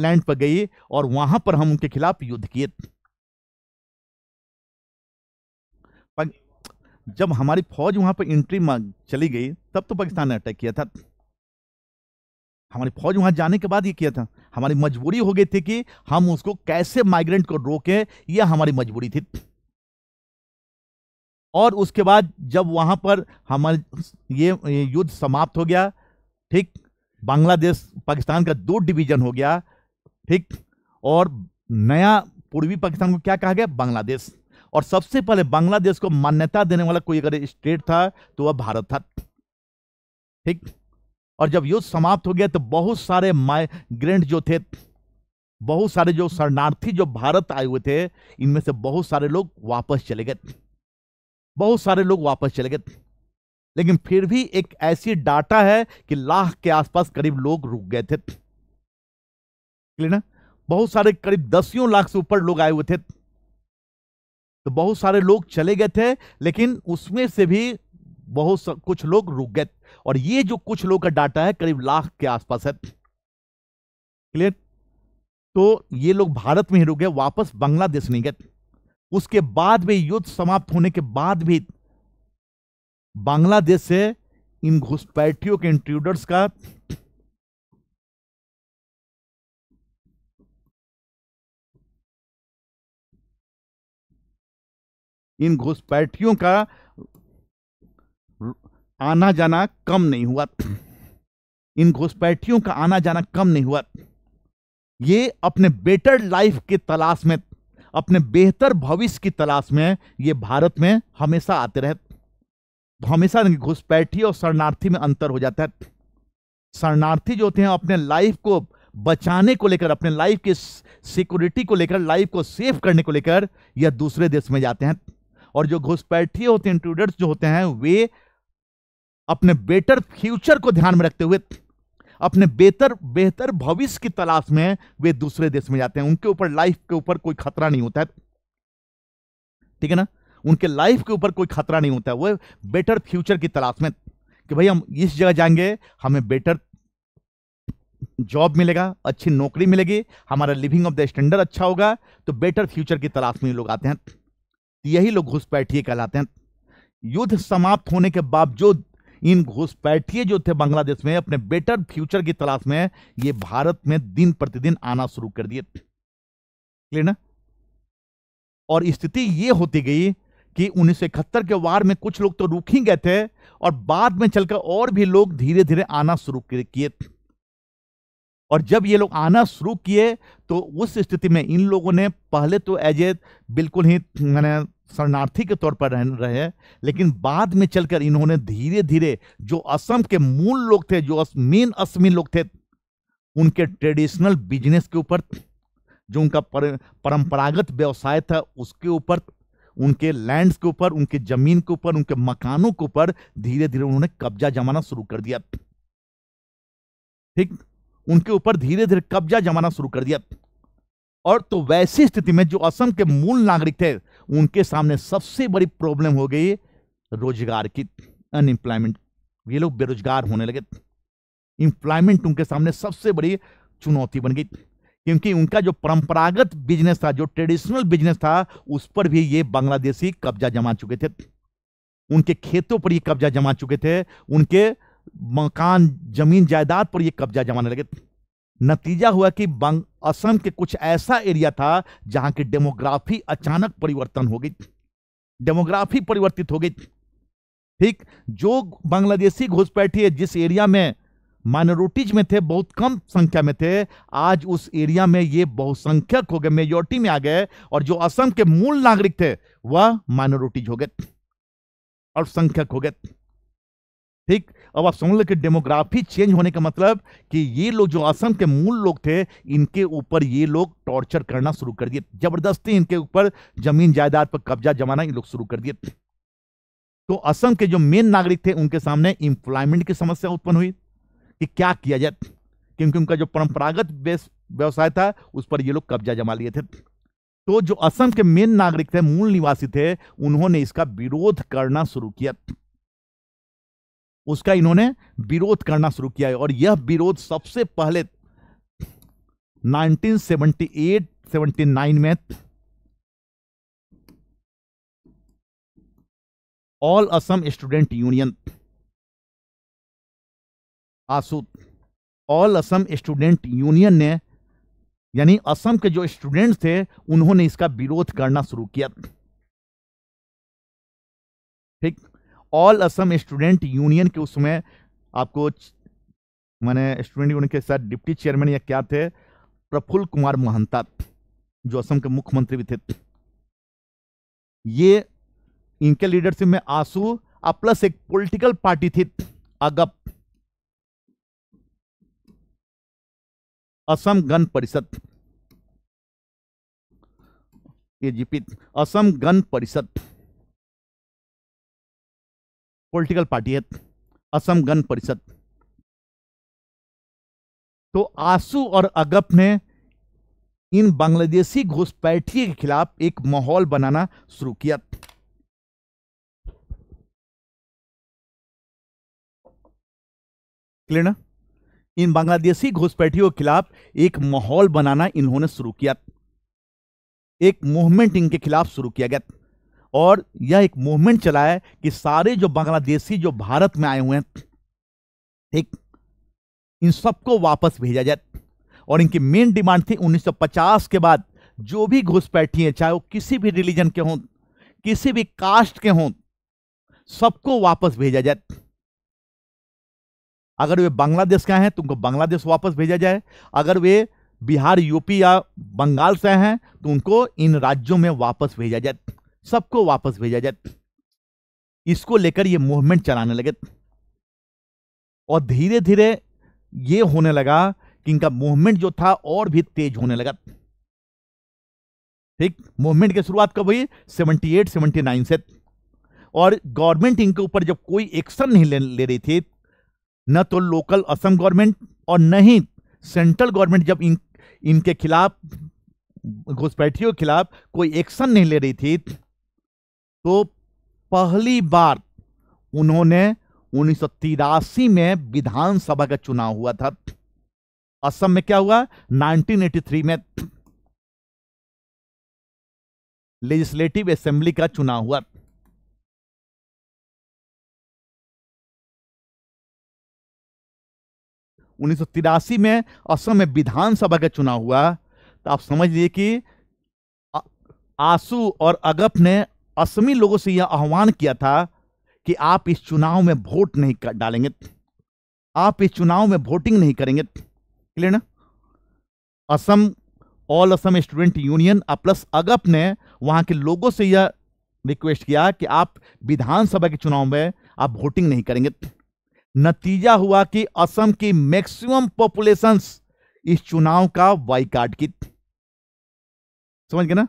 लैंड पर गई और वहां पर हम उनके खिलाफ युद्ध किए जब हमारी फौज वहां पर एंट्री चली गई तब तो पाकिस्तान ने अटैक किया था हमारी फौज वहां जाने के बाद ये किया था हमारी मजबूरी हो गई थी कि हम उसको कैसे माइग्रेंट को रोके यह हमारी मजबूरी थी और उसके बाद जब वहां पर हमारे ये युद्ध समाप्त हो गया ठीक बांग्लादेश पाकिस्तान का दो डिवीजन हो गया ठीक और नया पूर्वी पाकिस्तान को क्या कहा गया बांग्लादेश और सबसे पहले बांग्लादेश को मान्यता देने वाला कोई अगर स्टेट था तो वह भारत था ठीक और जब युद्ध समाप्त हो गया तो बहुत सारे माइग्रेंट जो थे बहुत सारे जो शरणार्थी जो भारत आए हुए थे इनमें से बहुत सारे लोग वापस चले गए बहुत सारे लोग वापस चले गए लेकिन फिर भी एक ऐसी डाटा है कि लाख के आसपास करीब लोग रुक गए थे ना बहुत सारे करीब दसियों लाख से ऊपर लोग आए हुए थे तो बहुत सारे लोग चले गए थे लेकिन उसमें से भी बहुत कुछ लोग रुक गए और ये जो कुछ लोग का डाटा है करीब लाख के आसपास है क्लियर तो ये लोग भारत में ही रुक गए वापस बांग्लादेश नहीं गए उसके बाद भी युद्ध समाप्त होने के बाद भी बांग्लादेश से इन घुसपैठियों के इंट्रूडर्स का इन घुसपैठियों का आना जाना कम नहीं हुआ इन घुसपैठियों का आना जाना कम नहीं हुआ ये अपने बेटर लाइफ की तलाश में अपने बेहतर भविष्य की तलाश में ये भारत में हमेशा आते रहे तो हमेशा घुसपैठी और शरणार्थी में अंतर हो जाता है शरणार्थी जो होते हैं अपने लाइफ को बचाने को लेकर अपने लाइफ की सिक्योरिटी को लेकर लाइफ को सेफ करने को लेकर यह दूसरे देश में जाते हैं और जो घुसपैठी होते हैं इंट्रूडर्स जो होते हैं वे अपने बेटर फ्यूचर को ध्यान में रखते हुए अपने बेहतर बेहतर भविष्य की तलाश में वे दूसरे देश में जाते हैं उनके ऊपर लाइफ के ऊपर कोई खतरा नहीं होता है ठीक है ना उनके लाइफ के ऊपर कोई खतरा नहीं होता है वो बेटर फ्यूचर की तलाश में कि भाई हम इस जगह जाएंगे हमें बेटर जॉब मिलेगा अच्छी नौकरी मिलेगी हमारा लिविंग ऑफ द स्टैंडर्ड अच्छा होगा तो बेटर फ्यूचर की तलाश में लोग आते हैं यही लोग घुसपैठिए कहलाते हैं युद्ध समाप्त होने के बावजूद इन घुसपैठिए जो थे बांग्लादेश में अपने बेटर फ्यूचर की तलाश में ये भारत में दिन प्रतिदिन आना शुरू कर दिए क्लियर ना और स्थिति ये होती गई कि उन्नीस के वार में कुछ लोग तो रुक ही गए थे और बाद में चलकर और भी लोग धीरे धीरे आना शुरू किए और जब ये लोग आना शुरू किए तो उस स्थिति में इन लोगों ने पहले तो एज ए बिल्कुल ही मैंने शरणार्थी के तौर पर रहे लेकिन बाद में चलकर इन्होंने धीरे धीरे जो असम के मूल लोग थे जो मेन असमी लोग थे उनके ट्रेडिशनल बिजनेस के ऊपर जो उनका पर, परंपरागत व्यवसाय था उसके ऊपर उनके लैंड्स के ऊपर उनके जमीन के ऊपर उनके मकानों के ऊपर धीरे धीरे उन्होंने कब्जा जमाना शुरू कर दिया ठीक उनके ऊपर धीरे धीरे कब्जा जमाना शुरू कर दिया और तो वैसी स्थिति में जो असम के मूल नागरिक थे उनके सामने सबसे बड़ी प्रॉब्लम हो गई रोजगार की अनएम्प्लॉयमेंट ये लोग बेरोजगार होने लगे एम्प्लॉयमेंट उनके सामने सबसे बड़ी चुनौती बन गई क्योंकि उनका जो परंपरागत बिजनेस था जो ट्रेडिशनल बिजनेस था उस पर भी ये बांग्लादेशी कब्जा जमा चुके थे उनके खेतों पर ये कब्जा जमा चुके थे उनके मकान जमीन जायदाद पर ये कब्जा जमाने लगे नतीजा हुआ कि बंग असम के कुछ ऐसा एरिया था जहां की डेमोग्राफी अचानक परिवर्तन हो गई डेमोग्राफी परिवर्तित हो गई ठीक जो बांग्लादेशी घुसपैठी है जिस एरिया में माइनोरिटीज में थे बहुत कम संख्या में थे आज उस एरिया में ये बहुसंख्यक हो गए मेजोरिटी में आ गए और जो असम के मूल नागरिक थे वह माइनोरिटीज हो गए और संख्यक हो गए ठीक अब आप समझ लो कि डेमोग्राफी चेंज होने का मतलब कि ये लोग जो असम के मूल लोग थे इनके ऊपर ये लोग टॉर्चर करना शुरू कर दिए जबरदस्ती इनके ऊपर जमीन जायदाद पर कब्जा जमाना ये लोग शुरू कर दिए तो असम के जो मेन नागरिक थे उनके सामने इंप्लायमेंट की समस्या उत्पन्न हुई कि क्या किया जाए क्योंकि उनका जो परंपरागत व्यवसाय था उस पर ये लोग कब्जा जमा लिए थे तो जो असम के मेन नागरिक थे मूल निवासी थे उन्होंने इसका विरोध करना शुरू किया उसका इन्होंने विरोध करना शुरू किया है और यह विरोध सबसे पहले 1978 79 में all Assam student union AASU all Assam student union ने यानी असम के जो स्टूडेंट्स थे उन्होंने इसका विरोध करना शुरू किया ठीक ऑल असम स्टूडेंट यूनियन के उसमें आपको मैंने स्टूडेंट यूनियन के साथ डिप्टी चेयरमैन या क्या थे प्रफुल्ल कुमार महंता जो असम के मुख्यमंत्री भी थे ये इनके लीडरशिप में आंसू और प्लस एक पॉलिटिकल पार्टी थी अगप असम गण परिषद ये जीपी असम गण परिषद पॉलिटिकल पार्टी है असम गण परिषद तो आसू और अगप ने इन बांग्लादेशी घुसपैठी के खिलाफ एक माहौल बनाना शुरू किया क्लियर ना इन बांग्लादेशी घुसपैठियों के खिलाफ एक माहौल बनाना इन्होंने शुरू किया एक मूवमेंट इनके खिलाफ शुरू किया गया और यह एक मूवमेंट चला है कि सारे जो बांग्लादेशी जो भारत में आए हुए हैं ठीक इन सबको वापस भेजा जाए और इनकी मेन डिमांड थी 1950 के बाद जो भी घुसपैठी है चाहे वो किसी भी रिलीजन के हों किसी भी कास्ट के हों सबको वापस भेजा जाए अगर वे बांग्लादेश के हैं तो उनको बांग्लादेश वापस भेजा जाए अगर वे बिहार यूपी या बंगाल से हैं तो उनको इन राज्यों में वापस भेजा जाए सबको वापस भेजा जाए इसको लेकर ये मूवमेंट चलाने लगे और धीरे धीरे ये होने लगा कि इनका मूवमेंट जो था और भी तेज होने लगा ठीक मूवमेंट की शुरुआत कब हुई 78, 79 से और गवर्नमेंट इनके ऊपर जब कोई एक्शन नहीं ले, ले रही थी न तो लोकल असम गवर्नमेंट और न ही सेंट्रल गवर्नमेंट जब इन इनके खिलाफ घुसपैठियों के खिलाफ कोई एक्शन नहीं ले रही थी तो पहली बार उन्होंने उन्नीस में विधानसभा का चुनाव हुआ था असम में क्या हुआ 1983 में लेजिस्लेटिव असेंबली का चुनाव हुआ उन्नीस में असम में विधानसभा का चुनाव हुआ तो आप समझ लीजिए कि आसू और अगप ने असमी लोगों से यह आह्वान किया था कि आप इस चुनाव में वोट नहीं डालेंगे आप इस चुनाव में वोटिंग नहीं करेंगे क्लियर ना Assam all Assam student union plus AGP ने वहां के लोगों से यह रिक्वेस्ट किया कि आप विधानसभा के चुनाव में आप वोटिंग नहीं करेंगे नतीजा हुआ कि असम की मैक्सिमम पॉपुलेशन इस चुनाव का बाइकाट की समझ गए ना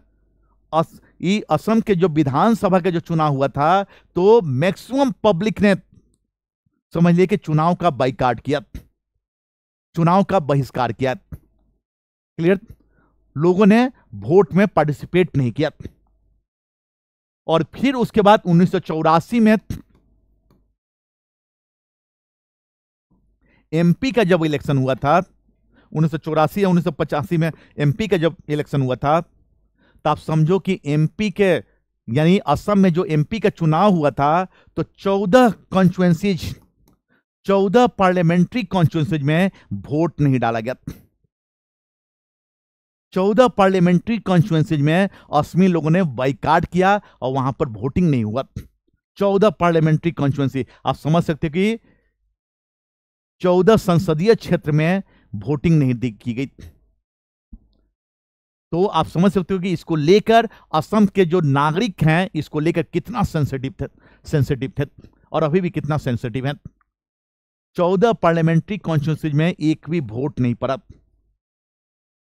असम के जो विधानसभा के जो चुनाव हुआ था तो मैक्सिमम पब्लिक ने समझ लिया कि चुनाव का बाइकाट किया चुनाव का बहिष्कार किया क्लियर लोगों ने वोट में पार्टिसिपेट नहीं किया और फिर उसके बाद उन्नीस में एमपी का जब इलेक्शन हुआ था उन्नीस सौ या उन्नीस में एमपी का जब इलेक्शन हुआ था तो आप समझो कि एमपी के यानी असम में जो एमपी का चुनाव हुआ था तो चौदह कॉन्स्टिटेंसीज चौदह पार्लियामेंट्री कॉन्स्टिट्युएंसीज में वोट नहीं डाला गया चौदह पार्लियामेंट्री कॉन्स्टिट्युएंसीज में असमी लोगों ने बाइकाट किया और वहां पर वोटिंग नहीं हुआ चौदह पार्लियामेंट्री कॉन्स्टिट्युएंसी आप समझ सकते हो कि चौदह संसदीय क्षेत्र में वोटिंग नहीं की गई तो आप समझ सकते हो कि इसको लेकर असम के जो नागरिक हैं इसको लेकर कितना सेंसिटिव थे सेंसिटिव थे और अभी भी कितना सेंसिटिव है चौदह पार्लियामेंट्री कॉन्स्टिट्यूंसी में एक भी वोट नहीं पड़ा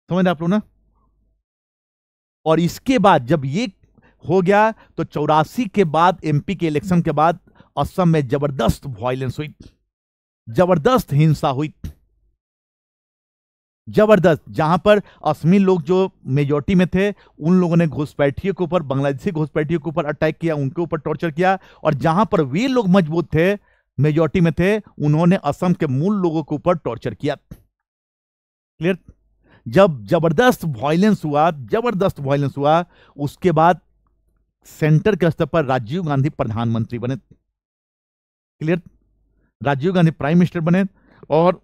समझ आप लोग ना और इसके बाद जब ये हो गया तो चौरासी के बाद एमपी के इलेक्शन के बाद असम में जबरदस्त वायलेंस हुई जबरदस्त हिंसा हुई जबरदस्त जहां पर असमी लोग जो मेजोरिटी में थे उन लोगों ने घुसपैठियों के ऊपर बांग्लादेशी घुसपैठियों के ऊपर अटैक किया उनके ऊपर टॉर्चर किया और जहां पर वे लोग मजबूत थे मेजोरिटी में थे उन्होंने असम के मूल लोगों के ऊपर टॉर्चर किया क्लियर जब जबरदस्त वायलेंस हुआ जबरदस्त वायलेंस हुआ उसके बाद सेंटर के स्तर पर राजीव गांधी प्रधानमंत्री बने clear Rajiv Gandhi prime minister बने और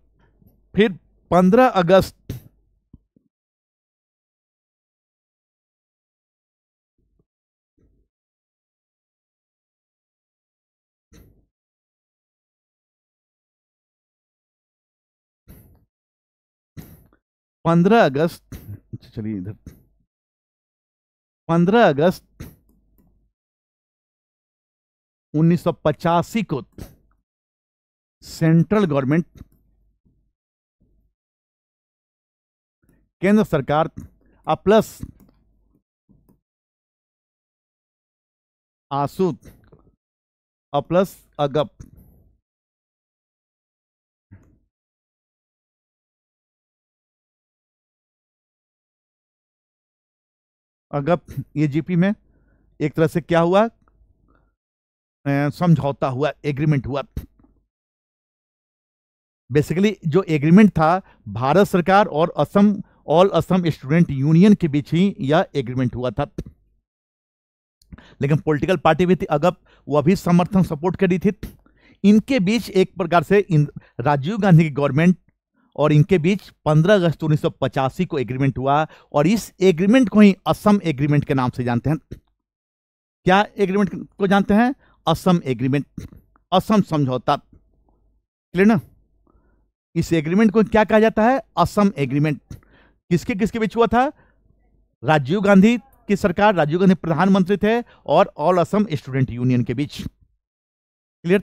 फिर पंद्रह अगस्त पंद्रह अगस्त अच्छा, चलिए इधर पंद्रह अगस्त उन्नीस को सेंट्रल गवर्नमेंट केंद्र सरकार अ प्लस आसूत अ प्लस अगप अगप ये जीपी में एक तरह से क्या हुआ समझौता हुआ एग्रीमेंट हुआ बेसिकली जो एग्रीमेंट था भारत सरकार और Assam all Assam student union के बीच ही यह एग्रीमेंट हुआ था लेकिन पॉलिटिकल पार्टी भी थी अगप वह भी समर्थन सपोर्ट कर रही थी इनके बीच एक प्रकार से राजीव गांधी की गवर्नमेंट और इनके बीच 15 अगस्त उन्नीस को एग्रीमेंट हुआ और इस एग्रीमेंट को ही असम एग्रीमेंट के नाम से जानते हैं क्या एग्रीमेंट को जानते हैं असम एग्रीमेंट असम समझौता क्लियर ना इस एग्रीमेंट को क्या कहा जाता है असम एग्रीमेंट किसके किसके बीच हुआ था राजीव गांधी की सरकार राजीव गांधी प्रधानमंत्री थे और ऑल असम स्टूडेंट यूनियन के बीच क्लियर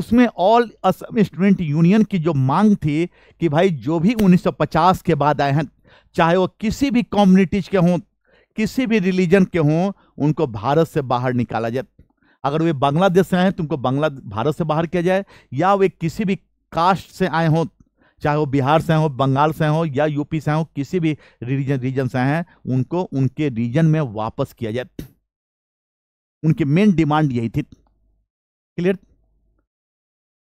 उसमें ऑल असम स्टूडेंट यूनियन की जो मांग थी कि भाई जो भी 1950 के बाद आए हैं चाहे वो किसी भी कम्युनिटीज के हों किसी भी रिलीजन के हों उनको भारत से बाहर निकाला जाए अगर वे बांग्लादेश से आए हैं तो उनको बांग्ला भारत से बाहर किया जाए या वे किसी भी कास्ट से आए हों चाहे वो बिहार से हो बंगाल से हो या यूपी से हो किसी भी रीजन रीजन से हैं उनको उनके रीजन में वापस किया जाए उनकी मेन डिमांड यही थी क्लियर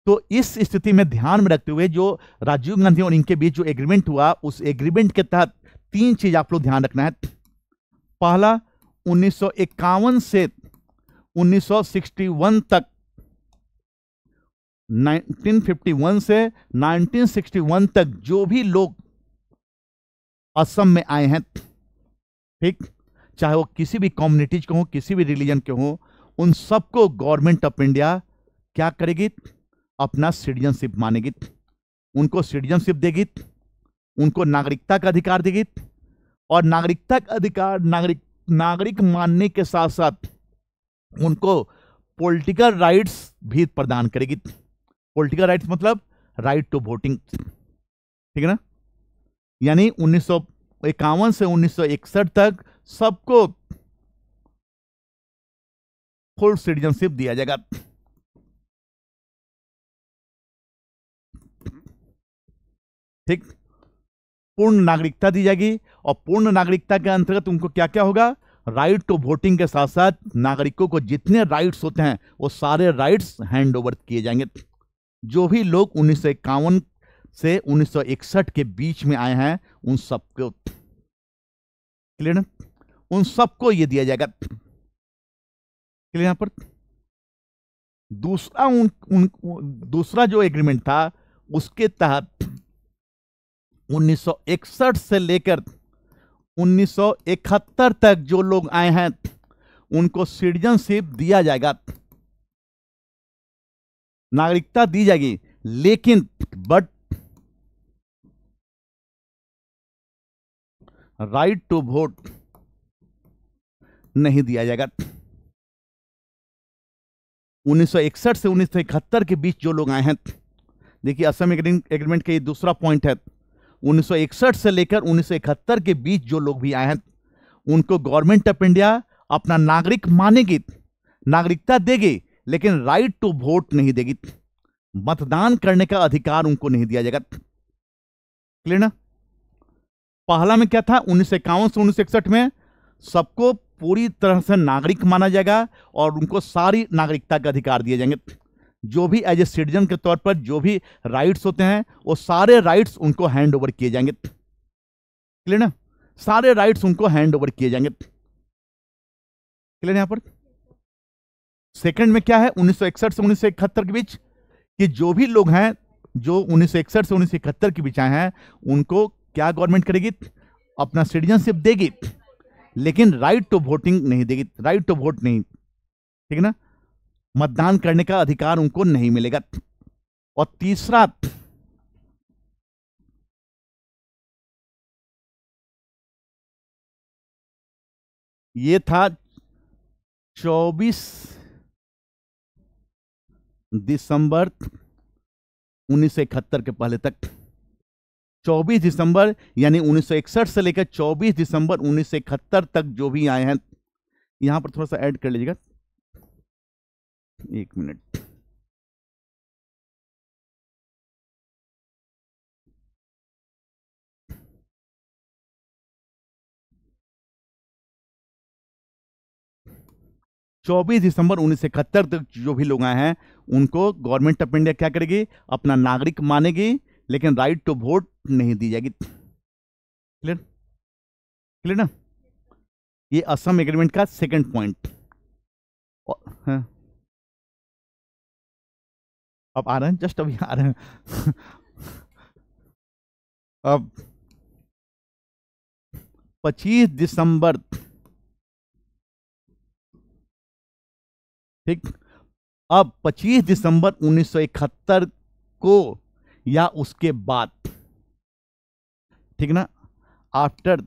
तो इस स्थिति में ध्यान में रखते हुए जो राजीव गांधी और इनके बीच जो एग्रीमेंट हुआ उस एग्रीमेंट के तहत तीन चीज आप लोग ध्यान रखना है पहला उन्नीस से उन्नीस तक 1951 से 1961 तक जो भी लोग असम में आए हैं ठीक चाहे वो किसी भी कम्युनिटीज के हों किसी भी रिलीजन के हों उन सबको गवर्नमेंट ऑफ इंडिया क्या करेगी अपना सिटीजनशिप मानेगी उनको सिटीजनशिप देगी उनको नागरिकता का अधिकार देगी और नागरिकता का अधिकार नागरिक नागरिक मानने के साथ साथ उनको पॉलिटिकल राइट्स भी प्रदान करेगी पोलिटिकल राइट मतलब राइट टू वोटिंग ठीक है ना यानी उन्नीस इक्यावन से उन्नीस तक सबको फुल सिटीजनशिप दिया जाएगा ठीक पूर्ण नागरिकता दी जाएगी और पूर्ण नागरिकता के अंतर्गत उनको क्या क्या होगा राइट टू वोटिंग के साथ साथ नागरिकों को जितने राइट्स होते हैं वो सारे राइट्स हैंड ओवर किए जाएंगे जो भी लोग उन्नीस से 1961 के बीच में आए हैं उन सबको क्लियर उन सबको ये दिया जाएगा क्लियर यहां पर दूसरा उन, उन, दूसरा जो एग्रीमेंट था उसके तहत 1961 से लेकर 1971 तक जो लोग आए हैं उनको सिटीजनशिप दिया जाएगा नागरिकता दी जाएगी लेकिन बट राइट टू वोट नहीं दिया जाएगा 1961 से उन्नीस के बीच जो लोग आए हैं देखिए असम एग्रीमेंट का ये दूसरा पॉइंट है 1961 से लेकर उन्नीस के बीच जो लोग भी आए हैं उनको गवर्नमेंट ऑफ इंडिया अपना नागरिक मानेगी नागरिकता देगी लेकिन राइट टू वोट नहीं देगी मतदान करने का अधिकार उनको नहीं दिया जाएगा क्लियर ना पहला में क्या था उन्नीस इक्यावन से उन्नीस इकसठ में सबको पूरी तरह से नागरिक माना जाएगा और उनको सारी नागरिकता के अधिकार दिए जाएंगे जो भी एज ए सिटीजन के तौर पर जो भी राइट्स होते हैं वो सारे राइट्स उनको हैंड ओवर किए जाएंगे क्लियर ना सारे राइट्स उनको हैंड ओवर किए जाएंगे क्लियर यहां पर सेकंड में क्या है 1961 से उन्नीस के बीच कि जो भी लोग हैं जो 1961 से उन्नीस के बीच आए हैं उनको क्या गवर्नमेंट करेगी अपना सिटीजनशिप देगी लेकिन राइट टू वोटिंग नहीं देगी राइट टू वोट नहीं ठीक है ना मतदान करने का अधिकार उनको नहीं मिलेगा और तीसरा ये था चौबीस दिसंबर उन्नीस के पहले तक 24 दिसंबर यानी 1961 से लेकर 24 दिसंबर उन्नीस तक जो भी आए हैं यहां पर थोड़ा सा ऐड कर लीजिएगा एक मिनट 24 दिसंबर उन्नीस तक जो भी लोग आए हैं उनको गवर्नमेंट ऑफ इंडिया क्या करेगी अपना नागरिक मानेगी लेकिन राइट टू वोट नहीं दी जाएगी क्लियर क्लियर ना ये असम एग्रीमेंट का सेकंड पॉइंट हाँ। अब आ रहे हैं जस्ट अभी आ रहे हैं अब 25 दिसंबर ठीक अब 25 दिसंबर 1971 को या उसके बाद ठीक ना आफ्टर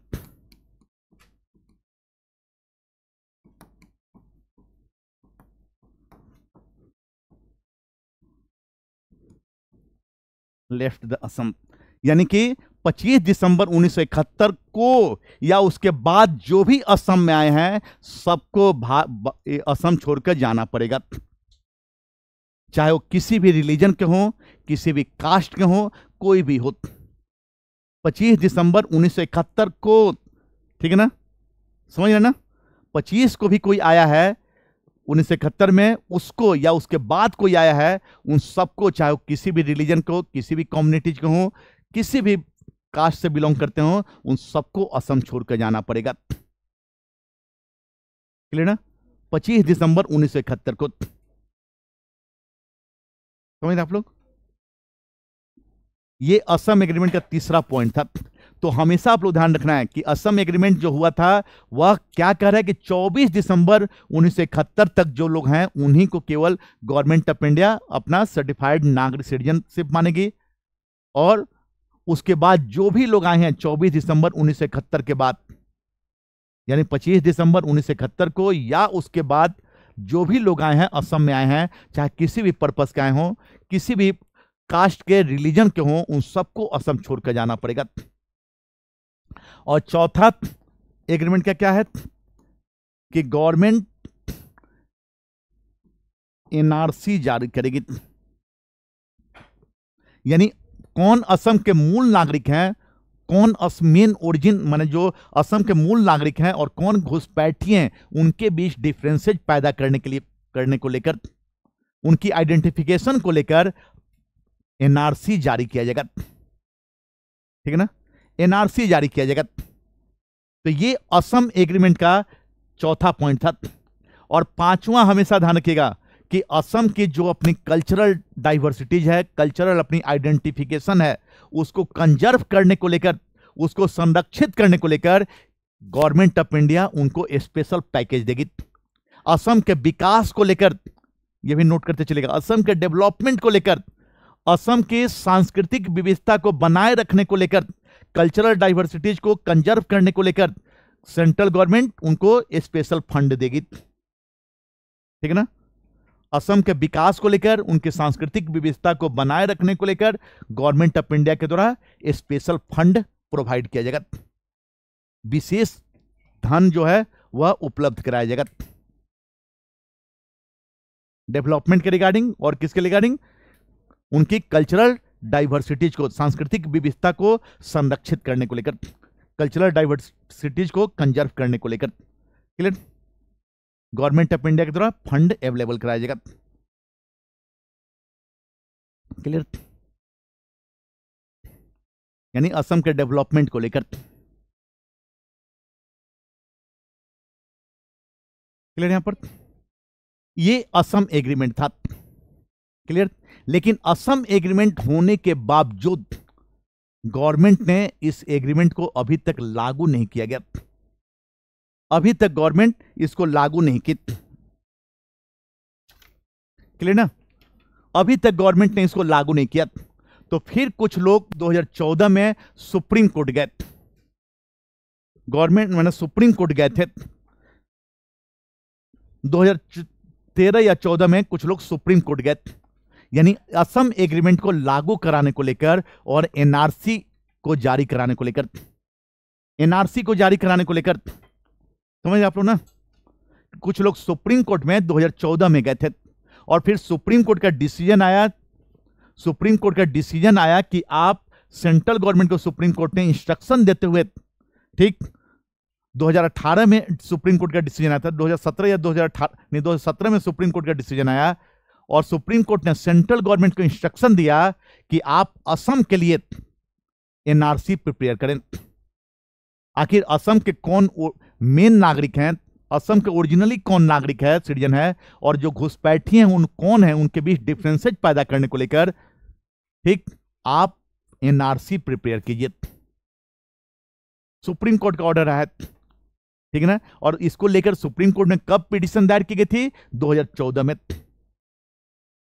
लेफ्ट द असम यानी कि 25 दिसंबर उन्नीस को या उसके बाद जो भी असम में आए हैं सबको असम छोड़कर जाना पड़ेगा चाहे वो किसी भी रिलीजन के हों किसी भी कास्ट के हों कोई भी हो 25 दिसंबर उन्नीस को ठीक है ना समझ रहे ना 25 को भी कोई आया है उन्नीस में उसको या उसके बाद कोई आया है उन सबको चाहे किसी भी रिलीजन को किसी भी कम्युनिटीज के हो किसी भी कास्ट से बिलोंग करते हो उन सबको असम छोड़कर जाना पड़ेगा क्लियर ना पच्चीस दिसंबर उन्नीस को समझ आप लोग ये असम एग्रीमेंट का तीसरा पॉइंट था तो हमेशा आप लोग ध्यान रखना है कि असम एग्रीमेंट जो हुआ था वह क्या कह रहा है कि 24 दिसंबर उन्नीस तक जो लोग हैं उन्हीं को केवल गवर्नमेंट ऑफ इंडिया अपना सर्टिफाइड नागरिक सिटीजनशिप मानेगी और उसके बाद जो भी लोग आए हैं 24 दिसंबर उन्नीस के बाद यानी 25 दिसंबर उन्नीस को या उसके बाद जो भी लोग आए हैं असम में आए हैं चाहे किसी भी पर्पज़ के आए हों किसी भी कास्ट के रिलीजन के हों उन सबको असम छोड़कर जाना पड़ेगा और चौथा एग्रीमेंट का क्या है कि गवर्नमेंट एनआरसी जारी करेगी यानी कौन असम के मूल नागरिक हैं कौन असमेन ओरिजिन माने जो असम के मूल नागरिक हैं और कौन घुसपैठी हैं उनके बीच डिफ्रेंसेज पैदा करने के लिए करने को लेकर उनकी आइडेंटिफिकेशन को लेकर एनआरसी जारी किया जाएगा ठीक है ना एनआरसी जारी किया जाएगा तो ये असम एग्रीमेंट का चौथा पॉइंट था और पांचवा हमेशा ध्यान रखिएगा कि असम की जो अपनी कल्चरल डाइवर्सिटीज है कल्चरल अपनी आइडेंटिफिकेशन है उसको कंजर्व करने को लेकर उसको संरक्षित करने को लेकर गवर्नमेंट ऑफ इंडिया उनको स्पेशल पैकेज देगी असम के विकास को लेकर यह भी नोट करते चलेगा असम के डेवलपमेंट को लेकर असम की सांस्कृतिक विविधता को बनाए रखने को लेकर कल्चरल डाइवर्सिटीज को कंजर्व करने को लेकर सेंट्रल गवर्नमेंट उनको स्पेशल फंड देगी ठीक है ना असम के विकास को लेकर उनकी सांस्कृतिक विविधता को बनाए रखने को लेकर गवर्नमेंट ऑफ इंडिया के द्वारा स्पेशल फंड प्रोवाइड किया जाएगा विशेष धन जो है वह उपलब्ध कराया जाएगा डेवलपमेंट के रिगार्डिंग और किसके रिगार्डिंग उनकी कल्चरल डाइवर्सिटीज को सांस्कृतिक विविधता को संरक्षित करने को लेकर कल्चरल डाइवर्सिटीज को कंजर्व करने को लेकर क्लियर गवर्नमेंट ऑफ इंडिया के द्वारा फंड अवेलेबल कराया जाएगा क्लियर यानी असम के डेवलपमेंट को लेकर क्लियर यहां पर ये असम एग्रीमेंट था क्लियर लेकिन असम एग्रीमेंट होने के बावजूद गवर्नमेंट ने इस एग्रीमेंट को अभी तक लागू नहीं किया गया अभी तक गवर्नमेंट इसको लागू नहीं की क्लियर ना अभी तक गवर्नमेंट ने इसको लागू नहीं किया तो फिर कुछ लोग 2014 में सुप्रीम कोर्ट गए गवर्नमेंट मैंने सुप्रीम कोर्ट गए थे 2013 या 14 में कुछ लोग सुप्रीम कोर्ट गए यानी असम एग्रीमेंट को लागू कराने को लेकर और एनआरसी को जारी कराने को लेकर एनआरसी को जारी कराने को लेकर समझ आप लोग ना कुछ लोग सुप्रीम कोर्ट में 2014 में गए थे और फिर सुप्रीम कोर्ट का डिसीजन आया सुप्रीम कोर्ट का डिसीजन आया कि आप सेंट्रल गवर्नमेंट को सुप्रीम कोर्ट ने इंस्ट्रक्शन देते हुए ठीक 2018 में सुप्रीम कोर्ट का डिसीजन आया था 2017 या 2018 नहीं 2017 में सुप्रीम कोर्ट का डिसीजन आया और सुप्रीम कोर्ट ने सेंट्रल गवर्नमेंट को इंस्ट्रक्शन दिया कि आप असम के लिए एनआरसी प्रिपेयर करें आखिर असम के कौन मेन नागरिक हैं असम के ओरिजिनली कौन नागरिक है सिटीजन है और जो घुसपैठी हैं उन कौन है उनके बीच डिफ्रेंसेज पैदा करने को लेकर ठीक आप एनआरसी प्रिपेयर कीजिए सुप्रीम कोर्ट का ऑर्डर है ठीक है ना और इसको लेकर सुप्रीम कोर्ट ने कब पिटिशन दायर की गई थी 2014 में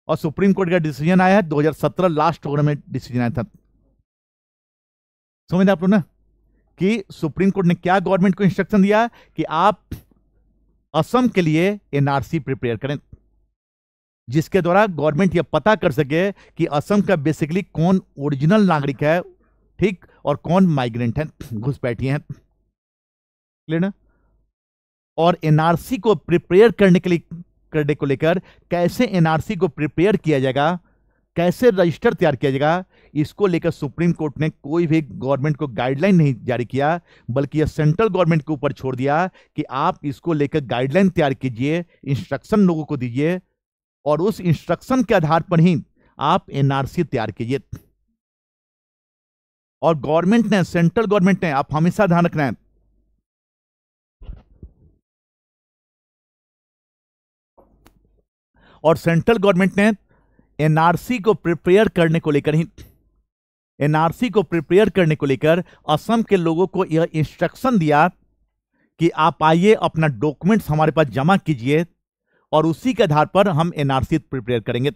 और सुप्रीम कोर्ट का डिसीजन आया है 2017 लास्ट ओवर में डिसीजन आया था समझ आप लोग ना कि सुप्रीम कोर्ट ने क्या गवर्नमेंट को इंस्ट्रक्शन दिया कि आप असम के लिए एनआरसी प्रिपेयर करें जिसके द्वारा गवर्नमेंट यह पता कर सके कि असम का बेसिकली कौन ओरिजिनल नागरिक है ठीक और कौन माइग्रेंट है घुसपैठी हैं क्लियर ना और एनआरसी को प्रिपेयर करने के लिए करने को लेकर कैसे एनआरसी को प्रिपेयर किया जाएगा कैसे रजिस्टर तैयार किया जाएगा इसको लेकर सुप्रीम कोर्ट ने कोई भी गवर्नमेंट को गाइडलाइन नहीं जारी किया बल्कि यह सेंट्रल गवर्नमेंट के ऊपर छोड़ दिया कि आप इसको लेकर गाइडलाइन तैयार कीजिए इंस्ट्रक्शन लोगों को दीजिए और उस इंस्ट्रक्शन के आधार पर ही आप एनआरसी तैयार कीजिए और गवर्नमेंट ने सेंट्रल गवर्नमेंट ने आप हमेशा ध्यान रखना है और सेंट्रल गवर्नमेंट ने एनआरसी को प्रिपेयर करने को लेकर ही एनआरसी को प्रिपेयर करने को लेकर असम के लोगों को यह इंस्ट्रक्शन दिया कि आप आइए अपना डॉक्यूमेंट्स हमारे पास जमा कीजिए और उसी के आधार पर हम एनआरसी प्रिपेयर करेंगे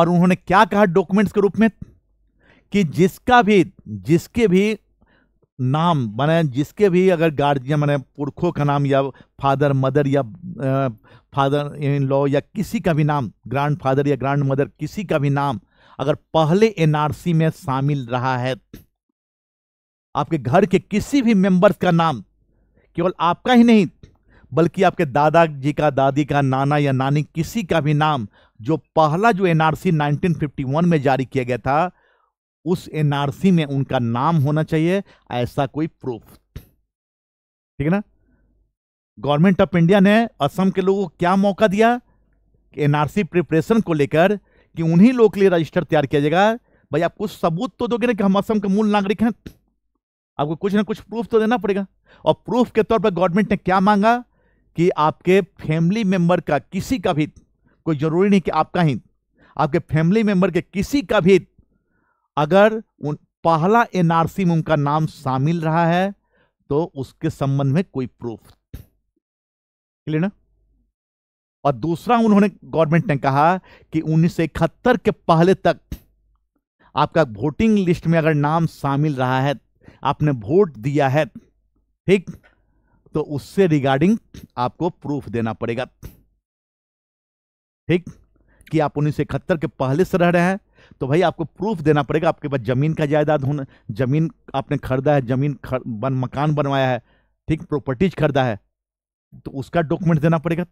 और उन्होंने क्या कहा डॉक्यूमेंट्स के रूप में कि जिसका भी जिसके भी नाम माने जिसके भी अगर गार्जियन माने पुरखों का नाम या फादर मदर या फादर इन लॉ या किसी का भी नाम ग्रैंड फादर या ग्रैंड मदर किसी का भी नाम अगर पहले एनआरसी में शामिल रहा है आपके घर के किसी भी मेंबर्स का नाम केवल आपका ही नहीं बल्कि आपके दादाजी का दादी का नाना या नानी किसी का भी नाम जो पहला जो एनआरसी 1951 में जारी किया गया था उस एनआरसी में उनका नाम होना चाहिए ऐसा कोई प्रूफ ठीक है ना गवर्नमेंट ऑफ इंडिया ने असम के लोगों को क्या मौका दिया एनआरसी प्रिपरेशन को लेकर कि उन्हीं लोगों के लिए रजिस्टर तैयार किया जाएगा भाई आप कुछ सबूत तो दोगे ना कि हम असम के मूल नागरिक हैं आपको कुछ ना कुछ प्रूफ तो देना पड़ेगा और प्रूफ के तौर पर गवर्नमेंट ने क्या मांगा कि आपके फैमिली मेंबर का किसी का भी कोई जरूरी नहीं कि आपका ही आपके फैमिली मेंबर के किसी का भी अगर उन पहला एनआरसी में उनका नाम शामिल रहा है तो उसके संबंध में कोई प्रूफ क्लियर ना और दूसरा उन्होंने गवर्नमेंट ने कहा कि उन्नीस के पहले तक आपका वोटिंग लिस्ट में अगर नाम शामिल रहा है आपने वोट दिया है ठीक तो उससे रिगार्डिंग आपको प्रूफ देना पड़ेगा ठीक कि आप उन्नीस के पहले से रह रहे हैं तो भाई आपको प्रूफ देना पड़ेगा आपके पास ज़मीन का जायदाद होना ज़मीन आपने खरीदा है ज़मीन खर, बन मकान बनवाया है ठीक प्रॉपर्टीज खरीदा है तो उसका डॉक्यूमेंट देना पड़ेगा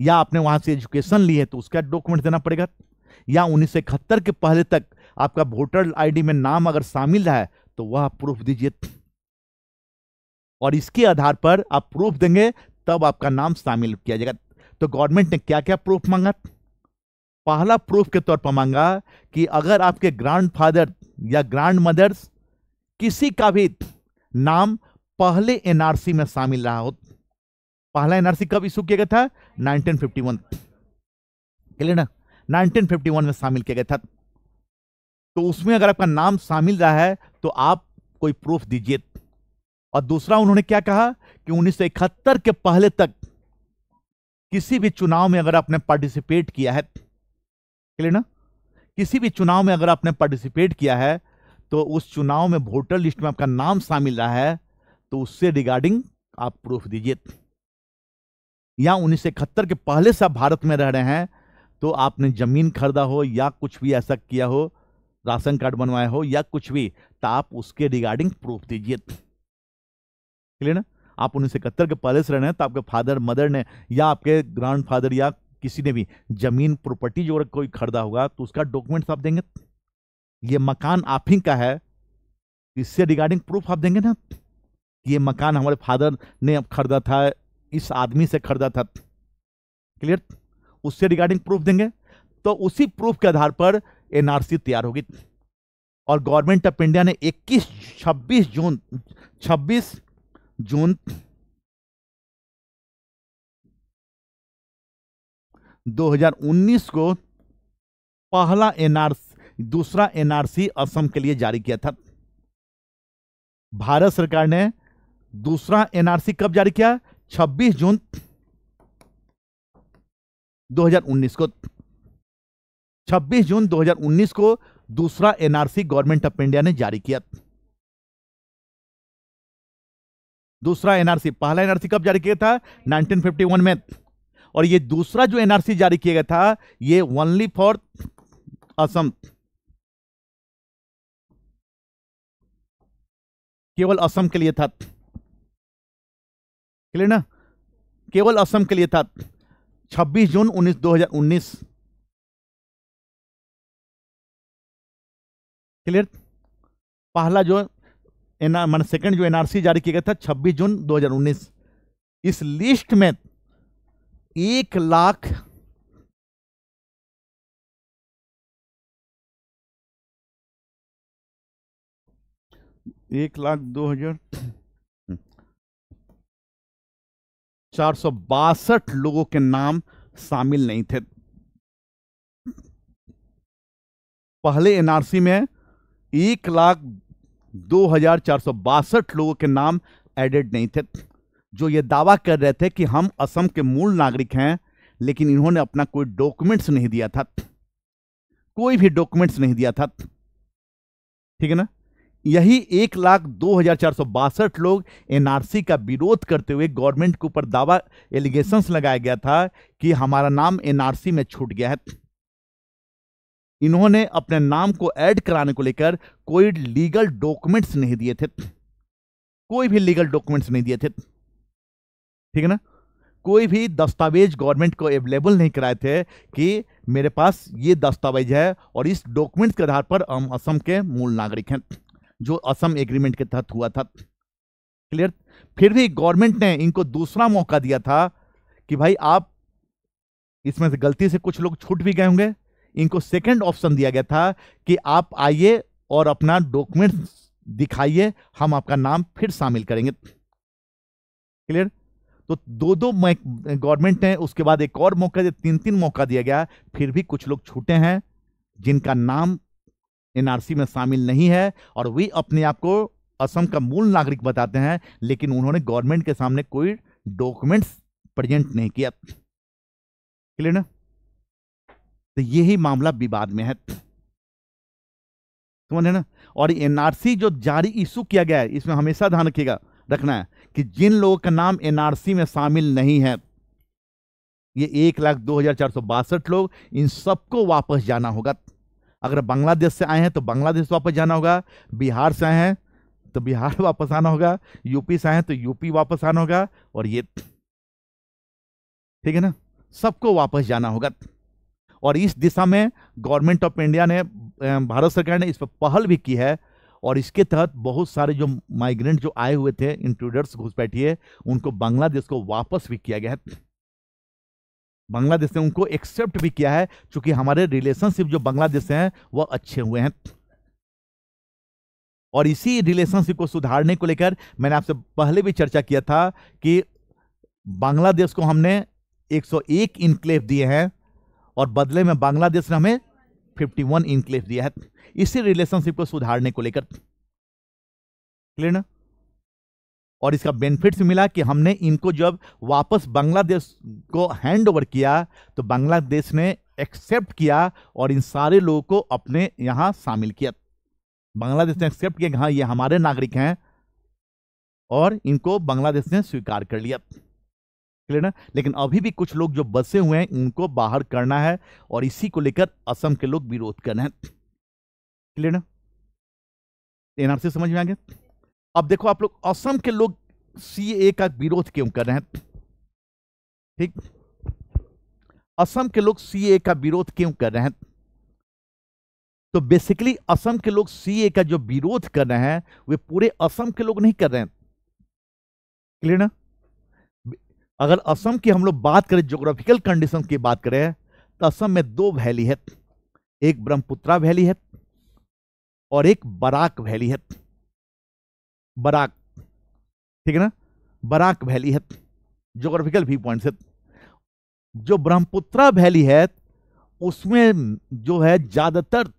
या आपने वहाँ से एजुकेशन ली है तो उसका डॉक्यूमेंट देना पड़ेगा या उन्नीस के पहले तक आपका वोटर आईडी में नाम अगर शामिल है तो वह प्रूफ दीजिए और इसके आधार पर आप प्रूफ देंगे तब आपका नाम शामिल किया जाएगा तो गवर्नमेंट ने क्या क्या प्रूफ मांगा पहला प्रूफ के तौर पर मांगा कि अगर आपके ग्रैंडफादर या ग्रैंड मदर्स किसी का भी नाम पहले एनआरसी में शामिल रहा हो पहला एनआरसी कब इशू किया गया था 1951 क्लियर ना 1951 में शामिल किया गया था तो उसमें अगर आपका नाम शामिल रहा है तो आप कोई प्रूफ दीजिए और दूसरा उन्होंने क्या कहा कि उन्नीस के पहले तक किसी भी चुनाव में अगर आपने पार्टिसिपेट किया है क्लियर ना किसी भी चुनाव में अगर आपने पार्टिसिपेट किया है तो उस चुनाव में वोटर लिस्ट में आपका नाम शामिल रहा है तो उससे रिगार्डिंग आप प्रूफ दीजिए या उन्नीस के पहले से आप भारत में रह रहे हैं तो आपने ज़मीन खरीदा हो या कुछ भी ऐसा किया हो राशन कार्ड बनवाया हो या कुछ भी तो आप उसके रिगार्डिंग प्रूफ दीजिए क्लियर ना आप उन्नीस इकहत्तर के पहले से रह रहे हैं तो आपके फादर मदर ने या आपके ग्रांड फादर या किसी ने भी जमीन प्रॉपर्टी जो कोई खरीदा होगा तो उसका डॉक्यूमेंट्स आप देंगे ये मकान आप ही का है इससे रिगार्डिंग प्रूफ आप देंगे ना कि ये मकान हमारे फादर ने अब खरीदा था इस आदमी से खरीदा था क्लियर उससे रिगार्डिंग प्रूफ देंगे तो उसी प्रूफ के आधार पर एनआरसी तैयार होगी और गवर्नमेंट ऑफ इंडिया ने 21 26 जून 26 जून 2019 को पहला एनआरसी दूसरा एनआरसी असम के लिए जारी किया था भारत सरकार ने दूसरा एनआरसी कब जारी किया 26 जून 2019 को 26 जून 2019 को दूसरा एनआरसी गवर्नमेंट ऑफ इंडिया ने जारी किया दूसरा एनआरसी पहला एनआरसी कब जारी किया था 1951 में और ये दूसरा जो एनआरसी जारी किया गया था ये ओनली फॉर असम केवल असम के लिए था क्लियर ना केवल असम के लिए था 26 जून 19 उन्नीस क्लियर पहला जो एनआर मान सेकंड जो एनआरसी जारी किया गया था 26 जून 2019 इस लिस्ट में एक लाख एक लाख दो हजार चार सौ बासठ लोगों के नाम शामिल नहीं थे पहले एनआरसी में एक लाख दो हजार चार सौ बासठ लोगों के नाम एडेड नहीं थे जो ये दावा कर रहे थे कि हम असम के मूल नागरिक हैं लेकिन इन्होंने अपना कोई डॉक्यूमेंट्स नहीं दिया था कोई भी डॉक्यूमेंट्स नहीं दिया था ठीक है ना यही एक लाख दो हजार चार सौ बासठ लोग एनआरसी का विरोध करते हुए गवर्नमेंट के ऊपर दावा एलिगेशन लगाया गया था कि हमारा नाम एनआरसी में छूट गया है इन्होंने अपने नाम को ऐड कराने को लेकर कोई लीगल डॉक्यूमेंट्स नहीं दिए थे कोई भी लीगल डॉक्यूमेंट्स नहीं दिए थे ठीक है ना कोई भी दस्तावेज गवर्नमेंट को अवेलेबल नहीं कराए थे कि मेरे पास ये दस्तावेज है और इस डॉक्यूमेंट के आधार पर हम असम के मूल नागरिक हैं जो असम एग्रीमेंट के तहत हुआ था क्लियर फिर भी गवर्नमेंट ने इनको दूसरा मौका दिया था कि भाई आप इसमें से गलती से कुछ लोग छूट भी गए होंगे इनको सेकेंड ऑप्शन दिया गया था कि आप आइए और अपना डॉक्यूमेंट दिखाइए हम आपका नाम फिर शामिल करेंगे क्लियर तो दो दो गवर्नमेंट ने उसके बाद एक और मौका दिया तीन तीन मौका दिया गया फिर भी कुछ लोग छूटे हैं जिनका नाम एनआरसी में शामिल नहीं है और वे अपने आप को असम का मूल नागरिक बताते हैं लेकिन उन्होंने गवर्नमेंट के सामने कोई डॉक्यूमेंट्स प्रेजेंट नहीं किया क्लियर ना तो यही मामला विवाद में है है ना और एनआरसी जो जारी इशू किया गया है इसमें हमेशा ध्यान रखिएगा रखना है कि जिन लोगों का नाम एनआरसी में शामिल नहीं है ये एक लाख दो हज़ार चार सौ बासठ लोग इन सबको वापस जाना होगा अगर बांग्लादेश से आए हैं तो बांग्लादेश वापस जाना होगा बिहार से आए हैं तो बिहार वापस आना होगा यूपी से आए हैं तो यूपी वापस आना होगा और ये ठीक है ना सबको वापस जाना होगा और इस दिशा में गवर्नमेंट ऑफ इंडिया ने भारत सरकार ने इस पर पहल भी की है और इसके तहत बहुत सारे जो माइग्रेंट जो आए हुए थे इंट्रूडर्स घुसपैठिए उनको बांग्लादेश को वापस भी किया गया है बांग्लादेश ने उनको एक्सेप्ट भी किया है क्योंकि हमारे रिलेशनशिप जो बांग्लादेश से हैं वह अच्छे हुए हैं और इसी रिलेशनशिप को सुधारने को लेकर मैंने आपसे पहले भी चर्चा किया था कि बांग्लादेश को हमने 101 इनक्लेव दिए हैं और बदले में बांग्लादेश ने हमें वन इंक्लेव दिया है इसी रिलेशनशिप को सुधारने को लेकर क्लियर ना और इसका बेनिफिट्स मिला कि हमने इनको जब वापस बांग्लादेश को हैंड ओवर किया तो बांग्लादेश ने एक्सेप्ट किया और इन सारे लोगों को अपने यहां शामिल किया बांग्लादेश ने एक्सेप्ट किया कि हाँ ये हमारे नागरिक हैं और इनको बांग्लादेश ने स्वीकार कर लिया क्लियर ना लेकिन अभी भी कुछ लोग जो बसे हुए हैं उनको बाहर करना है और इसी को लेकर असम के लोग विरोध कर रहे हैं क्लियर ना एनआरसी समझ में आ गया अब देखो आप लोग असम के लोग सीए का विरोध क्यों कर रहे हैं ठीक असम के लोग सीए का विरोध क्यों कर रहे हैं तो बेसिकली असम के लोग सीए का जो विरोध कर रहे हैं वे पूरे असम के लोग नहीं कर रहे हैं क्लियर ना अगर असम की हम लोग बात करें जोग्राफिकल कंडीशन की बात करें तो असम में दो वैली है एक ब्रह्मपुत्रा वैली है और एक बराक वैली है बराक ठीक है ना बराक वैली है जोग्राफिकल व्यू पॉइंट है जो ब्रह्मपुत्रा वैली है उसमें जो है ज़्यादातर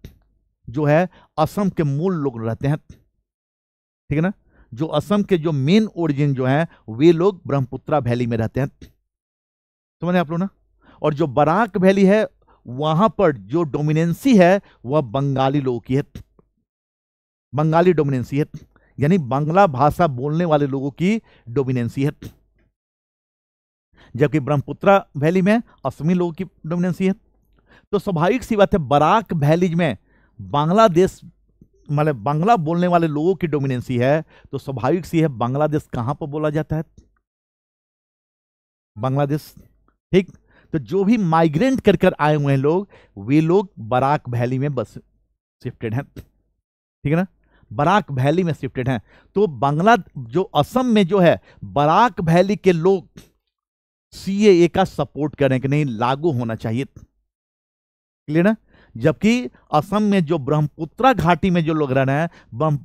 जो है असम के मूल लोग रहते हैं ठीक है ना जो असम के जो मेन ओरिजिन जो है वे लोग ब्रह्मपुत्रा वैली में रहते हैं समझ आप लोग ना और जो बराक वैली है वहां पर जो डोमिनेंसी है वह बंगाली लोगों की है बंगाली डोमिनेंसी है यानी बांग्ला भाषा बोलने वाले लोगों की डोमिनेंसी है जबकि ब्रह्मपुत्रा वैली में असमी लोगों की डोमिनेंसी है तो स्वाभाविक सी बात है बराक वैली में बांग्लादेश मतलब बांग्ला बोलने वाले लोगों की डोमिनेंसी है तो स्वाभाविक सी है बांग्लादेश कहां पर बोला जाता है बांग्लादेश ठीक तो जो भी माइग्रेंट कर कर आए हुए हैं लोग वे लोग बराक वैली में बस शिफ्टेड हैं ठीक है ना बराक वैली में शिफ्टेड हैं तो बांग्ला जो असम में जो है बराक वैली के लोग सीएए का सपोर्ट करें कि नहीं लागू होना चाहिए क्लियर ना जबकि असम में जो ब्रह्मपुत्रा घाटी में जो लोग रह रहे हैं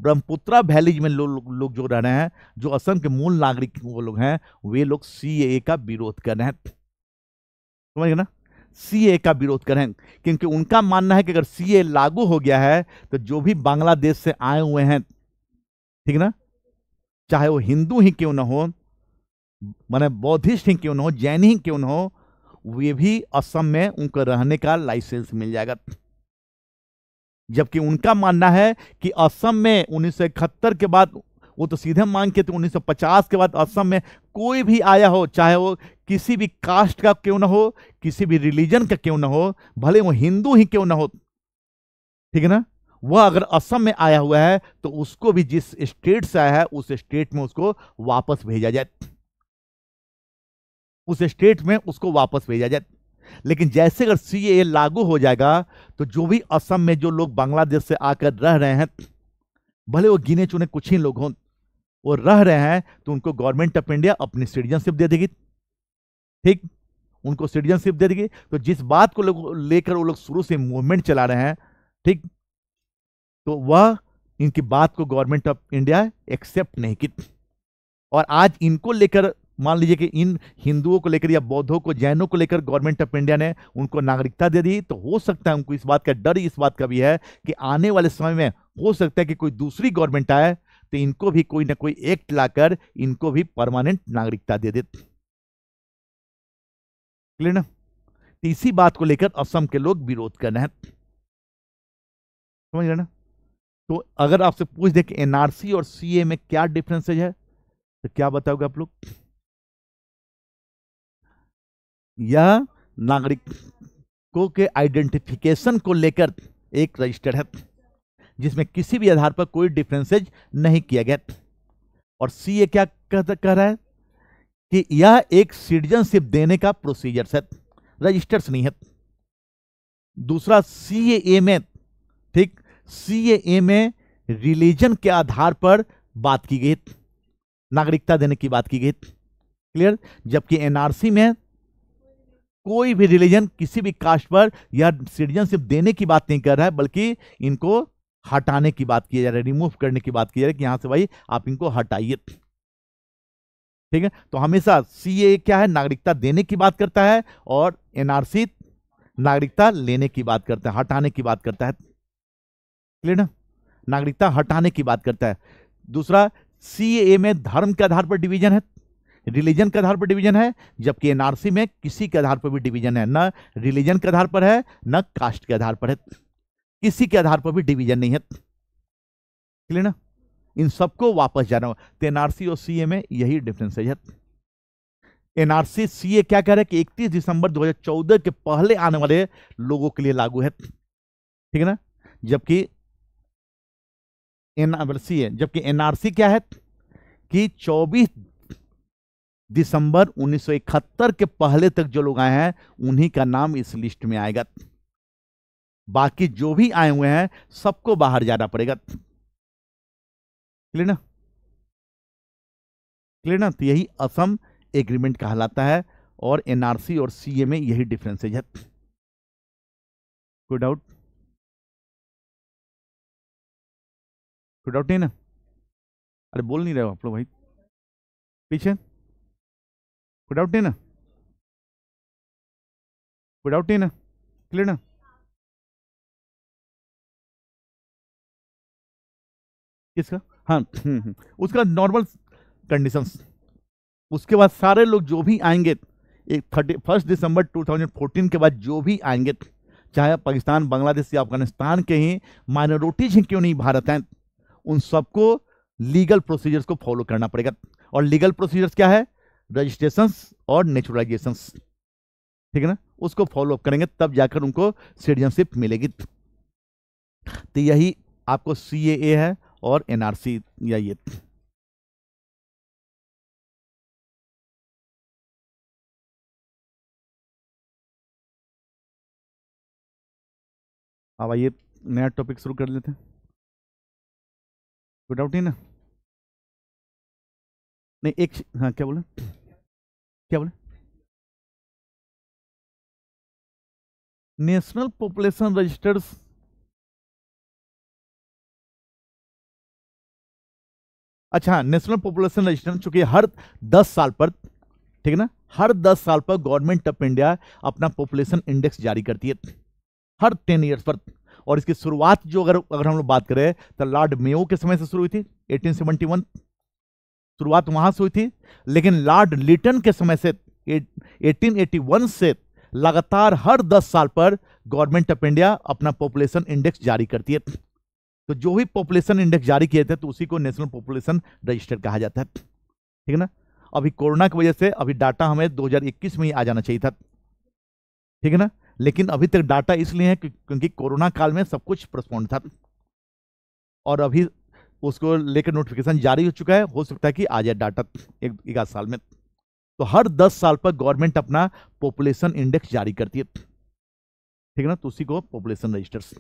ब्रह्मपुत्रा वैलीज में लोग लो जो रह रहे हैं जो असम के मूल नागरिक वो लोग हैं वे लोग सी का विरोध कर रहे हैं समझ गए ना सी का विरोध कर रहे हैं क्योंकि उनका मानना है कि अगर सी लागू हो गया है तो जो भी बांग्लादेश से आए हुए हैं ठीक ना चाहे वो हिंदू ही क्यों ना हो मैंने बौद्धिस्ट ही क्यों ना हो जैन ही क्यों ना हो वे भी असम में उनको रहने का लाइसेंस मिल जाएगा जबकि उनका मानना है कि असम में उन्नीस के बाद वो तो सीधे मांग के थे उन्नीस के बाद असम में कोई भी आया हो चाहे वो किसी भी कास्ट का क्यों ना हो किसी भी रिलीजन का क्यों ना हो भले वो हिंदू ही क्यों ना हो ठीक है ना वह अगर असम में आया हुआ है तो उसको भी जिस स्टेट से आया है उस स्टेट में उसको वापस भेजा जाए उस स्टेट में उसको वापस भेजा जाए लेकिन जैसे अगर सी लागू हो जाएगा तो जो भी असम में जो लोग बांग्लादेश से आकर रह रहे हैं भले वो गिने चुने कुछ ही लोग हों वो रह रहे हैं तो उनको गवर्नमेंट ऑफ इंडिया अपनी सिटीजनशिप दे देगी ठीक उनको सिटीजनशिप दे देगी तो जिस बात को लेकर वो लोग शुरू से मूवमेंट चला रहे हैं ठीक तो वह इनकी बात को गवर्नमेंट ऑफ इंडिया एक्सेप्ट नहीं की और आज इनको लेकर मान लीजिए कि इन हिंदुओं को लेकर या बौद्धों को जैनों को लेकर गवर्नमेंट ऑफ इंडिया ने उनको नागरिकता दे दी तो हो सकता है उनको इस बात का डर इस बात का भी है कि आने वाले समय में हो सकता है कि कोई दूसरी गवर्नमेंट आए तो इनको भी कोई ना कोई एक्ट लाकर इनको भी परमानेंट नागरिकता दे दे क्लियर ना तो इसी बात को लेकर असम के लोग विरोध कर रहे हैं समझ रहे ना तो अगर आपसे पूछ दे कि एनआरसी और सीए में क्या डिफरेंसेज है तो क्या बताओगे आप लोग यह नागरिकों के आइडेंटिफिकेशन को लेकर एक रजिस्टर है जिसमें किसी भी आधार पर कोई डिफ्रेंसेज नहीं किया गया और सी ए क्या कह रहा है कि यह एक सिटीजनशिप देने का प्रोसीजर है रजिस्टर्स नहीं है दूसरा सी ए में ठीक सी ए में रिलीजन के आधार पर बात की गई नागरिकता देने की बात की गई क्लियर जबकि एनआरसी में कोई भी रिलीजन किसी भी कास्ट पर या सिटीजनशिप देने की बात नहीं कर रहा है बल्कि इनको हटाने की बात की जा रही है रिमूव करने की बात की जा रही है कि यहां से भाई आप इनको हटाइए ठीक है तो हमेशा सी क्या है नागरिकता देने की बात करता है और एनआरसी नागरिकता लेने की बात करता है हटाने की बात करता है क्लियर ना नागरिकता हटाने की बात करता है दूसरा सी में धर्म के आधार पर डिवीजन है रिलीजन के आधार पर डिवीजन है जबकि एनआरसी में किसी के आधार पर भी डिवीजन है न रिलीजन के आधार पर है न कास्ट के आधार पर है किसी के आधार पर भी डिवीजन नहीं है क्लियर ना इन सबको वापस जाना तो एनआरसी और सीए में यही डिफरेंस है एनआरसी सीए क्या कह रहे हैं कि इकतीस दिसंबर 2014 के पहले आने वाले लोगों के लिए लागू है ठीक है ना जबकि एनआरसी जबकि एनआरसी क्या है कि 24 दिसंबर 1971 के पहले तक जो लोग आए हैं उन्हीं का नाम इस लिस्ट में आएगा बाकी जो भी आए हुए हैं सबको बाहर जाना पड़ेगा क्लियर ना क्लियर ना तो यही असम एग्रीमेंट कहलाता है और एनआरसी और सीए में यही डिफरेंसेज है कोई डाउट कोई डाउट नहीं ना अरे बोल नहीं रहे हो आप लोग भाई पीछे डाउट नहीं ना कोई डाउट नहीं ना क्लियर ना किसका हाँ उसका नॉर्मल कंडीशंस उसके बाद सारे लोग जो भी आएंगे एक थर्टी फर्स्ट दिसंबर 2014 के बाद जो भी आएंगे चाहे पाकिस्तान बांग्लादेश या अफगानिस्तान के ही माइनॉरिटीज हैं क्यों नहीं भारत हैं उन सबको लीगल प्रोसीजर्स को फॉलो करना पड़ेगा और लीगल प्रोसीजर्स क्या है रजिस्ट्रेशन और नेचुरलाइजेशन ठीक है ना उसको फॉलो अप करेंगे तब जाकर उनको सिटीजनशिप मिलेगी तो यही आपको सी ए है और एनआरसी या ये अब आइए नया टॉपिक शुरू कर लेते हैं कोई डाउट नहीं ना नहीं एक हाँ क्या बोले क्या बोले नेशनल पॉपुलेशन रजिस्टर्स अच्छा हाँ, नेशनल पॉपुलेशन रजिस्टर चूंकि हर दस साल पर ठीक है ना हर दस साल पर गवर्नमेंट ऑफ इंडिया अपना पॉपुलेशन इंडेक्स जारी करती है हर टेन ईयर्स पर और इसकी शुरुआत जो अगर अगर हम लोग बात करें तो लॉर्ड मेयो के समय से शुरू हुई थी 1871 शुरुआत वहां से हुई थी लेकिन लॉर्ड लिटन के समय से 1881 से लगातार हर 10 साल पर गवर्नमेंट ऑफ इंडिया अपना पॉपुलेशन इंडेक्स जारी करती है तो जो भी पॉपुलेशन इंडेक्स जारी किए थे तो उसी को नेशनल पॉपुलेशन रजिस्टर कहा जाता है ठीक है ना अभी कोरोना की वजह से अभी डाटा हमें 2021 में ही आ जाना चाहिए था ठीक है ना लेकिन अभी तक डाटा इसलिए है क्योंकि कोरोना काल में सब कुछ प्रस्पोन्ड था और अभी उसको लेकर नोटिफिकेशन जारी हो चुका है हो सकता है कि आ जाए डाटा एक एक साल में तो हर दस साल पर गवर्नमेंट अपना पॉपुलेशन इंडेक्स जारी करती है ठीक है ना तो उसी को पॉपुलेशन रजिस्टर्स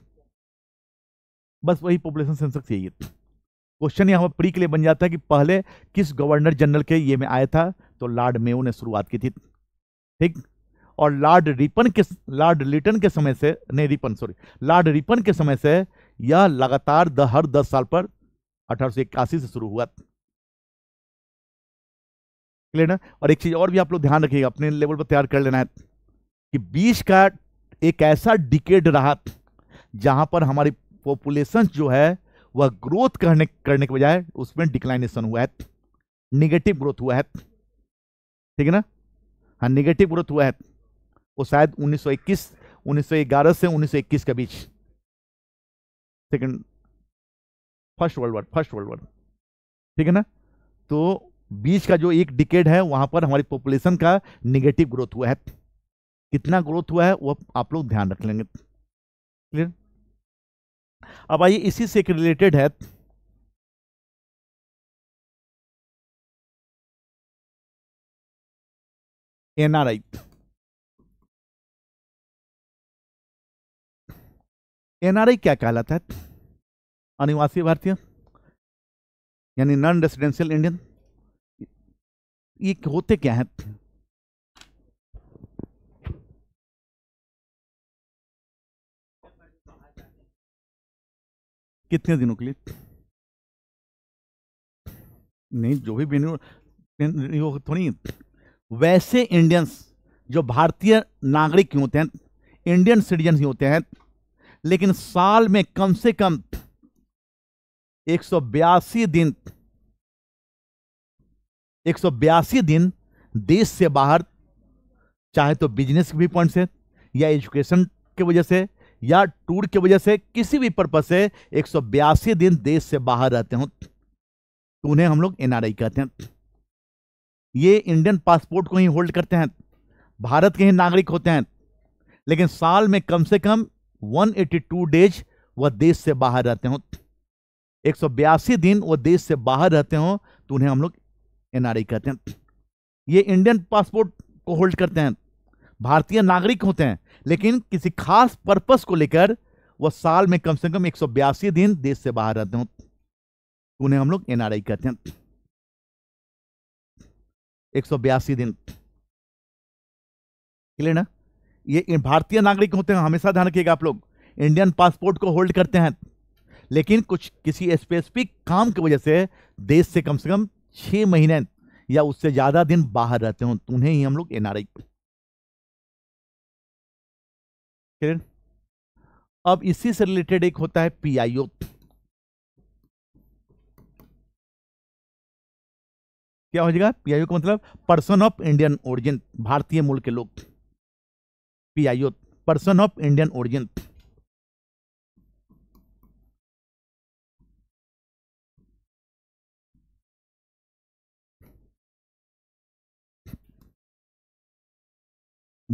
बस वही पॉपुलेशन सेंसस यही है क्वेश्चन यहाँ पर प्री के लिए बन जाता है कि पहले किस गवर्नर जनरल के ये में आया था तो लॉर्ड मेयो ने शुरुआत की थी ठीक और लॉर्ड रिपन के लॉर्ड लिटन के समय से नहीं रिपन सॉरी लॉर्ड रिपन के समय से यह लगातार हर दस साल पर अठारह से शुरू हुआ क्लियर ना और एक चीज और भी आप लोग ध्यान रखिएगा अपने लेवल पर तैयार कर लेना है कि बीस का एक ऐसा डिकेड रहा जहां पर हमारी पॉपुलेशन जो है वह ग्रोथ करने करने के बजाय उसमें डिक्लाइनेशन हुआ है निगेटिव ग्रोथ हुआ है ठीक है ना हाँ निगेटिव ग्रोथ हुआ है वो शायद 1921 1911 से 1921 के बीच second first world war first world war ठीक है ना तो बीच का जो एक डिकेड है वहां पर हमारी पॉपुलेशन का निगेटिव ग्रोथ हुआ है कितना ग्रोथ हुआ है वो आप लोग ध्यान रख लेंगे क्लियर अब आइए इसी से रिलेटेड है एनआरआई एनआरआई क्या कहलाता है अनिवासी भारतीय यानी नॉन रेसिडेंशियल इंडियन ये होते क्या हैं कितने दिनों के लिए नहीं जो भी थोड़ी वैसे इंडियंस जो भारतीय नागरिक ही होते हैं इंडियन सिटीजन ही होते हैं लेकिन साल में कम से कम एक दिन एक दिन देश से बाहर चाहे तो बिजनेस के भी पॉइंट से या एजुकेशन के वजह से या टूर के वजह से किसी भी पर्पज से एक दिन देश से बाहर रहते हो तो उन्हें हम लोग एनआरआई कहते हैं ये इंडियन पासपोर्ट को ही होल्ड करते हैं भारत के ही नागरिक होते हैं लेकिन साल में कम से कम 182 डेज वह देश से बाहर रहते हों एक दिन वो देश से बाहर रहते हो तो उन्हें हम लोग एनआरआई कहते हैं ये इंडियन पासपोर्ट को होल्ड करते हैं भारतीय नागरिक होते हैं लेकिन किसी खास पर्पस को लेकर वह साल में कम से कम एक दिन देश से बाहर रहते हो तो उन्हें हम लोग एनआरआई कहते हैं एक दिन क्लियर ना ये भारतीय नागरिक होते हैं हमेशा ध्यान रखिएगा आप लोग इंडियन पासपोर्ट को होल्ड करते हैं लेकिन कुछ किसी स्पेसिफिक काम की वजह से देश से कम से कम छः महीने या उससे ज़्यादा दिन बाहर रहते हो उन्हें ही हम लोग एन आर अब इसी से रिलेटेड एक होता है पीआईओ क्या हो जाएगा पीआईओ का मतलब पर्सन ऑफ इंडियन ओरिजिन भारतीय मूल के लोग PIO person of Indian origin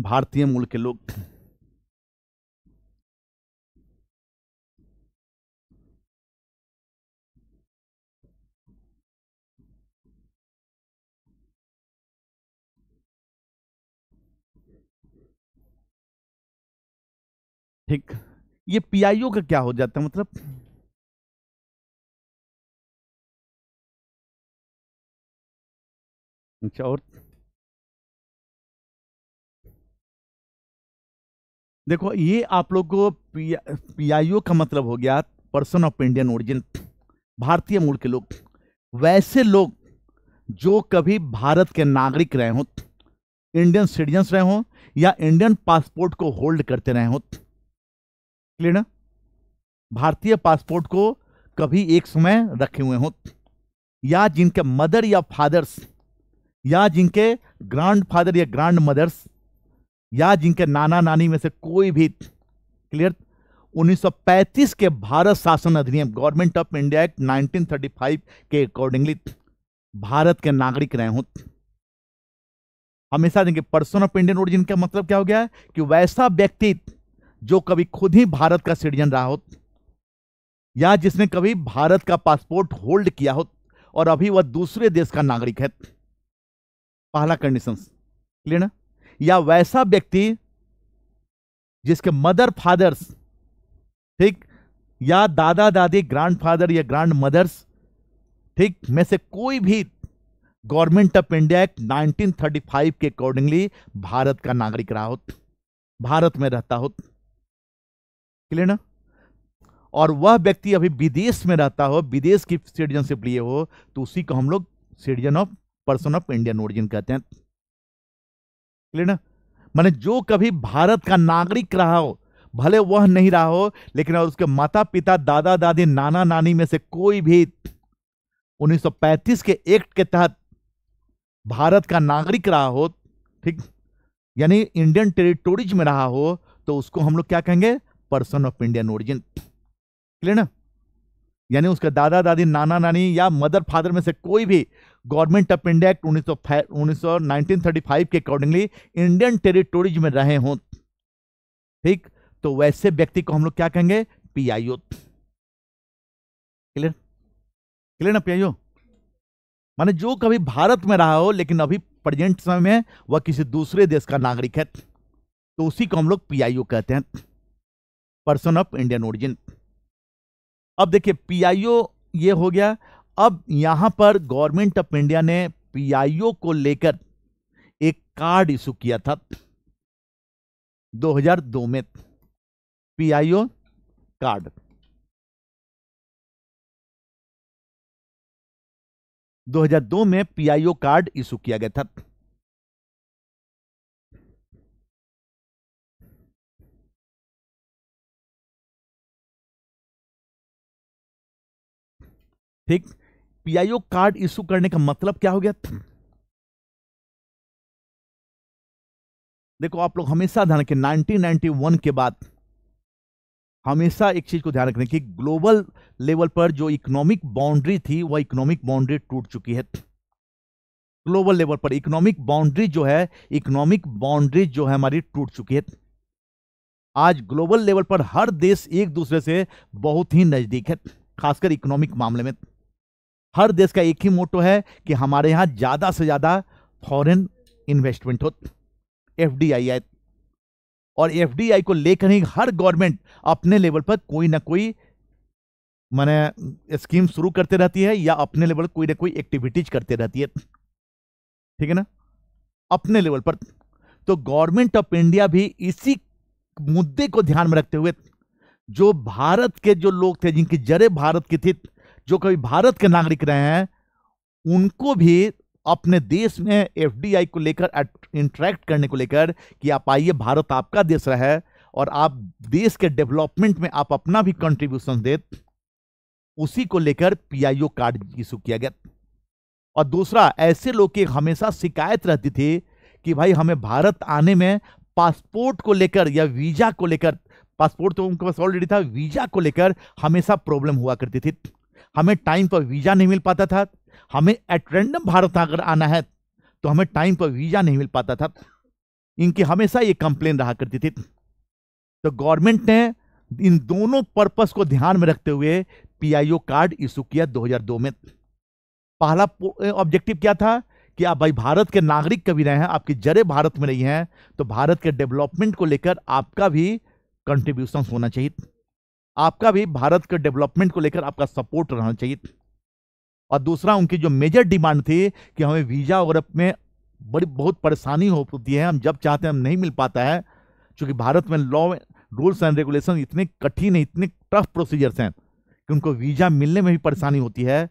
भारतीय मूल के लोग ठीक ये पीआईओ का क्या हो जाता है मतलब अच्छा और देखो ये आप लोग को पी आई ओ का मतलब हो गया पर्सन ऑफ इंडियन ओरिजिन भारतीय मूल के लोग वैसे लोग जो कभी भारत के नागरिक रहे हों इंडियन सिटीजन्स रहे हों या इंडियन पासपोर्ट को होल्ड करते रहे हों क्लियर ना भारतीय पासपोर्ट को कभी एक समय रखे हुए हों या जिनके मदर या फादर्स या जिनके ग्रैंड फादर या ग्रैंड मदर्स या जिनके नाना नानी में से कोई भी क्लियर 1935 के भारत शासन अधिनियम गवर्नमेंट ऑफ इंडिया एक्ट 1935 के अकॉर्डिंगली भारत के नागरिक रहे हूं हमेशा देखिए पर्सन ऑफ इंडियन ओरिजिन का मतलब क्या हो गया है कि वैसा व्यक्ति जो कभी खुद ही भारत का सिटीजन रहा हो या जिसने कभी भारत का पासपोर्ट होल्ड किया हो और अभी वह दूसरे देश का नागरिक है पहला कंडीशन क्लियर ना या वैसा व्यक्ति जिसके मदर फादर्स ठीक या दादा दादी ग्रैंडफादर या ग्रैंड मदर्स ठीक में से कोई भी गवर्नमेंट ऑफ इंडिया एक्ट 1935 के अकॉर्डिंगली भारत का नागरिक रहा हो भारत में रहता हो क्लियर ना और वह व्यक्ति अभी विदेश में रहता हो विदेश की सिटीजनशिप लिए हो तो उसी को हम लोग citizen of person of Indian origin कहते हैं लेना मैंने जो कभी भारत का नागरिक रहा हो भले वह नहीं रहा हो लेकिन और उसके माता पिता दादा दादी नाना नानी में से कोई भी 1935 के एक्ट के तहत भारत का नागरिक रहा हो ठीक यानी इंडियन टेरिटोरीज में रहा हो तो उसको हम लोग क्या कहेंगे person of Indian origin clear ना यानी उसके दादा दादी नाना नानी या मदर फादर में से कोई भी गवर्नमेंट ऑफ इंडिया एक्ट उन्नीस सौ के अकॉर्डिंगली इंडियन टेरिटोरीज में रहे हों ठीक तो वैसे व्यक्ति को हम लोग क्या कहेंगे पीआईओ क्लियर क्लियर ना पीआईओ माने जो कभी भारत में रहा हो लेकिन अभी प्रेजेंट समय में वह किसी दूसरे देश का नागरिक है तो उसी को हम लोग पीआईओ कहते हैं पर्सन ऑफ इंडियन ओरिजिन अब देखिए पीआईओ ये हो गया अब यहां पर गवर्नमेंट ऑफ इंडिया ने पीआईओ को लेकर एक कार्ड इशू किया था 2002 में पीआईओ कार्ड 2002 में पीआईओ कार्ड इशू किया गया था ठीक पीआईओ कार्ड इशू करने का मतलब क्या हो गया देखो आप लोग हमेशा ध्यान रखें 1991 के बाद हमेशा एक चीज को ध्यान रखने की ग्लोबल लेवल पर जो इकोनॉमिक बाउंड्री थी वह इकोनॉमिक बाउंड्री टूट चुकी है ग्लोबल लेवल पर इकोनॉमिक बाउंड्री जो है इकोनॉमिक बाउंड्री जो है हमारी टूट चुकी है आज ग्लोबल लेवल पर हर देश एक दूसरे से बहुत ही नज़दीक है खासकर इकोनॉमिक मामले में हर देश का एक ही मोटो है कि हमारे यहाँ ज़्यादा से ज़्यादा फॉरेन इन्वेस्टमेंट हो एफ आए और एफ को लेकर ही हर गवर्नमेंट अपने लेवल पर कोई ना कोई मैंने स्कीम शुरू करते रहती है या अपने लेवल कोई ना कोई एक्टिविटीज करते रहती है ठीक है ना अपने लेवल पर तो गवर्नमेंट ऑफ इंडिया भी इसी मुद्दे को ध्यान में रखते हुए जो भारत के जो लोग थे जिनकी जड़े भारत की थी जो कभी भारत के नागरिक रहे हैं उनको भी अपने देश में एफ को लेकर इंट्रैक्ट करने को लेकर कि आप आइए भारत आपका देश रहे और आप देश के डेवलपमेंट में आप अपना भी कंट्रीब्यूशन दे उसी को लेकर पीआईओ कार्ड इशू किया गया और दूसरा ऐसे लोग की हमेशा शिकायत रहती थी कि भाई हमें भारत आने में पासपोर्ट को लेकर या वीज़ा को लेकर पासपोर्ट तो उनके पास ऑलरेडी था वीज़ा को लेकर हमेशा प्रॉब्लम हुआ करती थी हमें टाइम पर वीज़ा नहीं मिल पाता था हमें एट रेंडम भारत अगर आना है तो हमें टाइम पर वीज़ा नहीं मिल पाता था इनकी हमेशा ये कंप्लेन रहा करती थी तो गवर्नमेंट ने इन दोनों पर्पस को ध्यान में रखते हुए पीआईओ कार्ड इशू किया 2002 में पहला ऑब्जेक्टिव क्या था कि आप भाई भारत के नागरिक कभी रहे हैं आपकी जड़े भारत में रही हैं तो भारत के डेवलपमेंट को लेकर आपका भी कंट्रीब्यूशन होना चाहिए आपका भी भारत के डेवलपमेंट को लेकर आपका सपोर्ट रहना चाहिए और दूसरा उनकी जो मेजर डिमांड थी कि हमें वीज़ा वगैरह में बड़ी बहुत परेशानी होती है हम जब चाहते हैं हम नहीं मिल पाता है क्योंकि भारत में लॉ रूल्स एंड रेगुलेशन इतने कठिन है इतने टफ प्रोसीजर्स हैं कि उनको वीज़ा मिलने में भी परेशानी होती है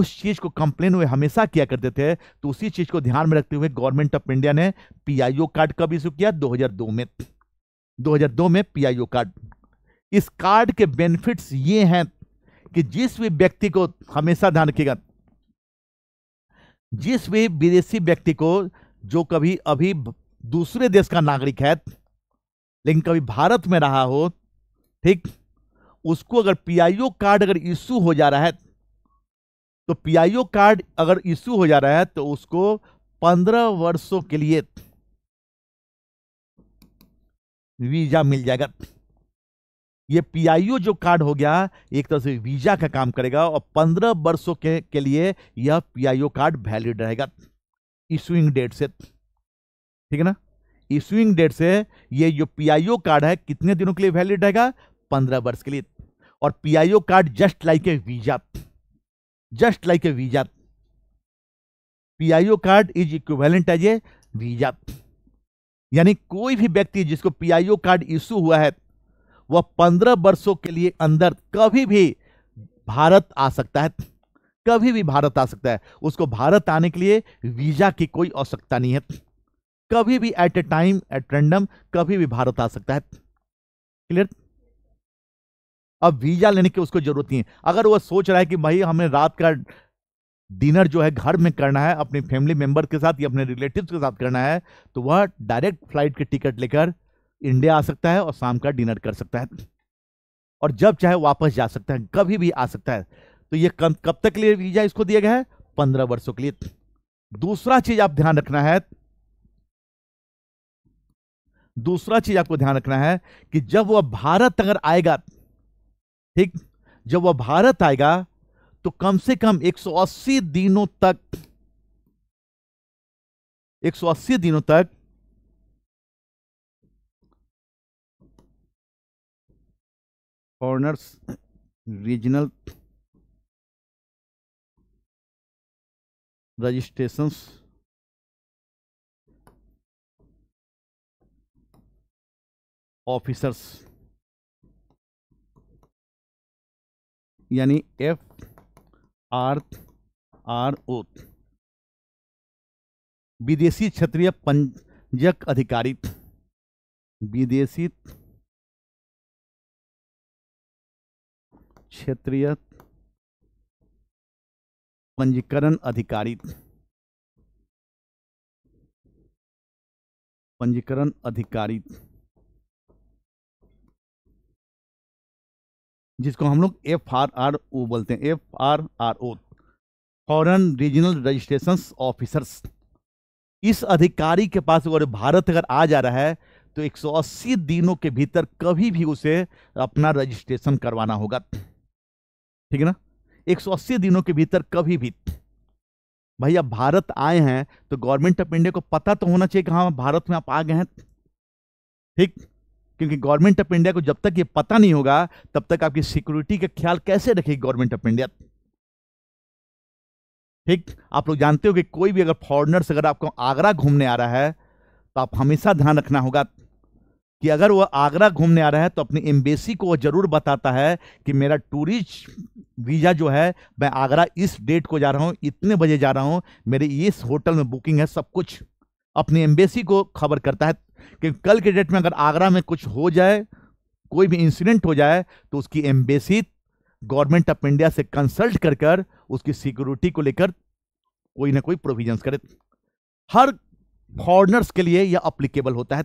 उस चीज़ को कंप्लेन हुए हमेशा किया करते थे तो उसी चीज़ को ध्यान में रखते हुए गवर्नमेंट ऑफ इंडिया ने पीआईओ कार्ड कब इशू किया 2002 में 2002 में पीआईओ कार्ड इस कार्ड के बेनिफिट्स ये हैं कि जिस भी व्यक्ति को हमेशा ध्यान रखिएगा जिस भी विदेशी व्यक्ति को जो कभी अभी दूसरे देश का नागरिक है लेकिन कभी भारत में रहा हो ठीक उसको अगर पीआईओ कार्ड अगर इशू हो जा रहा है तो पीआईओ कार्ड अगर इशू हो जा रहा है तो उसको पंद्रह वर्षों के लिए वीजा मिल जाएगा ये पीआईयू जो कार्ड हो गया एक तरह से वीजा का काम करेगा और पंद्रह वर्षों के के लिए यह पीआईओ कार्ड वैलिड रहेगा इशुइंग डेट से ठीक है ना इशुइंग डेट से ये जो पीआईयू कार्ड है कितने दिनों के लिए वैलिड रहेगा पंद्रह वर्ष के लिए और PIO card just like a visa just like a visa PIO card is equivalent as a visa यानी कोई भी व्यक्ति जिसको पीआईओ कार्ड इशू हुआ है वह पंद्रह वर्षों के लिए अंदर कभी भी भारत आ सकता है कभी भी भारत आ सकता है उसको भारत आने के लिए वीजा की कोई आवश्यकता नहीं है कभी भी at a time at random कभी भी भारत आ सकता है क्लियर अब वीजा लेने की उसको जरूरत नहीं है अगर वह सोच रहा है कि भाई हमें रात का डिनर जो है घर में करना है अपने फैमिली मेंबर के साथ या अपने रिलेटिव्स के साथ करना है तो वह डायरेक्ट फ्लाइट की टिकट लेकर इंडिया आ सकता है और शाम का डिनर कर सकता है और जब चाहे वापस जा सकता है कभी भी आ सकता है तो ये कम कब तक के लिए वीजा इसको दिया गया है पंद्रह वर्षों के लिए दूसरा चीज आप ध्यान रखना है दूसरा चीज आपको ध्यान रखना है कि जब वह भारत अगर आएगा ठीक जब वह भारत आएगा तो कम से कम 180 दिनों तक 180 दिनों तक फॉरनर्स रीजनल रजिस्ट्रेशंस ऑफिसर्स यानी एफ आर आर ओ विदेशी क्षेत्रीय पंजक अधिकारी विदेशी क्षेत्रीय पंजीकरण अधिकारी पंजीकरण अधिकारी जिसको हम लोग एफ आर आर ओ बोलते हैं F R R O foreign regional registration officers इस अधिकारी के पास अगर भारत अगर आ जा रहा है तो 180 दिनों के भीतर कभी भी उसे अपना रजिस्ट्रेशन करवाना होगा ठीक है ना 180 दिनों के भीतर कभी भी भाई आप भारत आए हैं तो गवर्नमेंट ऑफ इंडिया को पता तो होना चाहिए कि हाँ भारत में आप आ गए हैं ठीक क्योंकि गवर्नमेंट ऑफ इंडिया को जब तक ये पता नहीं होगा तब तक आपकी सिक्योरिटी का ख्याल कैसे रखेगी गवर्नमेंट ऑफ इंडिया ठीक आप लोग जानते हो कि कोई भी अगर फॉरनर्स अगर आपको आगरा घूमने आ रहा है तो आप हमेशा ध्यान रखना होगा कि अगर वह आगरा घूमने आ रहा है तो अपनी एम्बेसी को वह जरूर बताता है कि मेरा टूरिस्ट वीज़ा जो है मैं आगरा इस डेट को जा रहा हूँ इतने बजे जा रहा हूँ मेरे इस होटल में बुकिंग है सब कुछ अपनी एम्बेसी को खबर करता है कि कल के डेट में अगर आगरा में कुछ हो जाए कोई भी इंसिडेंट हो जाए तो उसकी एम्बेसी गवर्नमेंट ऑफ इंडिया से कंसल्ट कर कर उसकी सिक्योरिटी को लेकर कोई ना कोई प्रोविजंस करे हर फॉरनर्स के लिए यह अप्लीकेबल होता है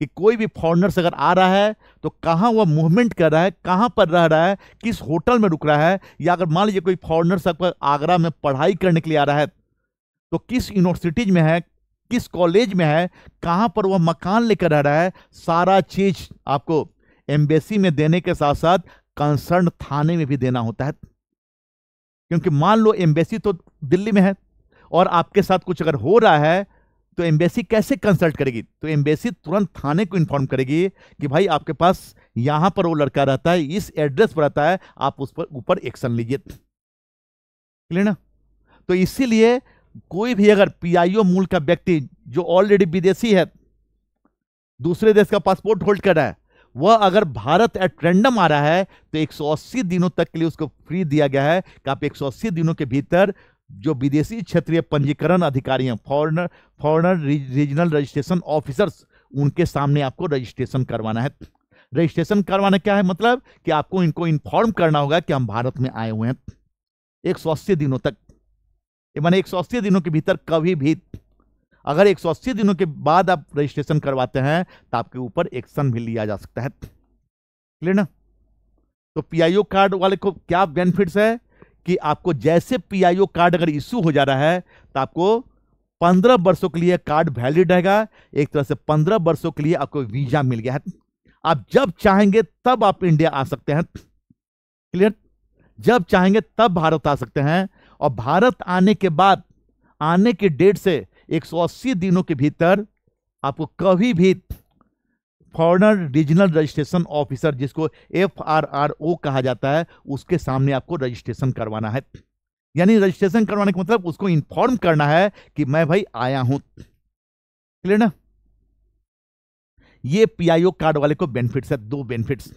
कि कोई भी फॉरनर्स अगर आ रहा है तो कहाँ वह मूवमेंट कर रहा है कहाँ पर रह रहा है किस होटल में रुक रहा है या अगर मान लीजिए कोई फॉरनर्स अगर आगरा में पढ़ाई करने के लिए आ रहा है तो किस यूनिवर्सिटीज में है किस कॉलेज में है कहाँ पर वह मकान लेकर रह रहा है सारा चीज आपको एम्बेसी में देने के साथ साथ कंसर्न थाने में भी देना होता है क्योंकि मान लो एम्बेसी तो दिल्ली में है और आपके साथ कुछ अगर हो रहा है तो एम्बेसी कैसे कंसल्ट करेगी तो एम्बेसी तुरंत थाने को इन्फॉर्म करेगी कि भाई आपके पास यहाँ पर वो लड़का रहता है इस एड्रेस पर रहता है आप उस पर ऊपर एक्शन लीजिए क्लियर ना तो इसीलिए कोई भी अगर पीआईओ मूल का व्यक्ति जो ऑलरेडी विदेशी है दूसरे देश का पासपोर्ट होल्ड कर रहा है वह अगर भारत एट रेंडम आ रहा है तो 180 दिनों तक के लिए उसको फ्री दिया गया है कि आप 180 दिनों के भीतर जो विदेशी क्षेत्रीय पंजीकरण अधिकारी हैं foreigner foreigner regional registration officers उनके सामने आपको रजिस्ट्रेशन करवाना है रजिस्ट्रेशन करवाना क्या है मतलब कि आपको इनको इन्फॉर्म करना होगा कि हम भारत में आए हुए हैं एक सौ अस्सी दिनों तक मैंने एक सौ अस्सी दिनों के भीतर कभी भी अगर एक सौ अस्सी दिनों के बाद आप रजिस्ट्रेशन करवाते हैं तो आपके ऊपर एक्शन भी लिया जा सकता है क्लियर ना तो पीआईओ कार्ड वाले को क्या बेनिफिट्स है कि आपको जैसे पीआईओ कार्ड अगर इश्यू हो जा रहा है तो आपको पंद्रह वर्षों के लिए कार्ड वैलिड रहेगा एक तरह से पंद्रह वर्षों के लिए आपको वीजा मिल गया है आप जब चाहेंगे तब आप इंडिया आ सकते हैं क्लियर जब चाहेंगे तब भारत आ सकते हैं और भारत आने के बाद आने के डेट से 180 दिनों के भीतर आपको कभी भी फॉरनर रीजनल रजिस्ट्रेशन ऑफिसर जिसको एफ आर आर ओ कहा जाता है उसके सामने आपको रजिस्ट्रेशन करवाना है यानी रजिस्ट्रेशन करवाने का मतलब उसको इन्फॉर्म करना है कि मैं भाई आया हूं क्लियर ना ये पीआईओ कार्ड वाले को बेनिफिट्स है दो बेनिफिट्स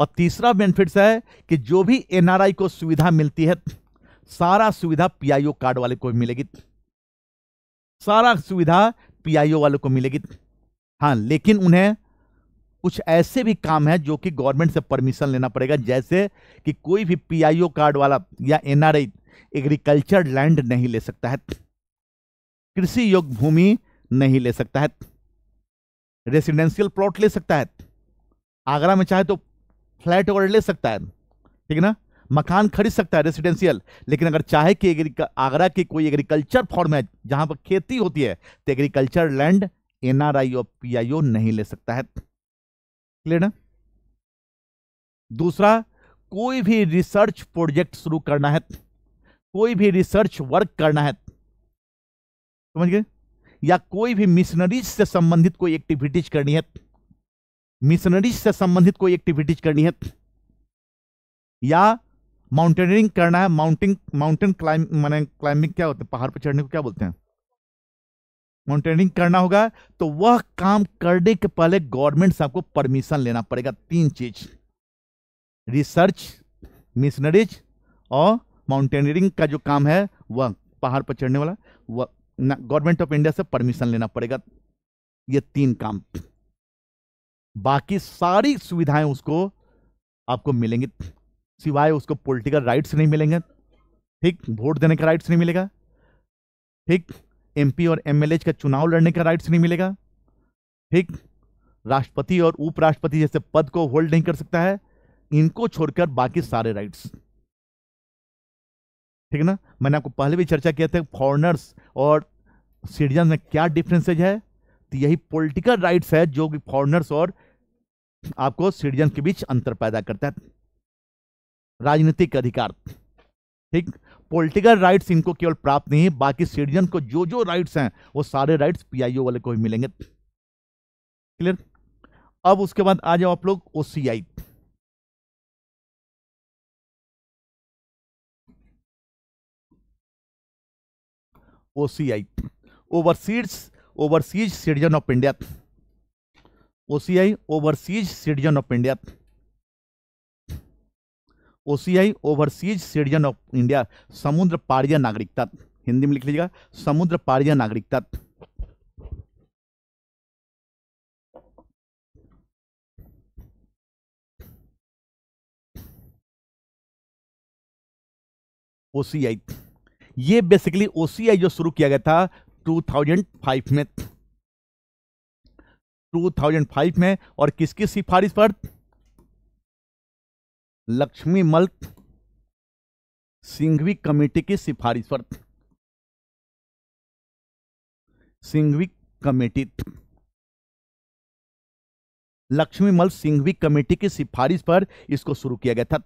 और तीसरा बेनिफिट्स है कि जो भी एनआरआई को सुविधा मिलती है सारा सुविधा पीआईओ कार्ड वाले को मिलेगी सारा सुविधा पीआईओ वाले को मिलेगी हाँ लेकिन उन्हें कुछ ऐसे भी काम है जो कि गवर्नमेंट से परमिशन लेना पड़ेगा जैसे कि कोई भी पीआईओ कार्ड वाला या एनआरआई एग्रीकल्चर लैंड नहीं ले सकता है कृषि योग्य भूमि नहीं ले सकता है रेसिडेंशियल प्लॉट ले सकता है आगरा में चाहे तो फ्लैट वगैरह ले सकता है ठीक है ना मकान खरीद सकता है रेसिडेंशियल लेकिन अगर चाहे कि आगरा की कोई एग्रीकल्चर फॉर्म है जहां पर खेती होती है तो एग्रीकल्चर लैंड एनआरआई और पीआईओ नहीं ले सकता है क्लियर ना दूसरा कोई भी रिसर्च प्रोजेक्ट शुरू करना है कोई भी रिसर्च वर्क करना है समझ गए या कोई भी मिशनरीज से संबंधित कोई एक्टिविटीज करनी है मिशनरीज से संबंधित कोई एक्टिविटीज करनी है या माउंटेनियरिंग करना है माउंटिंग माउंटेन क्लाइम मैंने क्लाइंबिंग क्या होता है पहाड़ पर चढ़ने को क्या बोलते हैं मॉनिटरिंग करना होगा तो वह काम करने के पहले गवर्नमेंट से आपको परमिशन लेना पड़ेगा तीन चीज रिसर्च मिशनरीज और माउंटेनियरिंग का जो काम है वह पहाड़ पर चढ़ने वाला वह गवर्नमेंट ऑफ इंडिया से परमिशन लेना पड़ेगा ये तीन काम बाकी सारी सुविधाएं उसको आपको मिलेंगी सिवाय उसको पॉलिटिकल राइट्स नहीं मिलेंगे ठीक वोट देने का राइट्स नहीं मिलेगा ठीक एमपी और एमएलए का चुनाव लड़ने का राइट्स नहीं मिलेगा ठीक राष्ट्रपति और उपराष्ट्रपति जैसे पद को होल्ड नहीं कर सकता है इनको छोड़कर बाकी सारे राइट्स ठीक है ना मैंने आपको पहले भी चर्चा किया था फॉरनर्स और सिटीजन में क्या डिफरेंसेज है तो यही पॉलिटिकल राइट्स है जो कि फॉरनर्स और आपको सिटीजन के बीच अंतर पैदा करता है राजनीतिक अधिकार ठीक पॉलिटिकल राइट्स इनको केवल प्राप्त नहीं है बाकी सिटीजन को जो जो राइट्स हैं वो सारे राइट्स पीआईओ वाले को भी मिलेंगे क्लियर अब उसके बाद आ जाओ आप लोग O OCI O overseas overseas citizen of India O C I overseas citizen of India OCI overseas citizen of India समुद्र पारिया नागरिकता हिंदी में लिख लीजिएगा समुद्र पारिया नागरिकता ओसीआई ये बेसिकली ओसीआई जो शुरू किया गया था 2005 में 2005 में और किसकी सिफारिश पर लक्ष्मी मल्क सिंघवी कमेटी की सिफारिश पर सिंघवी कमेटी लक्ष्मी मल सिंघवी कमेटी की सिफारिश पर इसको शुरू किया गया था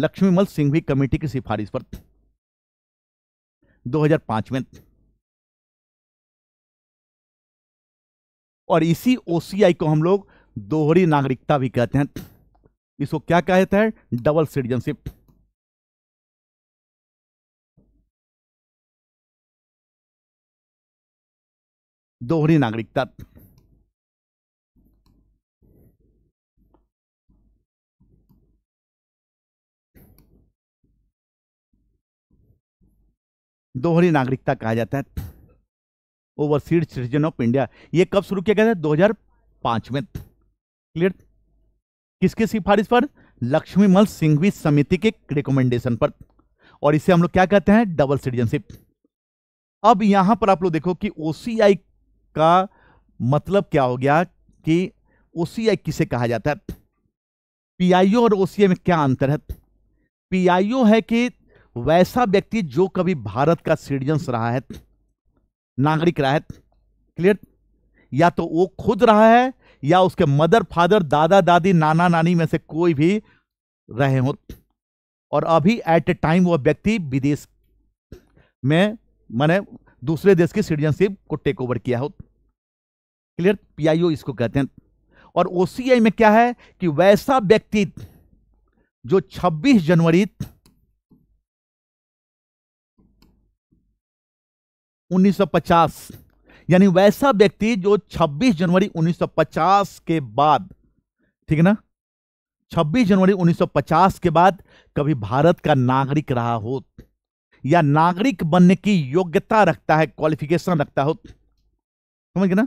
लक्ष्मी मल सिंघवी कमेटी की सिफारिश पर 2005 में और इसी ओसीआई को हम लोग दोहरी नागरिकता भी कहते हैं इसको क्या कहा जाता है डबल सिटीजनशिप दोहरी नागरिकता दोहरी नागरिकता कहा जाता है ओवरसीड सिटीजन ऑफ इंडिया ये कब शुरू किया गया था 2005 में क्लियर किसके सिफारिश पर लक्ष्मीमल सिंघवी समिति के रिकमेंडेशन पर और इसे हम लोग क्या कहते हैं डबल सिटीजनशिप अब यहां पर आप लोग देखो कि ओसीआई का मतलब क्या हो गया कि ओसीआई किसे कहा जाता है पीआईओ और ओसीआई में क्या अंतर है पीआईओ है कि वैसा व्यक्ति जो कभी भारत का सिटीजन रहा है नागरिक रहा है क्लियर या तो वो खुद रहा है या उसके मदर फादर दादा दादी नाना नानी में से कोई भी रहे हो और अभी एट ए टाइम वह व्यक्ति विदेश में मैंने दूसरे देश की सिटीजनशिप को टेक ओवर किया हो क्लियर पीआईओ इसको कहते हैं और ओसीआई में क्या है कि वैसा व्यक्ति जो 26 जनवरी 1950 यानी वैसा व्यक्ति जो 26 जनवरी 1950 के बाद ठीक है ना 26 जनवरी 1950 के बाद कभी भारत का नागरिक रहा हो या नागरिक बनने की योग्यता रखता है क्वालिफिकेशन रखता हो समझ गए ना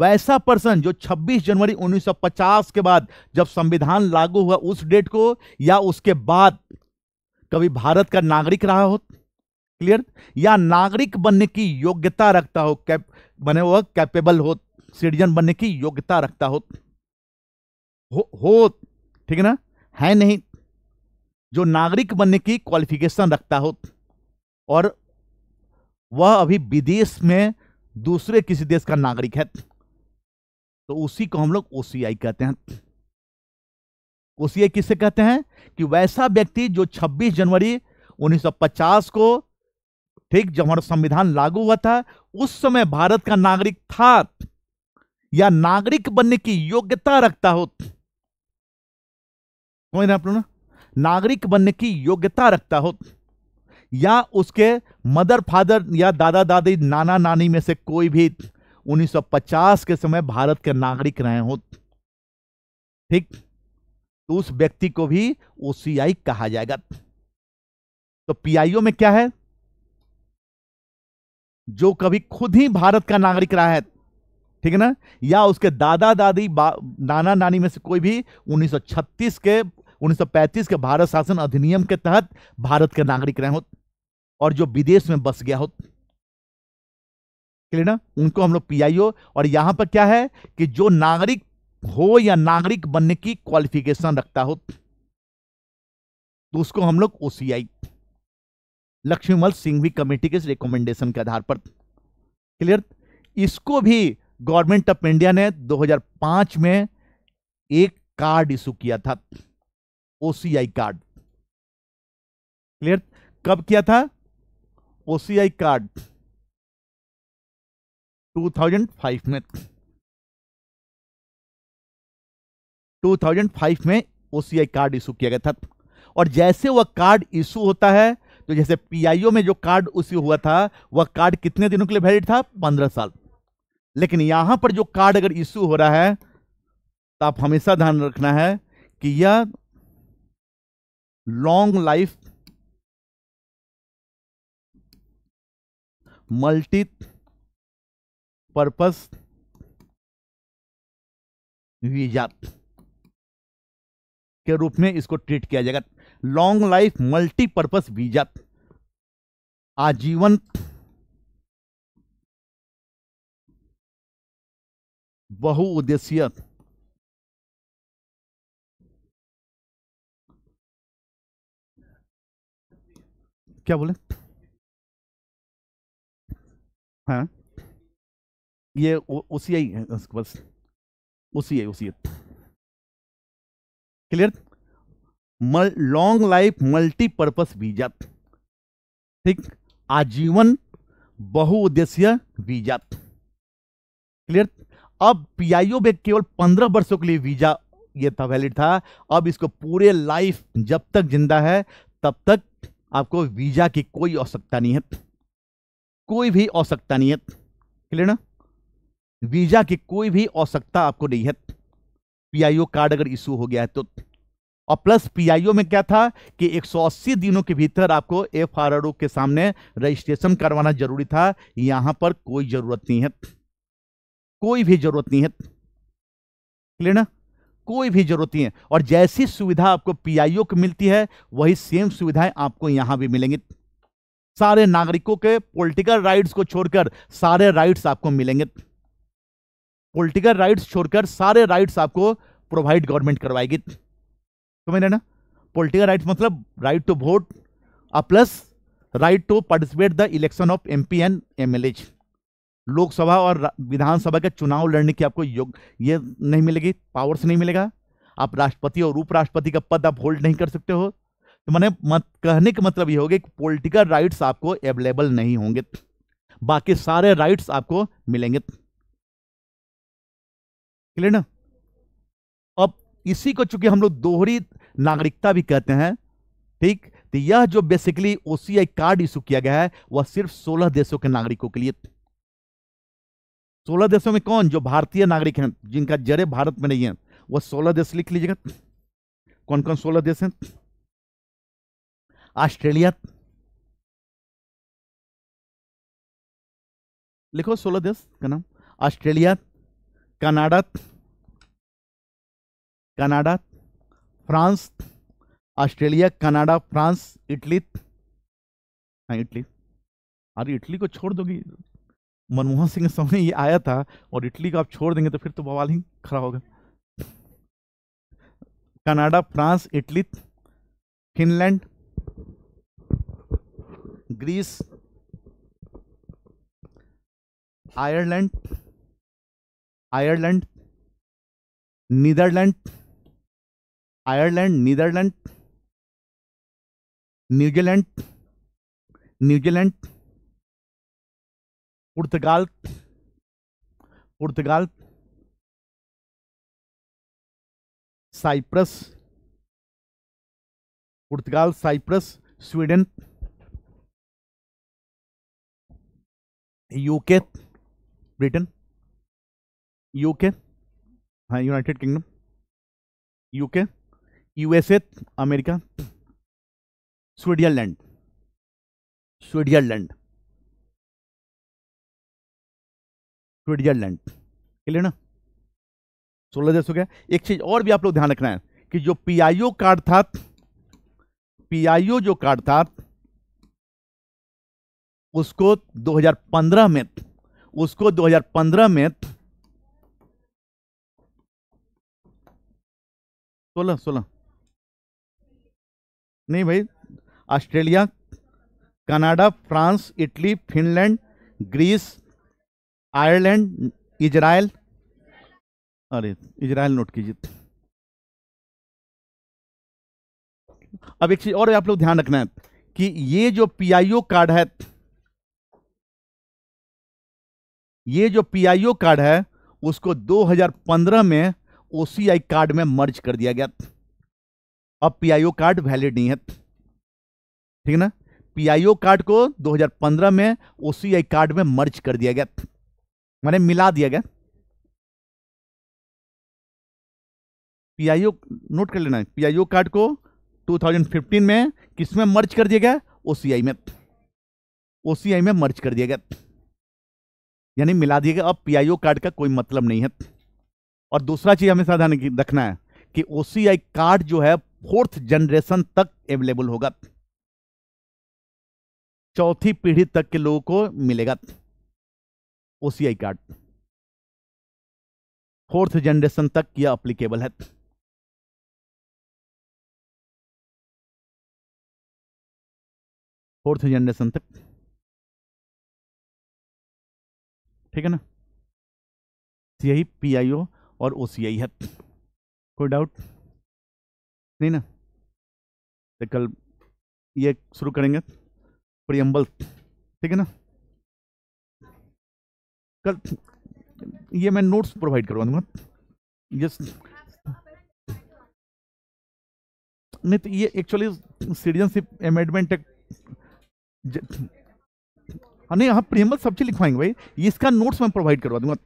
वैसा पर्सन जो 26 जनवरी 1950 के बाद जब संविधान लागू हुआ उस डेट को या उसके बाद कभी भारत का नागरिक रहा हो क्लियर या नागरिक बनने की योग्यता रखता हो कैप बने वह कैपेबल हो सिटीजन बनने की योग्यता रखता हो हो, ठीक है ना है नहीं जो नागरिक बनने की क्वालिफिकेशन रखता हो और वह अभी विदेश में दूसरे किसी देश का नागरिक है तो उसी को हम लोग ओ कहते हैं ओ किसे कहते हैं कि वैसा व्यक्ति जो 26 जनवरी 1950 को ठीक जब हमारा संविधान लागू हुआ था उस समय भारत का नागरिक था या नागरिक बनने की योग्यता रखता हो आप लोग ना नागरिक बनने की योग्यता रखता हो या उसके मदर फादर या दादा दादी नाना नानी में से कोई भी 1950 के समय भारत के नागरिक रहे हो ठीक तो उस व्यक्ति को भी ओ कहा जाएगा तो पीआईओ में क्या है जो कभी खुद ही भारत का नागरिक रहा है ठीक है ना या उसके दादा दादी नाना नानी में से कोई भी 1936 के 1935 के भारत शासन अधिनियम के तहत भारत के नागरिक रहे हो और जो विदेश में बस गया हो क्लियर ना उनको हम लोग पीआईओ और यहां पर क्या है कि जो नागरिक हो या नागरिक बनने की क्वालिफिकेशन रखता हो तो उसको हम लोग ओसीआई लक्ष्मीमल सिंह भी कमेटी के रिकमेंडेशन के आधार पर क्लियर इसको भी गवर्नमेंट ऑफ इंडिया ने 2005 में एक कार्ड इशू किया था ओसीआई कार्ड क्लियर कब किया था ओसीआई कार्ड 2005 में 2005 में ओसीआई कार्ड इशू किया गया था और जैसे वह कार्ड इशू होता है तो जैसे पीआईओ में जो कार्ड उसी हुआ था वह कार्ड कितने दिनों के लिए वैलिड था पंद्रह साल लेकिन यहां पर जो कार्ड अगर इश्यू हो रहा है तो आप हमेशा ध्यान रखना है कि यह long life multipurpose visa के रूप में इसको ट्रीट किया जाएगा लॉन्ग लाइफ मल्टीपर्पज वीजा आजीवन बहुउद्देश्य क्या बोले हाँ ये उसी है बस उसी है उसी है clear long life multipurpose visa ठीक आजीवन बहुउद्देश्य वीजा क्लियर अब पीआईओ में केवल पंद्रह वर्षों के लिए वीजा ये था वैलिड था अब इसको पूरे लाइफ जब तक जिंदा है तब तक आपको वीजा की कोई आवश्यकता नहीं है कोई भी आवश्यकता नहीं है क्लियर ना वीजा की कोई भी आवश्यकता आपको नहीं है पीआईओ कार्ड अगर इशू हो गया है तो और प्लस पीआईओ में क्या था कि 180 दिनों के भीतर आपको एफ के सामने रजिस्ट्रेशन करवाना जरूरी था यहां पर कोई जरूरत नहीं है कोई भी जरूरत नहीं है क्लियर ना कोई भी जरूरत नहीं है और जैसी सुविधा आपको पीआईओ को मिलती है वही सेम सुविधाएं आपको यहां भी मिलेंगी सारे नागरिकों के पोलिटिकल राइट्स को छोड़कर सारे राइट्स आपको मिलेंगे पोलिटिकल राइट्स छोड़कर सारे राइट्स आपको प्रोवाइड गवर्नमेंट करवाएगी समझ रहे ना पोलिटिकल राइट मतलब right to vote plus right to participate the election of M P and M Lok Sabha और विधानसभा के चुनाव लड़ने की आपको योग ये नहीं मिलेगी पावर्स नहीं मिलेगा आप राष्ट्रपति और उपराष्ट्रपति का पद आप होल्ड नहीं कर सकते हो तो मैंने मत कहने का मतलब ये होगा कि पोलिटिकल राइट्स आपको अवेलेबल नहीं होंगे बाकी सारे राइट्स आपको मिलेंगे क्लियर ना इसी को चूंकि हम लोग दोहरी नागरिकता भी कहते हैं ठीक तो यह जो बेसिकली ओसीआई कार्ड इशू किया गया है वह सिर्फ सोलह देशों के नागरिकों के लिए सोलह देशों में कौन जो भारतीय नागरिक हैं जिनका जरे भारत में नहीं है वह सोलह देश लिख लीजिएगा कौन कौन सोलह देश हैं ऑस्ट्रेलिया लिखो सोलह देश का नाम Australia Canada Canada France Australia Canada France Italy हाँ इटली अरे इटली को छोड़ दोगी मनमोहन सिंह समय ये आया था और इटली को आप छोड़ देंगे तो फिर तो बवाल ही खड़ा होगा Canada France Italy Finland Greece Ireland Ireland Netherland Ireland Netherland New Zealand New Zealand पुर्तगाल पुर्तगाल साइप्रस पुर्तगाल Cyprus Sweden UK Britain UK हाँ United Kingdom UK USA America Switzerland Switzerland Switzerland clear ना सोलह देश हो गया एक चीज और भी आप लोग ध्यान रखना है कि जो पीआईओ कार्ड था पीआईओ जो कार्ड था उसको 2015 में उसको 2015 में सोलह सोलह नहीं भाई Australia Canada France Italy Finland Greece Ireland Israel अरे इजराइल नोट कीजिए अब एक चीज और आप लोग ध्यान रखना है कि ये जो पीआईओ कार्ड है ये जो पीआईओ कार्ड है उसको 2015 में ओसीआई कार्ड में मर्ज कर दिया गया अब पीआईओ कार्ड वैलिड नहीं है ठीक है ना पीआईओ कार्ड को 2015 में ओसीआई कार्ड में मर्ज कर दिया गया मैंने मिला दिया गया पीआईओ नोट कर लेना पीआईओ कार्ड को 2015 में किस में मर्ज कर दिया गया ओसीआई में ओसीआई में मर्ज कर दिया गया यानी मिला दिया गया अब पीआईओ कार्ड का कोई मतलब नहीं है और दूसरा चीज़ हमें साधारण रखना है कि ओसीआई कार्ड जो है फोर्थ जनरेशन तक अवेलेबल होगा चौथी पीढ़ी तक के लोगों को मिलेगा ओसीआई कार्ड फोर्थ जनरेशन तक यह अप्लीकेबल है फोर्थ जनरेशन तक ठीक है ना यही पीआईओ और ओसीआई है कोई डाउट नहीं ना तो कल ये शुरू करेंगे प्रियम्बल ठीक है ना कल ये मैं नोट्स प्रोवाइड करवा दूंगा यस नहीं तो ये एक्चुअली सिटीजनशिप अमेंडमेंट एक्ट हाँ नहीं हाँ प्रियम्बल सब चीज़ लिखवाएंगे भाई इसका नोट्स मैं प्रोवाइड करवा दूंगा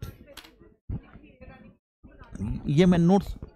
ये मैं नोट्स